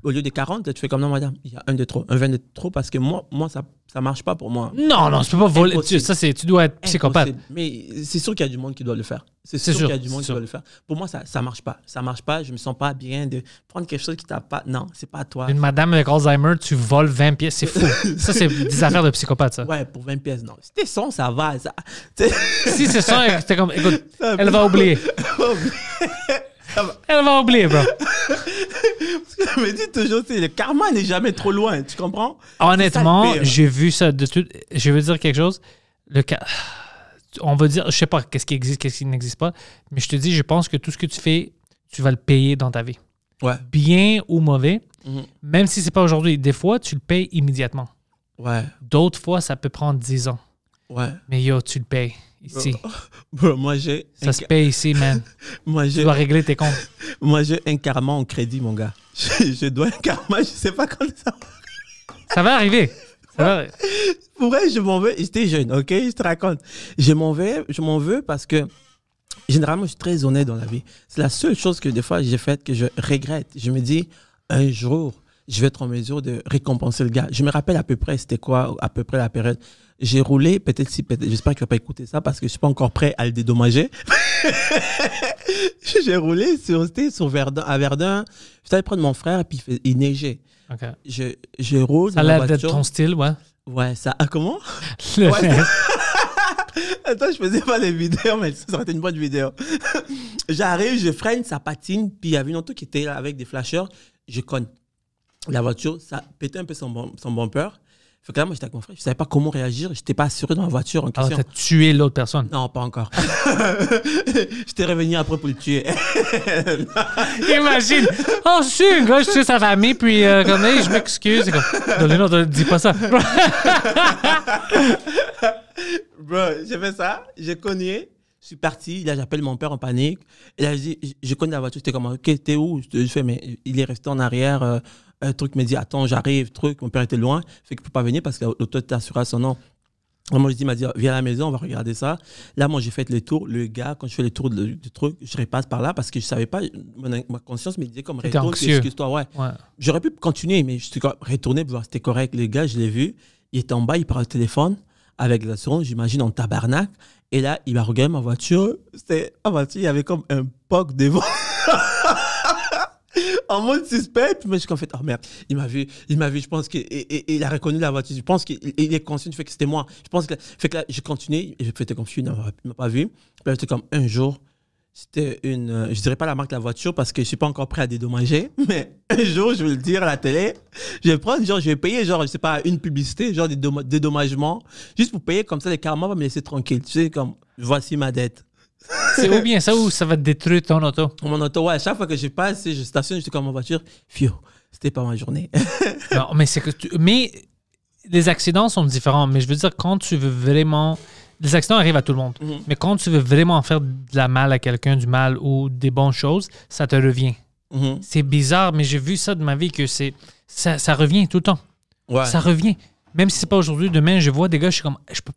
au lieu de 40, tu fais comme non, madame, il y a un de trop, un 20 de trop, parce que moi, moi ça, ça marche pas pour moi. Non, non, je peux pas voler. Tu, ça, c'est, tu dois être psychopathe. Mais c'est sûr qu'il y a du monde qui doit le faire. C'est sûr, qu'il y a du monde qui doit le faire. Pour moi, ça, ça marche pas. Ça marche pas, je me sens pas bien de prendre quelque chose qui t'a pas. Non, c'est pas à toi. Une madame avec Alzheimer, tu voles 20 pièces, c'est fou. ça, c'est des affaires de psychopathe, Ouais, pour 20 pièces, non si t'es son, ça va. Ça, si c'est ça elle va oublier. Elle va oublier, bro. Parce que me dis toujours, le karma n'est jamais trop loin, tu comprends? Honnêtement, j'ai vu ça de tout. Je veux dire quelque chose. Le On va dire, je sais pas qu'est-ce qui existe, qu'est-ce qui n'existe pas, mais je te dis, je pense que tout ce que tu fais, tu vas le payer dans ta vie. Bien ou mauvais, mhm. même si c'est pas aujourd'hui. Des fois, tu le payes immédiatement. D'autres fois, ça peut prendre 10 ans. Ouais. Mais yo, tu le payes ici. moi, j'ai. Ça se paye ici, man. moi, tu dois régler tes comptes. moi, j'ai un karma en crédit, mon gars. Je, dois un karma, je sais pas quand ça va. ça va arriver. Pour vrai, je m'en veux. J'étais jeune, ok Je te raconte. Je m'en veux, je m'en veux parce que. Généralement, je suis très honnête dans la vie. C'est la seule chose que des fois j'ai faite que je regrette. Je me dis, un jour, je vais être en mesure de récompenser le gars. Je me rappelle à peu près, c'était quoi à peu près la période j'ai roulé, peut-être si, peut j'espère qu'il va pas écouter ça parce que je suis pas encore prêt à le dédommager. j'ai roulé sur, sur Verdun, à Verdun. J'étais allé prendre mon frère, puis il, neigeait. Ok. Je, je roule. Ça a l'air d'être ton style, ouais. Ouais, ça. Ah, comment ouais, Attends, je faisais pas les vidéos, mais ça aurait été une bonne vidéo. J'arrive, je freine, ça patine, puis il y avait une auto qui était avec des flashers. Je conne. La voiture, ça pétait un peu son, bon, son bumper. Fait que là, moi, j'étais avec mon frère. Je savais pas comment réagir. J'étais pas assuré dans ma voiture en ah, question. Alors, t'as tué l'autre personne Non, pas encore. j'étais revenu après pour le tuer. Imagine. Oh, je suis un gars, je suis sa famille, puis euh, je m'excuse. Comme... Non, non, dis pas ça. Bro, j'ai fait ça. J'ai connu. Je suis parti, là j'appelle mon père en panique. Et là je dis, je connais la voiture, j'étais comme, ok, t'es où Je fais, mais il est resté en arrière. Euh, un truc me dit, attends, j'arrive, truc, mon père était loin, fait qu'il ne peut pas venir parce que l'auteur à son nom. Moi, je dis, m'a dit, viens à la maison, on va regarder ça. Là, moi, j'ai fait le tour Le gars, quand je fais les tours du truc, je repasse par là parce que je ne savais pas, ma conscience me disait comme retourne, excuse-toi, ouais. J'aurais pu continuer, mais je suis retourné pour voir c'était correct. Le gars, je l'ai vu, il était en bas, il parle au téléphone avec la l'assurance, j'imagine, en tabarnak. Et là, il m'a regardé ma voiture. C'était ma voiture, il y avait comme un POC devant. en mode suspect. mais je suis en fait, oh merde, il m'a vu, il m'a vu, je pense qu'il il a reconnu la voiture. Je pense qu'il est conscient du fait que c'était moi. Je pense que, fait que là, j'ai continué, je faisais comme si il m'a pas vu. Puis j'étais comme un jour, c'était une, je dirais pas la marque de la voiture parce que je suis pas encore prêt à dédommager, mais un jour, je vais le dire à la télé, je vais prendre, genre, je vais payer, genre, je sais pas, une publicité, genre, des dédommagements, juste pour payer comme ça, les karma va me laisser tranquille. Tu sais, comme, voici ma dette. C'est ou bien ça ou ça va te détruire ton auto. Mon auto, ouais, à chaque fois que je passe, je stationne, je suis comme ma voiture, fio, c'était pas ma journée. mais c'est que Mais les accidents sont différents, mais je veux dire, quand tu veux vraiment. Les accidents arrivent à tout le monde, mhm. mais quand tu veux vraiment faire de la mal à quelqu'un, du mal ou des bonnes choses, ça te revient. Mhm. C'est bizarre, mais j'ai vu ça de ma vie que c'est ça, ça, revient tout le temps. Ça revient. Même si c'est pas aujourd'hui, demain, je vois des gars, je suis comme, je peux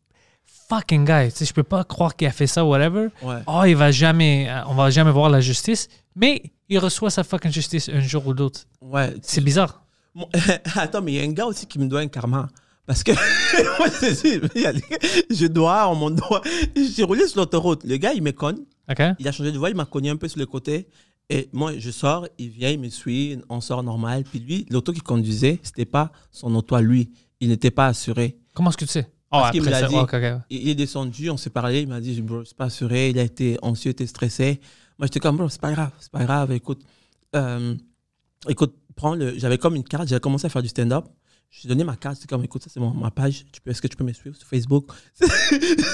fucking guy, tu sais, je peux pas croire qu'il a fait ça, whatever. Ouais. Oh, il va jamais, euh, on va jamais voir la justice, mais il reçoit sa fucking justice un jour ou l'autre. Ouais. C'est bizarre. Attends, mais il y a un gars aussi qui me doit un karma. Parce que je dois, on m'en doit. J'ai roulé sur l'autoroute. Le gars, il me conne. Il a changé de voie, il m'a cogné un peu sur le côté. Et moi, je sors, il vient, il me suit, on sort normal. Puis lui, l'auto qu'il conduisait, c'était pas son auto à lui. Il n'était pas assuré. Comment est-ce que tu sais Oh, oh, il est descendu, on s'est parlé, il m'a dit, "Je c'est pas assuré, il a été anxieux, était stressé. Moi, j'étais comme, bro, c'est pas grave, c'est pas grave, écoute, euh, écoute, prends le. J'avais comme une carte, j'avais commencé à faire du stand-up. Je ai donné ma carte, c'est comme, écoute, ça c'est ma page, tu est-ce que tu peux me suivre sur Facebook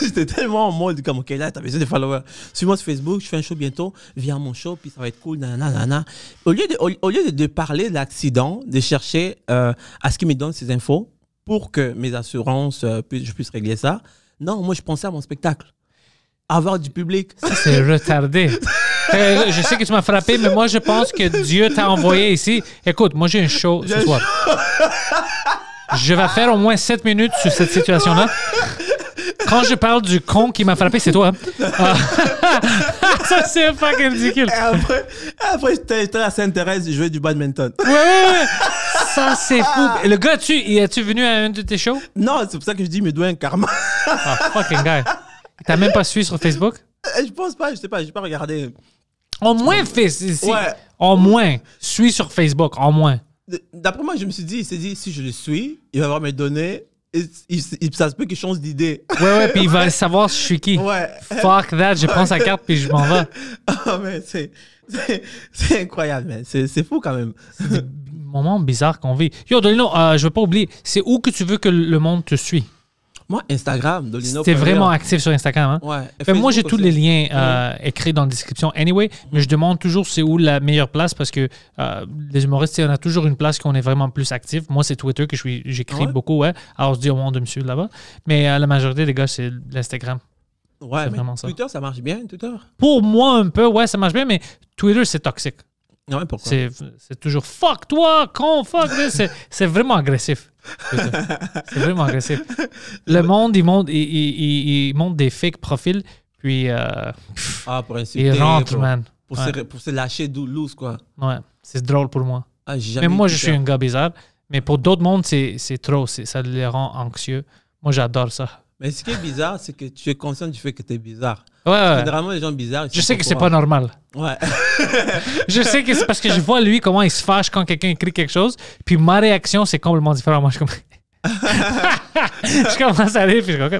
J'étais tellement en mode, comme, ok, là, t'as besoin de followers. Suis-moi sur Facebook, je fais un show bientôt, viens à mon show, puis ça va être cool, Au lieu de, au, lieu de, parler de l'accident, de chercher euh, à ce qu'il me donne ces infos, pour que mes assurances, euh, puisse je puisse régler ça. Non, moi, je pensais à mon spectacle. Avoir du public. Ça, c'est retardé. Euh, je sais que tu m'as frappé, mais moi, je pense que Dieu t'a envoyé ici. Écoute, moi, j'ai un show ce soir. Je vais faire au moins 7 minutes sur cette situation-là. Quand je parle du con qui m'a frappé, c'est toi. Ah. ça, c'est fucking ridicule. Et après, après j'étais à Sainte-Thérèse, je jouais du badminton. Ouais, ouais, ouais. Ça, c'est fou. Et ah. le gars, tu, es-tu venu à un de tes shows? Non, c'est pour ça que je dis, il me doit un karma. Ah, fucking guy. T'as même pas suivi sur Facebook? Euh, je pense pas, je sais pas, j'ai pas regardé. Au moins, ici. ouais. en moins, suis sur Facebook, au moins. D'après moi, je me suis dit, il s'est dit, si je le suis, il va avoir mes données, il, ça se peut qu'il change d'idée. Ouais, ouais, puis il va savoir je suis qui. Ouais. Fuck that, je prends sa carte puis je m'en vais. oh, mais c'est, c'est, incroyable, c'est, c'est fou quand même. C'est des moments bizarres qu'on vit. Yo, Dolino, euh, je veux pas oublier, c'est où que tu veux que le monde te suit? Moi, Instagram, Dolino. C'était vraiment actif sur Instagram. Hein. moi, j'ai tous les liens euh, écrits dans la description. Anyway, mais je demande toujours c'est où la meilleure place parce que euh, les humoristes, on a toujours une place qu'on est vraiment plus actif. Moi, c'est Twitter que j'écris beaucoup. Ouais. Alors, je dis au monde de monsieur là-bas. Mais euh, la majorité des gars, c'est l'Instagram. Ouais, ça. Twitter, ça marche bien, Twitter. Pour moi, un peu, ouais, ça marche bien, mais Twitter, c'est toxique. pourquoi? C'est toujours fuck toi, con, fuck. c'est vraiment agressif. C'est vraiment agressif. Le monde, il monte, il, monte des fake profils, puis euh, ah, pour il rentre, pour, se, lâcher d'où quoi. Ouais, c'est drôle pour moi. Ah, mais moi, je suis un gars bizarre. Mais pour d'autres mondes, c'est trop. Ça les rend anxieux. Moi, j'adore ça. Mais ce qui est bizarre, c'est que tu es conscient du fait que tu es bizarre. Ouais, ouais. Généralement, les gens bizarres. je sais que c'est pas normal. Ouais. je sais que c'est parce que je vois lui comment il se fâche quand quelqu'un écrit quelque chose. Puis ma réaction, c'est complètement différent. Moi, je je commence à aller, puis je, rentre.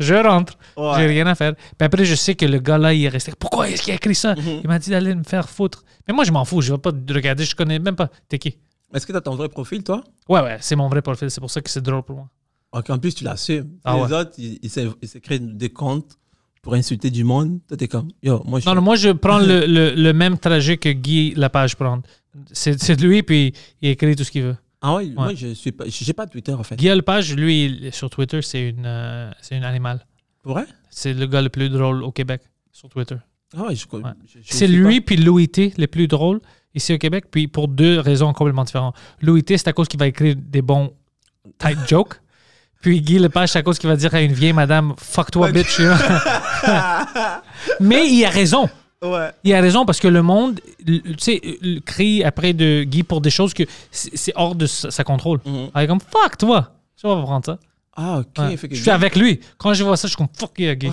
je rentre, j'ai rien à faire. Puis après, je sais que le gars-là, il est resté. Pourquoi est-ce qu'il a écrit ça mhm. Il m'a dit d'aller me faire foutre. Mais moi, je m'en fous, je vais pas te regarder, je connais même pas. T'es qui Est-ce que tu as ton vrai profil, toi Ouais, ouais, c'est mon vrai profil, c'est pour ça que c'est drôle pour moi. En campus, tu l'assumes. Ah les autres, ils, se créent des comptes pour insulter du monde. comme, yo, moi, je... prends le, même trajet que Guy Lapage prend. C'est lui, puis il écrit tout ce qu'il veut. Ah oui? moi, je suis pas, j'ai pas Twitter, en fait. Guy Lapage, lui, sur Twitter, c'est une, animal. Euh, c'est un animal. C'est le gars le plus drôle au Québec, sur Twitter. Ah C'est lui, puis Louis T, les plus drôle ici au Québec, puis pour deux raisons complètement différentes. Louis T, c'est à cause qu'il va écrire des bons type jokes. Puis Guy le pache à cause qu'il va dire à une vieille madame, fuck-toi, bitch. Mais il a raison. Il a raison parce que le monde, tu sais, crie après de Guy pour des choses que c'est hors de sa, contrôle. Il mhm. est comme fuck toi, tu vas prendre ça. Ah, ok. je suis avec lui. Quand je vois ça, je suis comme fuck you, Guy.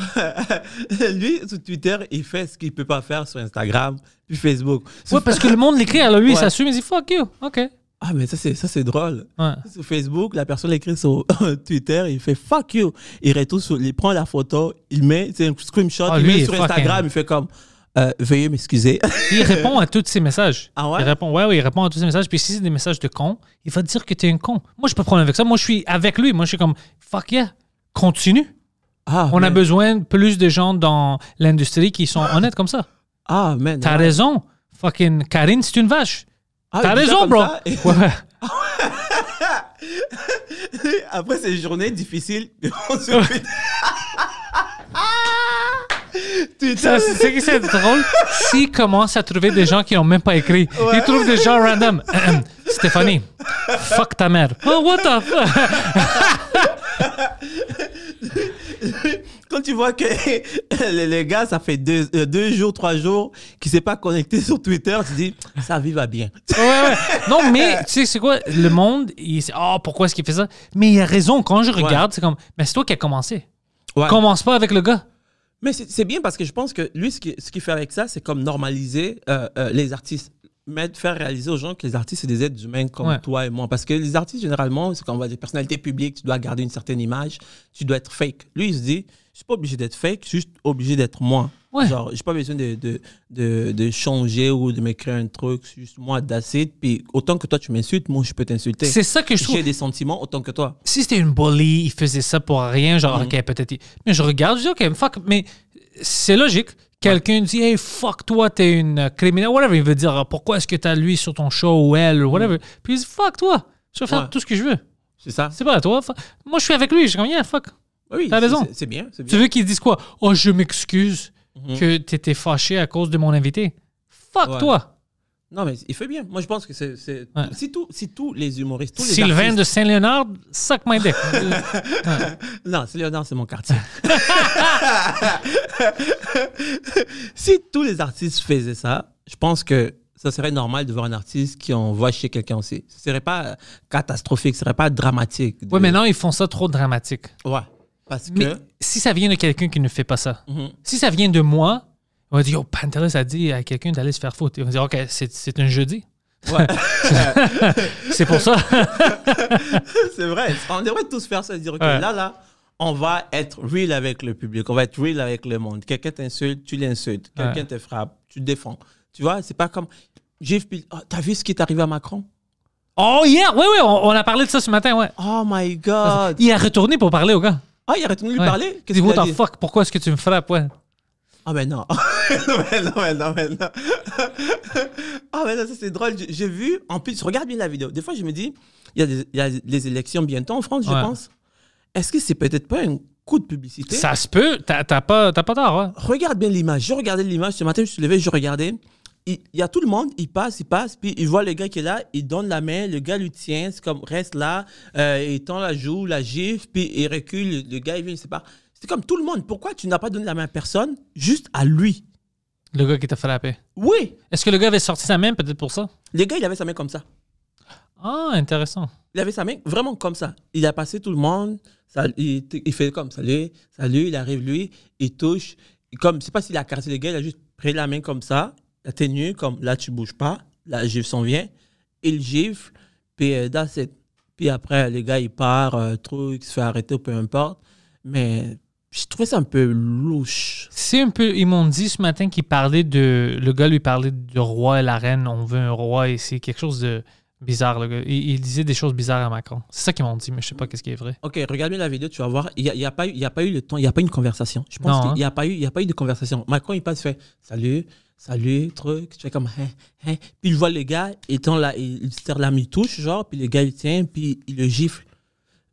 lui, sur Twitter, il fait ce qu'il peut pas faire sur Instagram, puis Facebook. Ouais, parce que le monde l'écrit, alors lui, il s'assume, il dit fuck you, ok. Ah, mais ça, c'est, ça, c'est drôle. Sur Facebook, la personne écrit sur Twitter, il fait fuck you. Il, il prend la photo, il met, c'est un screenshot, ah, il met sur Instagram, il fait comme. Euh, veuillez m'excuser. il répond à tous ces messages. Ah il répond, ouais, oui il répond à tous ces messages. Puis si c'est des messages de con, il va dire que t'es un con. Moi, je peux prendre avec ça. Moi, je suis avec lui. Moi, je suis comme, fuck yeah, continue. Ah, On a besoin de plus de gens dans l'industrie qui sont honnêtes comme ça. Ah, mais T'as raison. Fucking Karine, c'est une vache. Ah, T'as raison, bro. Après ces journées difficiles, on se fait... C'est qui c'est drôle s'ils commencent à trouver des gens qui n'ont même pas écrit. Ils trouvent des gens random. Stéphanie, fuck ta mère. Oh, what the fuck? quand tu vois que les, gars, ça fait deux, euh, jours, trois jours qu'ils ne s'est pas connecté sur Twitter, tu dis, sa vie va bien. Non, mais tu sais, c'est quoi? Le monde, il sait oh, pourquoi est-ce qu'il fait ça? Mais il a raison. Quand je regarde, c'est comme, mais c'est toi qui as commencé. Ouais. Commence pas avec le gars. Mais c'est bien parce que je pense que lui, ce qu'il fait avec ça, c'est comme normaliser euh, euh, les artistes. Mais faire réaliser aux gens que les artistes, c'est des êtres humains comme toi et moi. Parce que les artistes, généralement, c'est quand on voit des personnalités publiques, tu dois garder une certaine image, tu dois être fake. Lui, il se dit, je suis pas obligé d'être fake, je suis juste obligé d'être moi. Ouais. Genre, j'ai pas besoin de, de, de, changer ou de m'écrire un truc, juste moi d'acide. Puis autant que toi tu m'insultes, moi je peux t'insulter. C'est ça que je trouve. J'ai des sentiments autant que toi. Si c'était une bully, il faisait ça pour rien, genre, mhm. ok, peut-être. Mais je regarde, je dis, ok, fuck, mais c'est logique. Quelqu'un dit, hey, fuck toi, t'es une criminelle, whatever. Il veut dire, ah, pourquoi est-ce que t'as lui sur ton show ou elle, ou whatever. Mhm. Puis il dit, fuck toi, je vais faire tout ce que je veux. C'est ça. C'est pas à toi. Moi, je suis avec lui, je suis comme, fuck. Oui, T'as raison. C'est bien, Tu veux qu'ils disent quoi? Oh, je m'excuse mhm. que tu que fâché à cause de mon invité. Fuck toi! Non, mais il fait bien. Moi, je pense que c'est. Si, si tous les humoristes. Sylvain de Saint-Léonard, sac my Non, Saint-Léonard, c'est mon quartier. si tous les artistes faisaient ça, je pense que ça serait normal de voir un artiste qui envoie chez quelqu'un aussi. Ce serait pas euh, catastrophique, ce serait pas dramatique. Oui, mais non, ils font ça trop dramatique. Ouais. Parce que... Mais si ça vient de quelqu'un qui ne fait pas ça, mhm. si ça vient de moi, on va dire, oh, Pantelis a dit à quelqu'un d'aller se faire foutre. on va dire, OK, c'est un jeudi. c'est pour ça. c'est vrai. On devrait tous faire ça, dire, OK, là, là, on va être real avec le public, on va être real avec le monde. Quelqu'un t'insulte, tu l'insultes. Quelqu'un te frappe, tu te défends. Tu vois, c'est pas comme. J'ai oh, t'as vu ce qui est arrivé à Macron? Oh, hier, yeah. oui, oui, on, a parlé de ça ce matin, ouais. Oh my God. Il a retourné pour parler au gars. Ah, il arrête de lui parler Qu'est-ce What fuck, pourquoi est-ce que tu me frappes, ouais ah ben non. non, ah ben non, ça c'est drôle. J'ai vu, en plus, regarde bien la vidéo. Des fois, je me dis, il y, a les élections bientôt en France, je pense. Est-ce que c'est peut-être pas un coup de publicité Ça se peut, t'as pas, pas tort, hein. Regarde bien l'image. Je regardais l'image ce matin, je me suis levé, je regardais il y a tout le monde, il passe, il passe, puis il voit le gars qui est là, il donne la main, le gars lui tient, c'est comme reste là, euh, il tend la joue, la gifle, puis il recule, le, gars il vient, il pas C'est comme tout le monde. Pourquoi tu n'as pas donné la main à personne, juste à lui Le gars qui t'a frappé. Oui. Est-ce que le gars avait sorti sa main peut-être pour ça Le gars, il avait sa main comme ça. Ah, intéressant. Il avait sa main vraiment comme ça. Il a passé tout le monde, ça, il, fait comme salut, salut, il arrive lui, il touche. Comme, je sais pas s'il a cassé le gars, il a juste pris la main comme ça, tenue, comme là, tu bouges pas, la gifle s'en vient, il gifle, puis euh, Puis après, le gars, il part. Euh, truc, il se fait arrêter, peu importe. Mais je trouvais ça un peu louche. C'est un peu. Ils m'ont dit ce matin qu'il parlait de. Le gars lui parlait du roi et la reine. On veut un roi et c'est quelque chose de bizarre. Le gars. Il, disait des choses bizarres à Macron. C'est ça qu'ils m'ont dit, mais je sais pas mm. qu'est-ce qui est vrai. Ok, regarde bien la vidéo, tu vas voir. Il n'y a, y a, pas eu, il y a pas eu le temps, il n'y a pas eu une conversation. Je pense qu'il n'y hein. a, pas eu, il y a pas eu de conversation. Macron, il passe, fait Salut, salut, truc, tu fais comme, hein, hein. Puis il voit le gars étant là, il serre la mi-touche, genre, puis le gars il tient, puis il le gifle.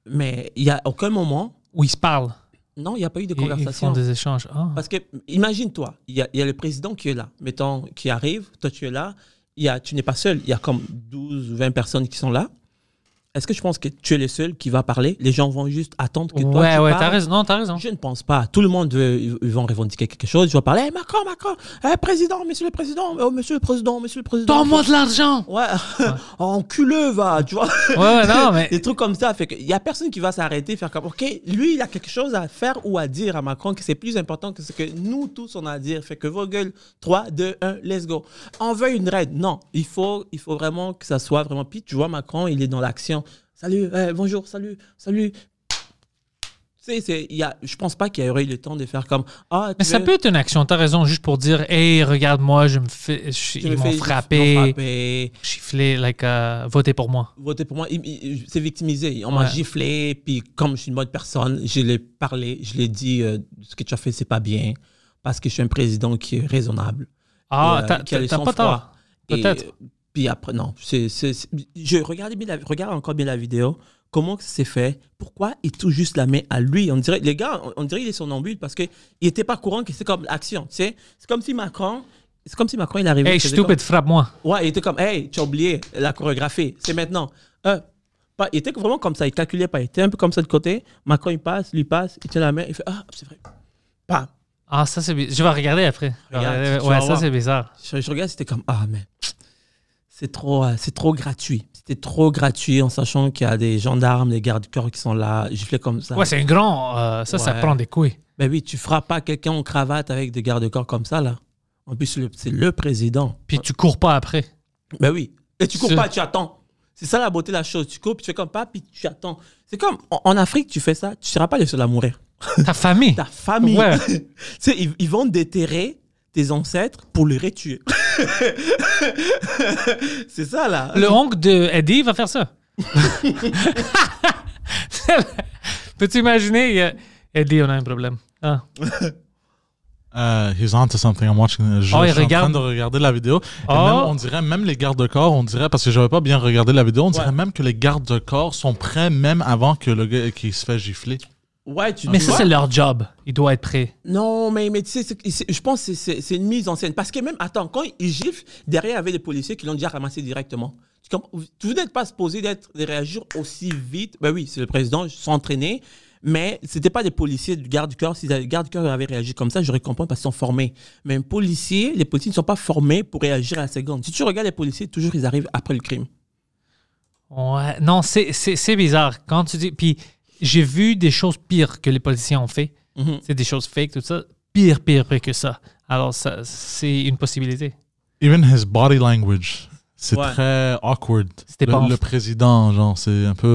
Mais il n'y a aucun moment. Où ils se parlent. Non, il n'y a pas eu de conversation. Ils font des échanges. Ah. Parce que, imagine-toi, il y a, le président qui est là, mettons, qui arrive, toi tu es là, y a, tu n'es pas seul, il y a comme 12 ou 20 personnes qui sont là. Est-ce que je pense que tu es le seul qui va parler Les gens vont juste attendre que toi tu ouais, parles. Ouais, t'as raison. Non, t'as raison. Je ne pense pas. Tout le monde euh, ils vont revendiquer quelque chose. Je vont parler. Eh, Macron, Macron, Eh président, monsieur le président, oh, monsieur le président, monsieur le président. Donne-moi de l'argent. Ouais. En Enculeux, va, tu vois. Ouais, non, mais. Des trucs comme ça. Fait qu'il a personne qui va s'arrêter, faire comme, OK, lui, il a quelque chose à faire ou à dire à Macron que c'est plus important que ce que nous tous on a à dire. Fait que vos gueules, 3, 2, 1, let's go. On veut une raid. Non, il faut, il faut vraiment que ça soit vraiment. Puis tu vois, Macron, il est dans l'action. Salut, eh, bonjour, salut, salut. Tu sais, y a, je pense pas qu'il y aurait eu le temps de faire comme ah, Mais ça peut être une action, t'as raison, juste pour dire Hey, regarde-moi, je me fais, je, ils m'ont frappé, giflé, like, euh, votez pour moi. Voter pour moi, c'est victimisé. On m'a giflé, puis comme je suis une bonne personne, je l'ai parlé, je l'ai dit euh, ce que tu as fait, c'est pas bien, parce que je suis un président qui est raisonnable. Ah, euh, t'as pas tort. Peut-être. Puis après, non. je regarde, bien regarde encore bien la vidéo. Comment c'est fait Pourquoi il touche juste la main à lui On dirait, les gars, on, dirait qu'il est son embule parce qu'il n'était pas courant que c'est comme l'action. C'est comme si Macron, c'est comme si Macron il arrivait. Hey, stupide, frappe-moi. Ouais, il était comme, hey, tu as oublié la chorégraphie. C'est maintenant. Euh, pas, il était vraiment comme ça, il calculait pas. Il était un peu comme ça de côté. Macron, il passe, lui passe, il tient la main, il fait, ah, c'est vrai. pas Ah, ça, c'est Je vais regarder après. Euh, ouais, ça, c'est bizarre. je regarde, c'était comme, ah, mais c'est trop, euh, c'est trop gratuit. C'était trop gratuit en sachant qu'il y a des gendarmes, des gardes corps qui sont là, giflés comme ça. Ouais, c'est un grand. Euh, ça, ça prend des couilles. mais ben oui, tu frappes pas quelqu'un en cravate avec des gardes corps comme ça, là. En plus, c'est le président. Puis tu cours pas après. mais ben oui. Et tu cours pas, tu attends. C'est ça la beauté de la chose. Tu cours, puis tu fais comme pas, puis tu attends. C'est comme en, Afrique, tu fais ça, tu seras pas le seul à mourir. Ta famille. Ta famille. Ouais. tu sais, ils, ils vont déterrer tes ancêtres pour les rétuer. c'est ça, là. Le oncle de Eddie va faire ça. Peux-tu imaginer? Euh, Eddie, on a un problème. Ah. Euh, he's onto something. I'm watching. Je, oh, en train de regarder la vidéo. Oh. on dirait même les gardes-corps, on dirait, parce que j'avais pas bien regardé la vidéo, on dirait même que les gardes-corps sont prêts même avant que le qui se fait gifler. Mais ça, c'est leur job. Il doit être prêt. Non, mais, mais tu sais, je pense que c'est une mise en scène. Parce que même, attends, quand ils giflent, derrière, il y avait des policiers qui l'ont déjà ramassé directement. tu n'êtes pas supposé de réagir aussi vite. Ben oui, c'est le président, s'entraîner. Mais ce n'étaient pas des policiers du garde du Si le garde du avait réagi comme ça, je comprends parce qu'ils sont formés. Mais un les policiers ne sont pas formés pour réagir à la seconde. Si tu regardes les policiers, toujours ils arrivent après le crime. Ouais, non, c'est bizarre. Quand tu dis. Puis j'ai vu des choses pires que les policiers ont fait. Mhm. C'est des choses fake, tout ça. Pire, pire, pire que ça. Alors, ça, c'est une possibilité. Even his body language, c'est très awkward. C'était le, le président, genre, c'est un peu.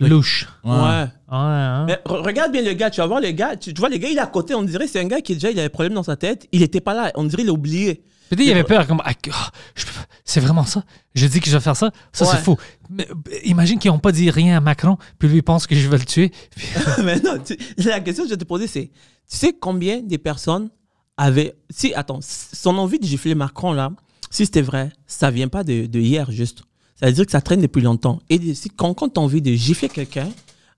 Euh, Louche. Ouais. ouais. Hein. Mais regarde bien le gars, tu vas voir le gars, tu, vois le gars, il est à côté, on dirait c'est un gars qui déjà il avait des problèmes dans sa tête, il était pas là, on dirait il a oublié. Peut-être il avait peur, comme, ah, ah, c'est vraiment ça. Je dis que je vais faire ça. Ça, c'est fou. Euh, imagine qu'ils n'ont pas dit rien à Macron, puis lui pense que je vais le tuer. mais non, la question que je vais te poser, c'est tu sais combien de personnes avaient. Si, attends, son envie de gifler Macron, là, si c'était vrai, ça vient pas de, hier juste. Ça veut dire que ça traîne depuis longtemps. Et si, quand, quand tu as envie de gifler quelqu'un,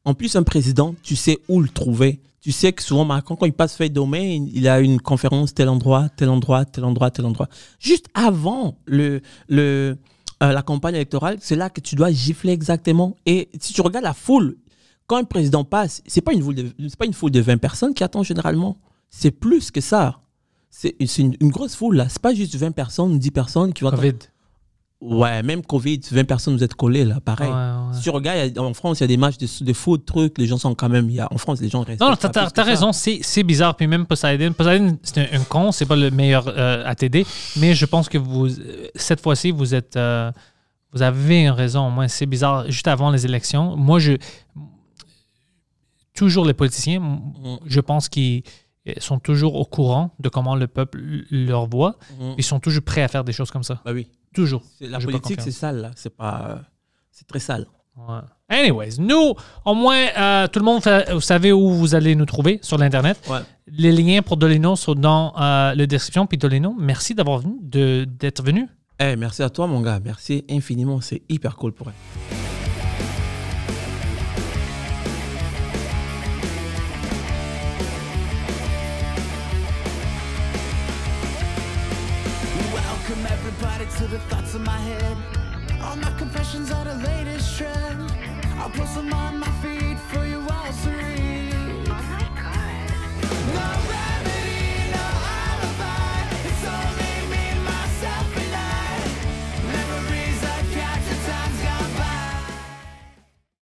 en plus, un président, tu sais où le trouver. Tu sais que souvent, Macron, quand il passe fait domaine, il a une conférence, tel endroit, tel endroit, tel endroit, tel endroit. Juste avant le, le, euh, la campagne électorale, c'est là que tu dois gifler exactement. Et si tu regardes la foule, quand un président passe, c'est pas une pas une foule de 20 personnes qui attend généralement. C'est plus que ça. C'est, une, grosse foule là. C'est pas juste 20 personnes, 10 personnes qui vont. Attendre. Ouais, même Covid, 20 personnes vous êtes collées là, pareil. Si tu regardes, en France, il y a des matchs de, de foot, trucs, les gens sont quand même. Y a, en France, les gens restent. Non, t'as raison, c'est bizarre. Puis même Poseidon, Poseidon c'est un, con, c'est pas le meilleur à euh, t'aider. mais je pense que vous, euh, cette fois-ci, vous êtes. Euh, vous avez une raison, moi, c'est bizarre. Juste avant les élections, moi, je. Toujours les politiciens, mm. je pense qu'ils sont toujours au courant de comment le peuple leur voit. Mm. Ils sont toujours prêts à faire des choses comme ça. Bah oui. Toujours. La politique, c'est sale, C'est pas. Euh, c'est très sale. Anyways, nous, au moins, euh, tout le monde, vous savez où vous allez nous trouver sur l'Internet. Les liens pour Dolino sont dans le euh, la description. Puis Dolino, merci d'avoir venu, d'être venu. Eh, merci à toi, mon gars. Merci infiniment. C'est hyper cool pour elle. to the thoughts in my head All my confessions are the latest trend I'll post them on my feed